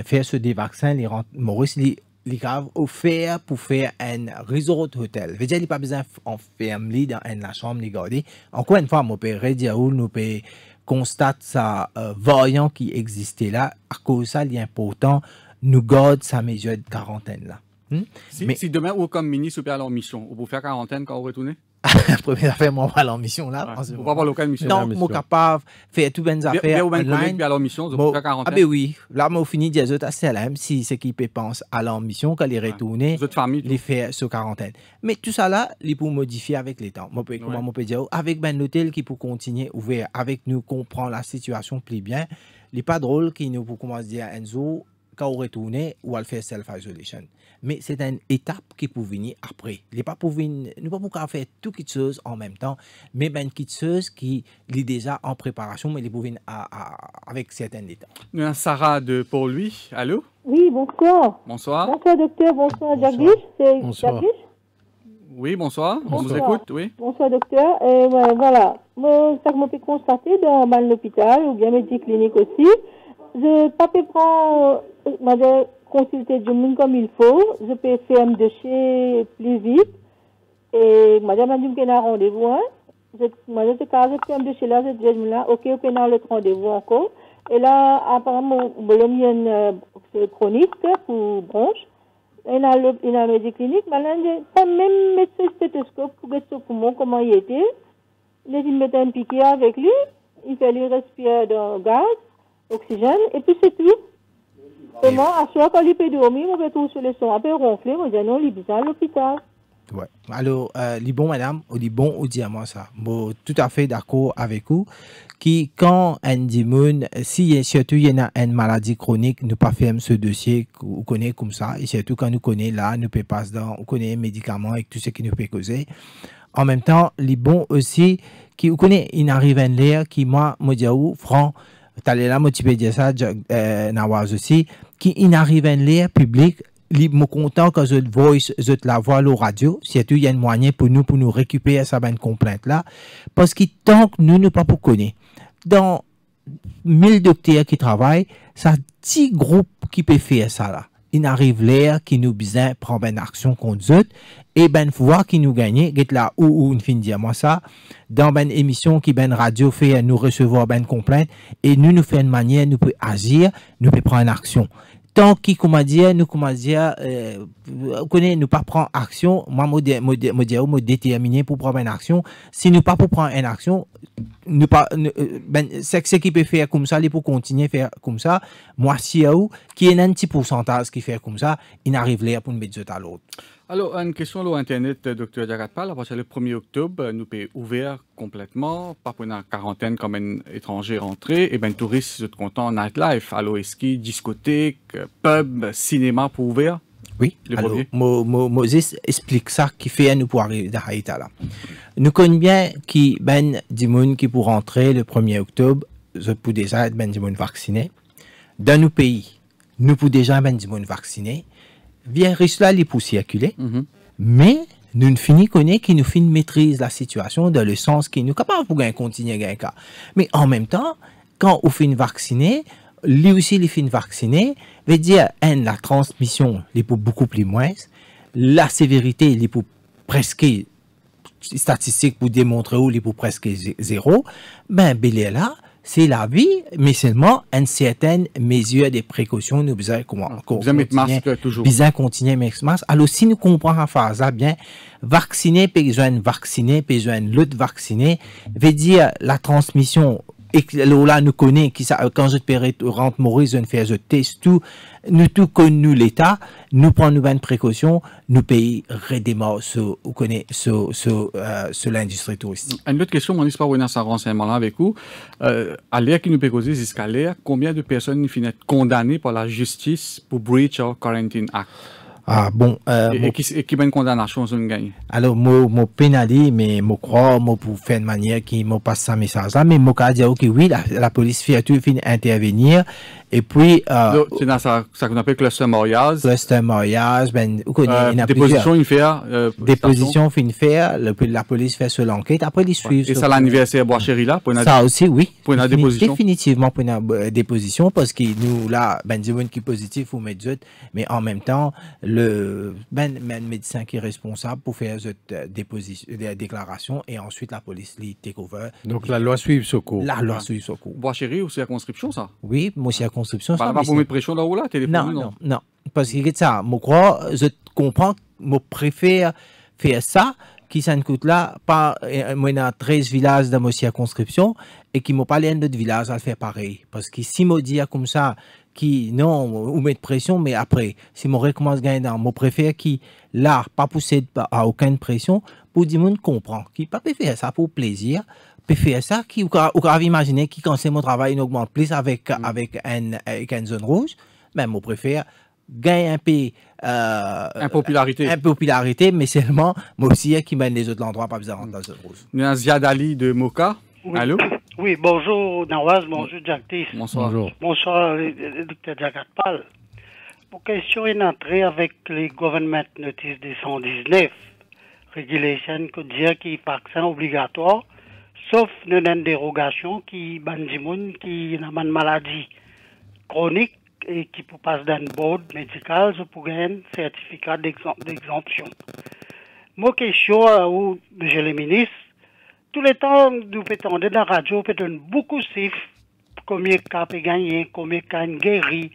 fait ce des vaccins, les Maurice les grave offert pour faire un resort hôtel. Veut il n'a pas besoin d'enfermer dans la chambre, les garder. Encore une fois, on peut nous peut constater sa euh, variant qui existait là. À cause de ça, il est important nous garde sa mesure de quarantaine là. Hmm? Si, Mais... si, demain, ou comme ministre, ou leur mission, vous pouvez faire quarantaine quand vous retournez Première affaire, moi, pas en mission là. Ouais. Vous pas avoir je mission. Non, moi, capable faire toutes les affaires. Mais online. Puis à mission, vous pouvez faire quarantaine. Ah, ben oui. Là, moi, fini, des autres, c'est la même si c'est qui pense à leur mission, quand les retourner, les famille. les faire sur quarantaine. Mais tout ça là, les pour modifier avec les temps. Moi, ouais. comment dire, avec ben l'hôtel qui pour continuer ouvert, avec nous, comprend la situation plus bien. Il n'est pas drôle qu'il nous, pour à dire, Enzo, qu'à retourner ou à le faire self-isolation. Mais c'est une étape qui peut venir après. Il n'est pas pour venir, nous pas pour faire tout quelque chose en même temps, mais ben une chose qui est déjà en préparation, mais il pour venir avec certaines étapes. Nous avons Sarah de Pour lui. Allô? Oui, bonsoir. Bonsoir. Bonsoir, docteur. Bonsoir, Bonsoir. Bonsoir. Bonsoir. Oui, bonsoir. bonsoir. On vous écoute, oui. Bonsoir, docteur. Euh, voilà. Moi, ça que je pu constater dans ben, l'hôpital ou bien mes clinique aussi, je pas peux prendre m'avait consulté du monde comme il faut. Je peux faire de déchet plus vite. Et madame a dit qu'elle a rendez-vous. Hein. Je, moi, j'étais carré, je déchet là, je dis, là, ok, ok, a le rendez-vous encore. Et là, apparemment, le mien, une euh, chronique pour bronche. Il a, le, il a la clinique, mais là, pas même mettre ce stéthoscope pour mettre ce poumon, comment il était. Il il mis un piquet avec lui, il fallait respirer dans gaz, oxygène, et puis c'est tout. Comment à chaque fois l'épidémie, on peut toucher le son, ben, ronfler, on dit non, à l'hôpital. Ouais. Alors, euh, bon madame, au bon au diamant, ça. Bon, tout à fait d'accord avec vous. Qui, quand un moon si surtout il y a une maladie chronique, ne pas ce dossier que vous connaît comme ça. Et surtout quand nous connaît là, nous peut passer dans, on connaît les médicaments et tout ce qui nous peut causer. En même temps, bon aussi, qui, vous connaît, il arrive un l'air qui, moi, moi, dis, franc, peux dire ça, euh, Nawaz aussi, qui inarrive à lire public, je suis content que je voice, la voix la radio, surtout il y a un moyen pour nous, pour nous récupérer sa une complainte là, parce que tant que nous ne pas pour connaître, dans 1000 docteurs qui travaillent, ça 10 groupes qui peuvent faire ça là il arrive l'air qui nous besoin prendre ben une action conduite et ben voir qui nous gagne get là ou une fin dire moi ça dans ben émission qui ben radio fait nous recevons ben complainte et nous nous fait une manière nous peut agir nous peut prendre une action Sank ki koma dya, nou koma dya, kone nou pa pran aksyon, mwa mwo dya ou mwo dety aminiye pou pran en aksyon, si nou pa pou pran en aksyon, seke seke pe fe koum sa, li pou kontiniye fe koum sa, mwa siya ou, ki enan ti pou santaz ki fe koum sa, inarive le apoun bedi zot alot. Alors, une question sur Internet, docteur Jagatpal. À le 1er octobre, nous pouvons ouvert complètement, pas pour une quarantaine comme un étranger rentré, et bien, touristes, sont contents, nightlife. Alors, est-ce discothèque, pub, cinéma pour ouvert Oui, alors, Moses explique ça qui fait nous pour arriver dans là. Nous connaissons bien qui ben Dimoun qui pour rentrer le 1er octobre, pour déjà ben Dimoun vacciné. Dans nos pays, nous pouvons déjà ben Dimoun vacciné virus là, il circuler, mais nous ne finissons connaît qui nous fin maîtrise la situation dans le sens qui nous capable pour gagner continuer gagner cas. Mais en même temps, quand on finit vacciner, lui aussi les finit vacciner, veut dire un, hein, la transmission les est beaucoup plus moins, la sévérité les presque statistique pour démontrer ou les presque zéro, ben est là c'est la vie, mais seulement une certaine mesure de précaution. Nous besoin de masque toujours. Nous continuer mettre masque. Alors, si nous comprenons à faire ça bien, vacciner, besoin vacciner, besoin l'autre vacciner, veut dire la transmission et Lola nous connaît, qui quand je te rente Maurice, je fais, je teste tout, nous tout connu l'État, nous prenons une précaution, nous payons redémarre ce, ou connaît, ce, euh, ce, l'industrie touristique. Une autre question, mon histoire, on a renseignement là avec vous. à euh, l'air qui nous peut jusqu'à combien de personnes finissent condamnées par la justice pour breach of quarantine act? Ah, bon. Euh, et, qui, va une condamnation condamnation, une gagne. Alors, moi, moi, pénalé, mais moi, crois, moi, pour faire de manière qui me passe ça message là, mais moi, dire que oui, la, police fait tout, fin intervenir, et puis. Euh, c'est ça, ça qu'on appelle Cluster mariage, ben, mariage. déposition il y en a euh, Déposition il Euh, déposition la police fait sur l'enquête, après ils suivent. Et ça, l'anniversaire Boicherie là, pour une Ça aussi, oui. Pour une déposition. Définitivement pour une euh, déposition, parce que nous, là, ben, dis qui est positif ou médecin, mais en même temps, le, ben, ben, médecin qui est responsable pour faire cette euh, déposition, déclaration, et ensuite la police, les découvre. Donc la loi suit ce cours. La loi suit ce cours. c'est ou circonscription, ça? Oui, moi circonscription pas Par rapport pression dans là ou là, Non, non, non. Parce que ça, je crois, je comprends, je préfère faire ça qui ne coûte là pas euh, moi dans 13 villages dans ma circonscription et qui m'ont pas l'air d'autres villages à faire pareil parce que si je dis comme ça qui non ou mettre pression mais après si je recommence gagner dans mon préfère qui là pas pousser à aucune pression pour dire monde comprend qui pas faire ça pour plaisir PFSA ça, qui, ou peut imaginer qui, quand c'est mon travail, il augmente plus avec, mm. avec, une, avec zone rouge, même mon préfère gagner un peu euh, impopularité. impopularité, mais seulement moi aussi qui mène les autres l'endroit, pas besoin de dans zone rouge. Mm. Nous avons Ziad de Moka. Oui. Allô? Oui, bonjour Nawaz, bonjour euh, euh, Jacques Bonsoir. Bonsoir, docteur Atpal. Pour question est entrée avec les Government Notice 119, Regulation, qui dit qu'il vaccin obligatoire sauf une dérogation qui bandimoun qui n'a pas maladie chronique et qui peut passer dans board médical pour gagner un certificat d'exemption. Moi, question vous, monsieur le ministre, tous les temps, nous pétons dans la radio, pétons beaucoup de chiffres, combien de cas peut gagné, combien de cas guéri,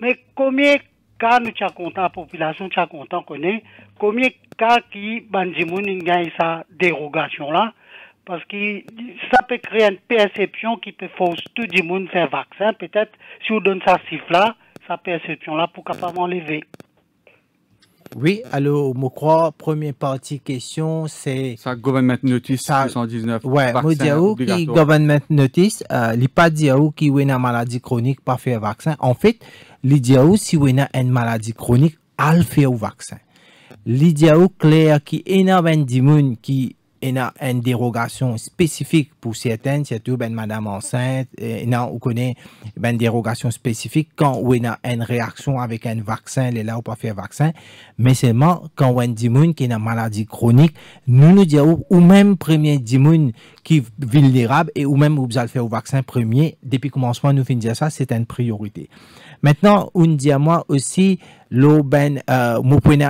mais combien de cas nous avons compté, la population nous a connaît, combien de cas qui, bandimoun, une dérogation là, parce que ça peut créer une perception qui peut forcer tout le monde à faire vaccin. Peut-être si on donne ça siffle là, sa perception-là, pour pas m'enlever. Euh. Oui, alors, je crois, première partie question, c'est... Ça, Government Notice ça, 219. Ouais, je dis qui Government Notice, euh, pas dit qui a une maladie chronique pas faire vaccin. En fait, il dit si vous avez une maladie chronique, elle fait au vaccin. Il dit clair qui énormément de monde qui il y a une dérogation spécifique pour certaines, surtout ben madame enceinte, il y a une connaît ben dérogation spécifique quand on a une réaction avec un vaccin, les là ou pas faire vaccin, mais seulement quand on dit qui a une maladie chronique, nous nous disons ou même premier dimoun qui vulnérable et ou même vous allez faire au vaccin premier, depuis le commencement nous finissons ça, c'est une priorité. Maintenant, on dit à moi aussi, l'Oben, euh,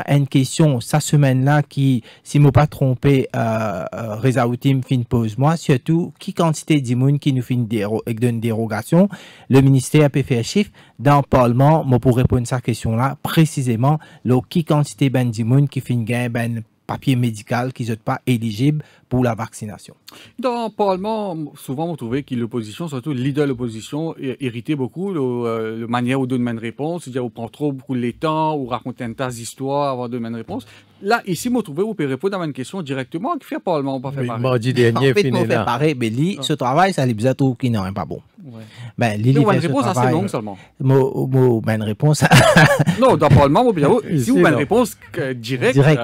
une question, sa semaine-là, qui, si je ne pas trompé, euh, euh Rezaoutim fin pose moi, surtout, qui quantité d'immunes qui nous fin une donne dérogation, le ministère peut faire chiffre, dans le Parlement, moi pour répondre à cette question-là, précisément, le qui quantité ben d'immunes qui fin gain ben papier médical qui ne pas éligibles pour la vaccination. Dans le Parlement, souvent on trouvait que l'opposition, surtout le leader de l'opposition, irritait beaucoup de euh, manière où donne une réponse. C'est-à-dire, on prend trop beaucoup de temps, ou raconte un tas d'histoires avant de donner une réponse. Là, ici, vous trouvez, vous pouvez répondre à une question directement qui fait parlement pas fait pareil. Mardi dernier, on fait, fini là. pareil, mais lui, ah. ce travail, ça l'épisode tout qui n'est pas bon. Ouais. Ben, lui, il fait une réponse assez longue seulement. Mo, mo, ben, une réponse. non, dans le parlement, moi, vous avez une réponse euh, directe. Direct.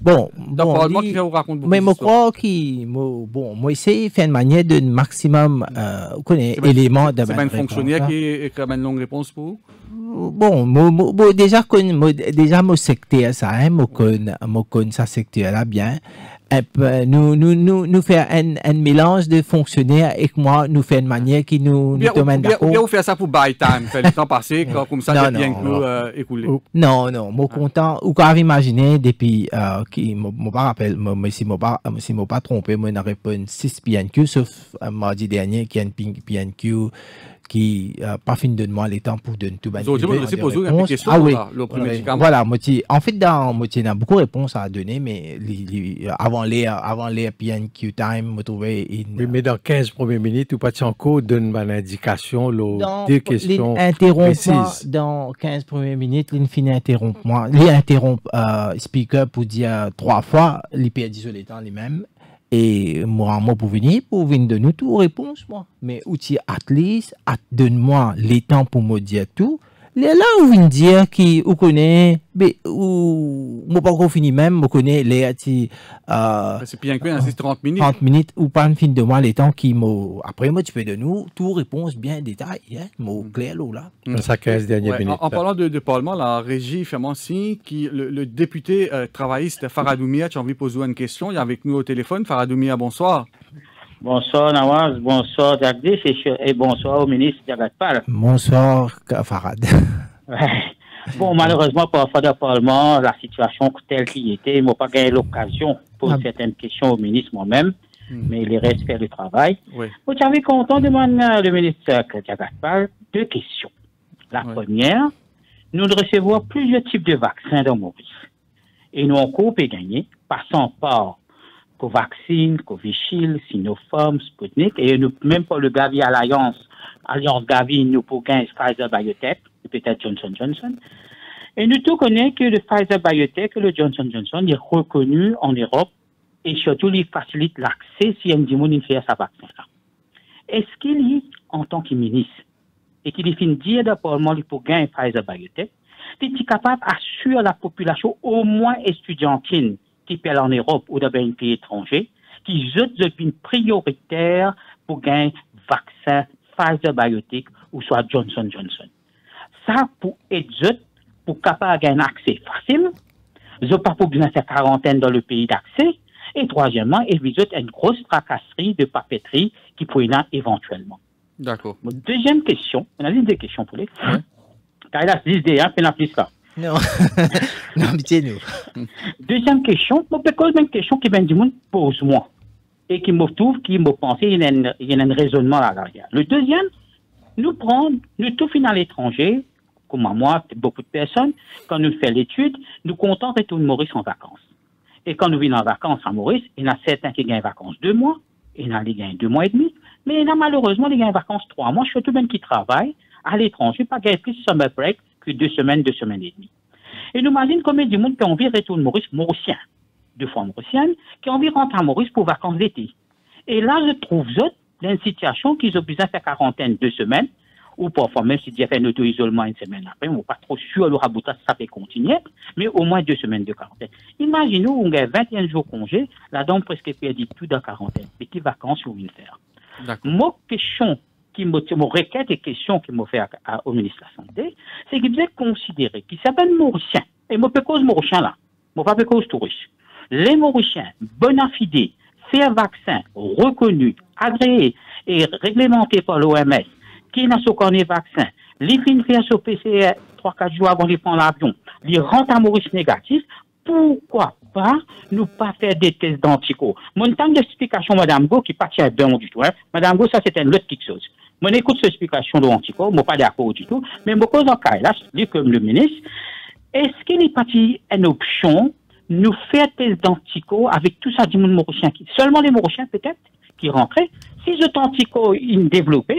Bon, dans le parlement, qui vous raconte Mais je crois que bon, moi, j'essaie de faire une manière de maximum, euh, connaissez, éléments de C'est un fonctionnaire qui a une longue réponse pour vous? bon déjà mo, mo ça, kon mo deja mo sekte ça hein mon con mon con sa secteur là bien nous, nous, nous, nous faire un, un mélange de fonctionnaires et que moi, nous faire une manière qui nous, nous tombe d'accord. Ou bien vous faire ça pour buy time, faire le temps passer, quand, comme ça, non, bien non, euh, écoulé. Oh. Non, non, suis content, ou quand imaginer, depuis, euh, qui, mon pas rappelle, si je ne me trompe pas trompé, moi, n'aurais pas répondu 6 PNQ, sauf euh, mardi dernier, qui a une PNQ, qui euh, pas fin de moi les temps pour donner tout bas. Ah oui, voilà, en fait dans moti il y a beaucoup de réponses à donner mais avant les avant les PNQ time me trouver oui, mais dans 15 premières minutes ou pas cours, donne ma indication le deux questions interrompre dans 15 premières minutes l'infini interrompt moi, les euh, speaker pour dire trois fois, les perd les temps les mêmes et moi, pour venir, pour venir donner nous tout, réponse, moi. Mais outil, Atlas, donne-moi les temps pour me dire tout. Le la ou vin dir ki ou mon be ou mou pa kon fini même, mou connaît le ati... Euh, Se 30 minutes, 30 minutes ou pan fin de mois, les temps qui mou... Après, moi, tu fais de nous, tout réponse bien detay, yeah, mou kler lou la. Sa En parlant de, parlement, la régie fait signe qui le, député euh, travailliste Faradoumia, tu as envie de poser une question, il est avec nous au téléphone. Faradoumia, bonsoir. Bonsoir Nawaz, bonsoir Jagdish et, bonsoir au ministre Jagatpal. Bonsoir Kafarad. bon, malheureusement, pour Parlement, la situation telle qu'il était, ils m'ont pas gagné l'occasion pour ah. certaines questions au ministre moi-même, hmm. mais il reste faire le travail. Oui. Vous savez, quand on demande le ministre euh, Jagatpal deux questions. La première, nous recevons plusieurs types de vaccins dans Maurice et nous, on coupe et gagné, passant par Covaxin, Covishield, Sinopharm, Sputnik, et même pour le Gavi Alliance, Alliance Gavi, nous pour Pfizer Biotech, et peut-être Johnson Johnson. Et nous tout connaissons que le Pfizer Biotech le Johnson Johnson est reconnu en Europe et surtout il facilite l'accès si un diminue fait sa vaccin. Est-ce qu'il y, en tant que ministre, et qu'il définit dire d'abord, il pour gagner Pfizer Biotech, il capable d'assurer la population au moins étudiantine en Europe ou dans un pays étranger, qui je une prioritaire pour gagner vaccin Pfizer biotiques, ou soit Johnson Johnson. Ça, pour être pour capable d'avoir un accès facile, je pas pour besoin quarantaine dans le pays d'accès, et troisièmement, éviter une grosse tracasserie de papeterie qui pourrait éventuellement. D'accord. Deuxième question, on a des questions pour les. Car il a plus là. Non, non, nous Deuxième question, ben, une question qui vient du monde pose moi et qui me trouve, qui me pense, il y a un, raisonnement à l'arrière. Le deuxième, nous prendre, nous tout à l'étranger, comme moi, beaucoup de personnes, quand nous faisons l'étude, nous comptons retourner Maurice en vacances. Et quand nous venons en vacances à Maurice, il y en a certains qui gagnent vacances deux mois, il y en a qui gagnent deux mois et demi, mais il y en a malheureusement qui gagnent vacances trois mois. surtout suis tout même qui travaille à l'étranger, pas gagner plus summer break, que deux semaines, deux semaines et demie. Et nous imaginons combien de monde qui ont envie de retourner Maurice, mauricien, deux fois mauricienne, qui ont envie de rentrer à Maurice pour vacances d'été. Et là, je trouve autres dans une situation qu'ils ont besoin de faire quarantaine deux semaines, ou parfois même s'ils fait un auto-isolement une semaine après, on n'est pas trop sûr le rabotage, ça peut continuer, mais au moins deux semaines de quarantaine. Imaginons, on a 21 jours congé, la dame presque perdit tout dans quarantaine. Mais qui vacances on vient faire? Moi, question qui me, requêté des questions et m'ont qui me fait au ministre de la Santé, c'est qu'il faisait considérer qu'il s'appelle mauriciens Et moi, cause Mauricien là. Moi, pas cause touriste. Les Mauriciens, bon fide, c'est un vaccin reconnu, agréé et réglementé par l'OMS, qui n'a pas de vaccin, les fins sur sur PCR 3-4 jours avant de prendre l'avion, les rentrent à Maurice négatif, pourquoi pas nous pas faire des tests d'antico. Mon temps d'explication, Madame Go, qui partient à bien du tout, hein. Madame Go, ça c'était une autre quelque chose. Mwen cette explication de l'Antico, je ne suis pas d'accord du tout, mais je en an encore, le ministre, ministre, le est-ce qu'il li une pas une option fè tes avec tout ça du monde morochien qui seulement les mauriciens peut-être, qui rentraient. si je Antico, est développé,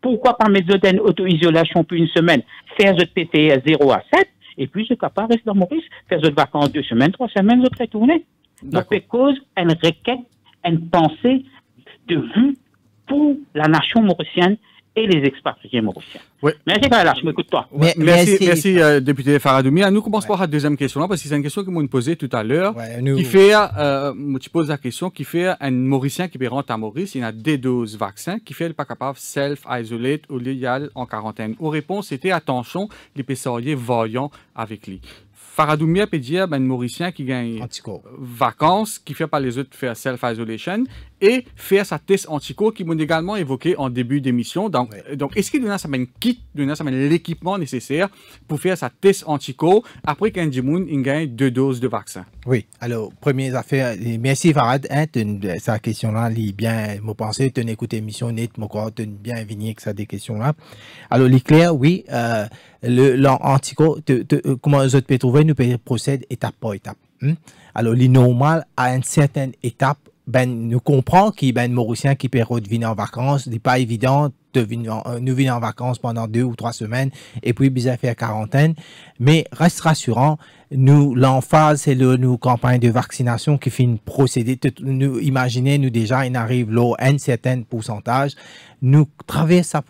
pourquoi par mettre une auto-isolation pour une semaine, faire ce PTS 0 à 7, et puis je capable rester dans Maurice faire ce vacances deux semaines, trois semaines, je retourner. Donc, cause, une requête, une pensée de vue pour la nation mauricienne et les expatriés mauriciens. Oui. Merci, je m'écoute-toi. Merci, merci, euh, député Faradoumi. Nous commençons par la deuxième question, parce que c'est une question que nous avons posée tout à l'heure, qui fait, euh, euh, tu poses la question, qui fait un Mauricien qui rentre à Maurice, il a des doses vaccins, qui fait le pas capable self-isolate ou légal en quarantaine. Aux réponses, c'était attention, les pessoyers voyant avec lui. Faradoumia peut dire ben, un Mauricien qui gagne vacances, qui fait par les autres faire self-isolation, et faire sa test antico qui m'ont également évoqué en début d'émission. Donc, donc est-ce que sa même kit, un l'équipement nécessaire pour faire sa test antico après qu'Andy Moon gagne deux doses de vaccin? Oui, alors, première affaire, merci Farad, hein, euh, sa question-là, bien, mon pensée tu écoute émission net, Moi crois, bien venir que ça des questions-là. Alors, l'éclair, oui, euh, le, l'antico, euh, comment les autres peuvent trouver, nous procède étape par étape. Hein. Alors, l'inormal, à une certaine étape, ben, nous comprend y ben, des Mauricien qui peut venir en vacances, n'est pas évident de venir, euh, nous en vacances pendant deux ou trois semaines et puis bien faire quarantaine. Mais reste rassurant, nous, l'emphase, c'est le, nos campagnes de vaccination qui finit procéder. Nous, imaginez, nous déjà, il arrive l'eau un certain pourcentage nous traversons ça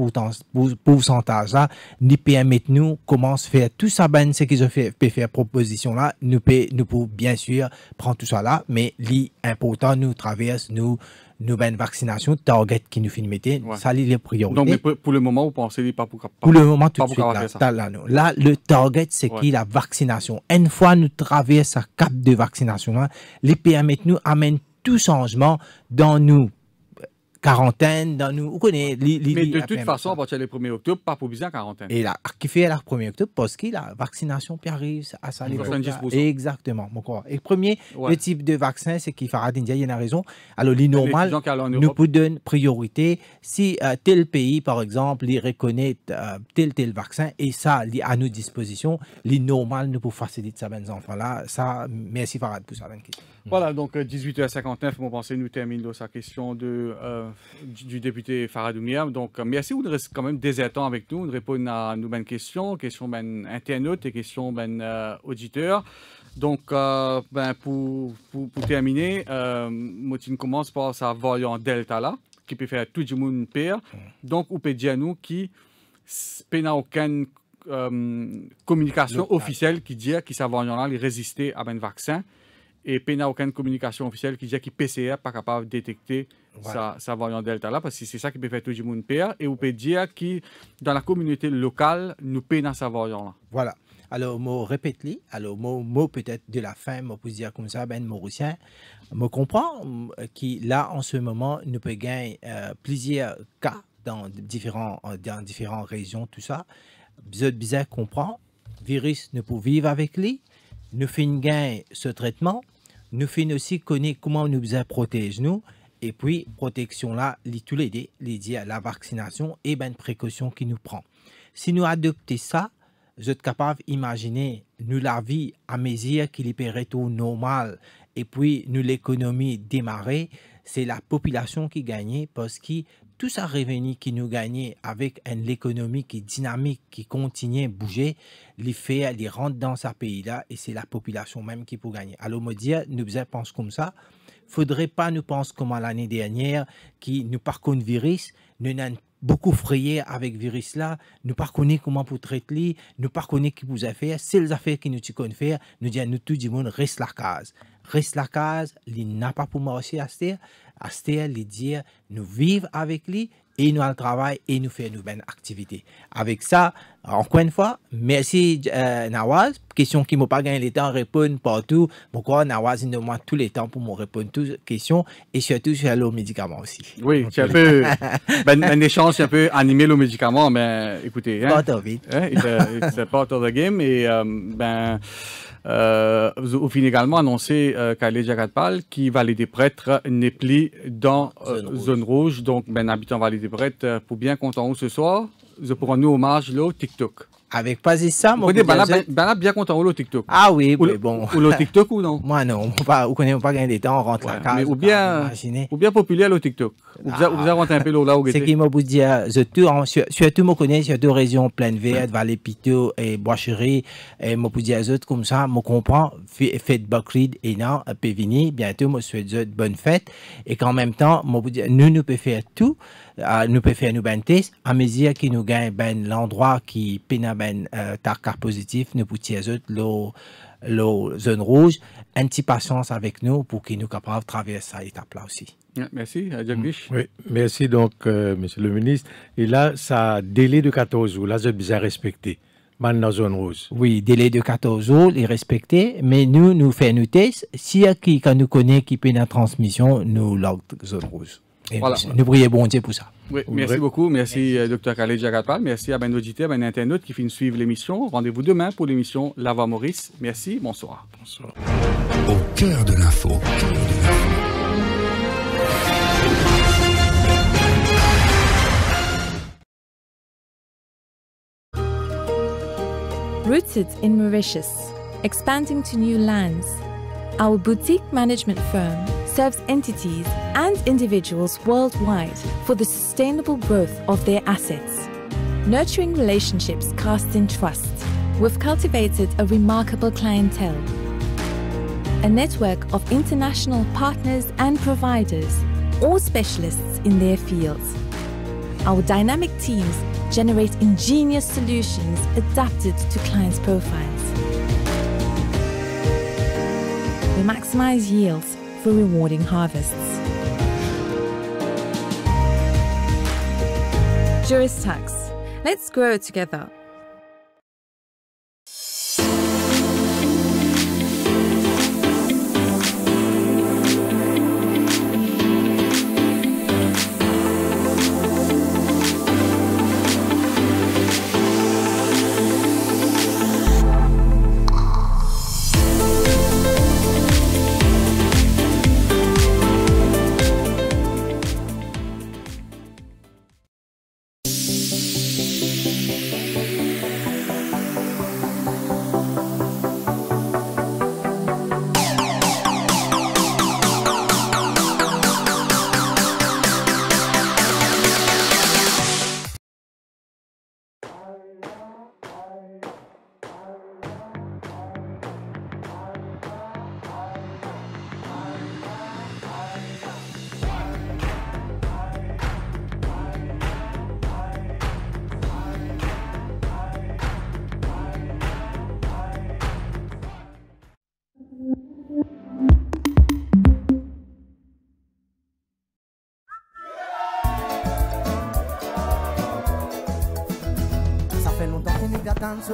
pourcentage-là, nous permettre nous commence à faire tout ça, ben, ce qu'ils ont fait, faire proposition-là, nous pouvons nous bien sûr prendre tout ça là, mais l'important, nous traversons nous nous ben vaccination, target qui nous finit mettre ça les priorités. Donc, pour, le moment, vous pensez pas pour, pas, pour le moment, tout de suite, là, Là, le target, c'est qui la vaccination. Une fois nous traversons ce cap de vaccination, là, les nous amène tout changement dans nous quarantaine dans nous. Vous connaissez Mais de toute façon, à partir du 1er octobre, pas pour la quarantaine. Et là, qui fait le 1er octobre parce que la vaccination qui arrive à sa disposition. Exactement. Mon corps. Et premier, le type de vaccin, c'est qu'il Farad India, il y a raison. Alors, les normal nous peut donner priorité si euh, tel pays, par exemple, il reconnaît euh, tel tel vaccin et ça, il à nos dispositions, les normal nous pour faciliter ça, ben enfants là. merci Farad pour ça, question. Mm. Voilà, donc 18h59, euh, mon pensée nous termine dans sa question de, euh, du, député Faradou Donc, euh, merci, vous restez quand même désertant avec nous, de répondre à nos bonnes questions, questions ben, internautes et questions ben, auditeurs. Donc, ben, pour, pour, terminer, Motine commence par sa variante Delta là, qui peut faire tout le monde pire. Mm. Donc, on peut dire nous qui n'a aucune communication officielle qui dit que sa variante là résister à un ben, vaccin. Et puis, il n'y a aucune communication officielle qui dit que PCR n'est pas capable de détecter sa, variant Delta là, parce que c'est ça qui peut faire tout le monde peur. Et on peut dire que dans la communauté locale, nous peinons sa variant là. Voilà. Alors, mot répète-le. Alors, moi, mot peut-être de la fin, on dire comme ça, ben, Mauricien, me comprend euh, qui, là, en ce moment, nous peut gagner euh, plusieurs cas dans différents, euh, dans différentes régions, tout ça. Bizarre, bizarre comprend. Virus ne peut vivre avec lui. Nous finissons ce traitement nous faisons aussi connaître comment nous protégeons protège nous et puis protection là les tous les cest à la vaccination et ben précaution qui nous prend si nous adoptons ça vous êtes capable d'imaginer nous la vie à mesure qu'il est tout normal et puis nous l'économie démarrer c'est la population qui gagnait parce que tout ça revenu qui nous gagnait avec une économie qui dynamique, qui continue à bouger, les fait, les rentre dans ce pays-là et c'est la population même qui peut gagner. Alors, moi, dire, nous pensons comme ça. Faudrait pas nous penser comme l'année dernière, qui nous par contre virus, nous avons beaucoup frayé avec virus là, nous pas comment pour traiter, nous pas qui vous a fait, c'est les affaires qui nous connaissent faire, nous disons nous tout du monde reste la case. Reste la case, il n'a pas pour marcher à terre, Astère lui dire, nous vivons avec lui et nous le travail et nous faire une nouvelle activité. Avec ça, encore une fois, merci euh, Nawaz. Question qui m'a pas gagné le temps, répondre partout. Pourquoi Nawaz, il demande tous les temps pour me répondre toutes les questions et surtout sur le médicament aussi. Oui, c'est un peu, un ben, ben, échange un peu animé le médicament, mais écoutez. Hein, part of the game et euh, ben, euh, Zoufine également annoncé euh, qui Jagatpal, qui Vallée des Prêtres, n'est dans euh, zone, rouge. Donc, ben, habitant Vallée des Prêtres, euh, pour bien compter ce soir, je prends nous hommage là, au TikTok avec pas ça mon est bien content le TikTok ah oui mais bon ou le TikTok ou non moi non on pas on connaît pas gagner des temps on rentre la case ou bien ou bien populaire le TikTok Vous avez vous rentré un peu là où c'est qui m'a vous dire euh, hein, je sur surtout me connais sur deux régions pleine verte vallée pito et boiserie et m'a vous dire autres comme ça me comprend fête Bacrid et non Pévini bientôt vous souhaite bonne fête et qu'en même temps m'a vous dis, nous nous peut faire tout nous peut faire nous ben test à mesure que nous gagne ben l'endroit qui pena ben euh, tarcar positif nous poutiez l'eau la zone rouge, un petit patience avec nous pour qu'ils nous capables de traverser cette étape-là aussi. Merci, euh, Jacques mm. Oui, merci donc, euh, Monsieur le ministre. Et là, ça délai de 14 jours, là, c'est bien respecté. Maintenant, zone rouge. Oui, délai de 14 jours est respecté, mais nous, nous faisons un test. Si quand nous connaît qui peut la transmission, nous l'autre zone rouge. Voilà. Nous prions bon Dieu pour ça. Oui, merci beaucoup. Merci, euh, docteur Dr. Khaled Jagatpal. Merci à Ben auditeurs, Ben internautes qui nous suivre l'émission. Rendez-vous demain pour l'émission Lava Maurice. Merci, bonsoir. Bonsoir. Au cœur de l'info. Rooted in Mauritius, expanding to new lands, our boutique management firm serves entities and individuals worldwide for the sustainable growth of their assets. Nurturing relationships cast in trust, we've cultivated a remarkable clientele, a network of international partners and providers, all specialists in their fields. Our dynamic teams generate ingenious solutions adapted to clients' profiles. We maximize yields for rewarding harvests. Juris Tax. Let's grow together.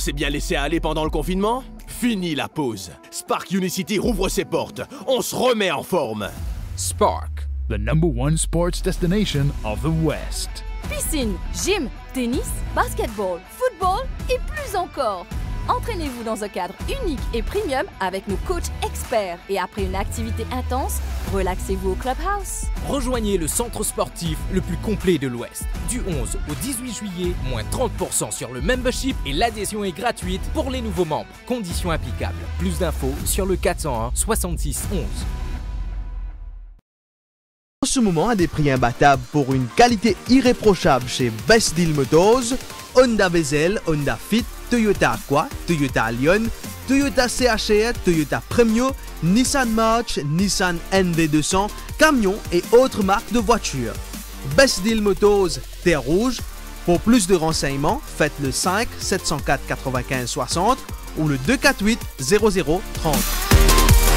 s'est bien laissé aller pendant le confinement Fini la pause. Spark Unicity rouvre ses portes. On se remet en forme. Spark, the number one sports destination of the West. Piscine, gym, tennis, basketball, football et plus encore. Entraînez-vous dans un cadre unique et premium avec nos coachs experts et après une activité intense, relaxez-vous au clubhouse. Rejoignez le centre sportif le plus complet de l'Ouest. Du 11 au 18 juillet, moins 30% sur le membership et l'adhésion est gratuite pour les nouveaux membres. Conditions applicables. Plus d'infos sur le 401 66 11. En ce moment, à des prix imbattables pour une qualité irréprochable chez Best Deal Motors, Honda Vezel, Honda Fit, Toyota Aqua, Toyota Lyon, Toyota CHR, e Toyota Premio, Nissan March, Nissan NV200, camions et autres marques de voitures. Best Deal Motors, Terre Rouge. Pour plus de renseignements, faites le 5 704 95 60 ou le 248 00 30.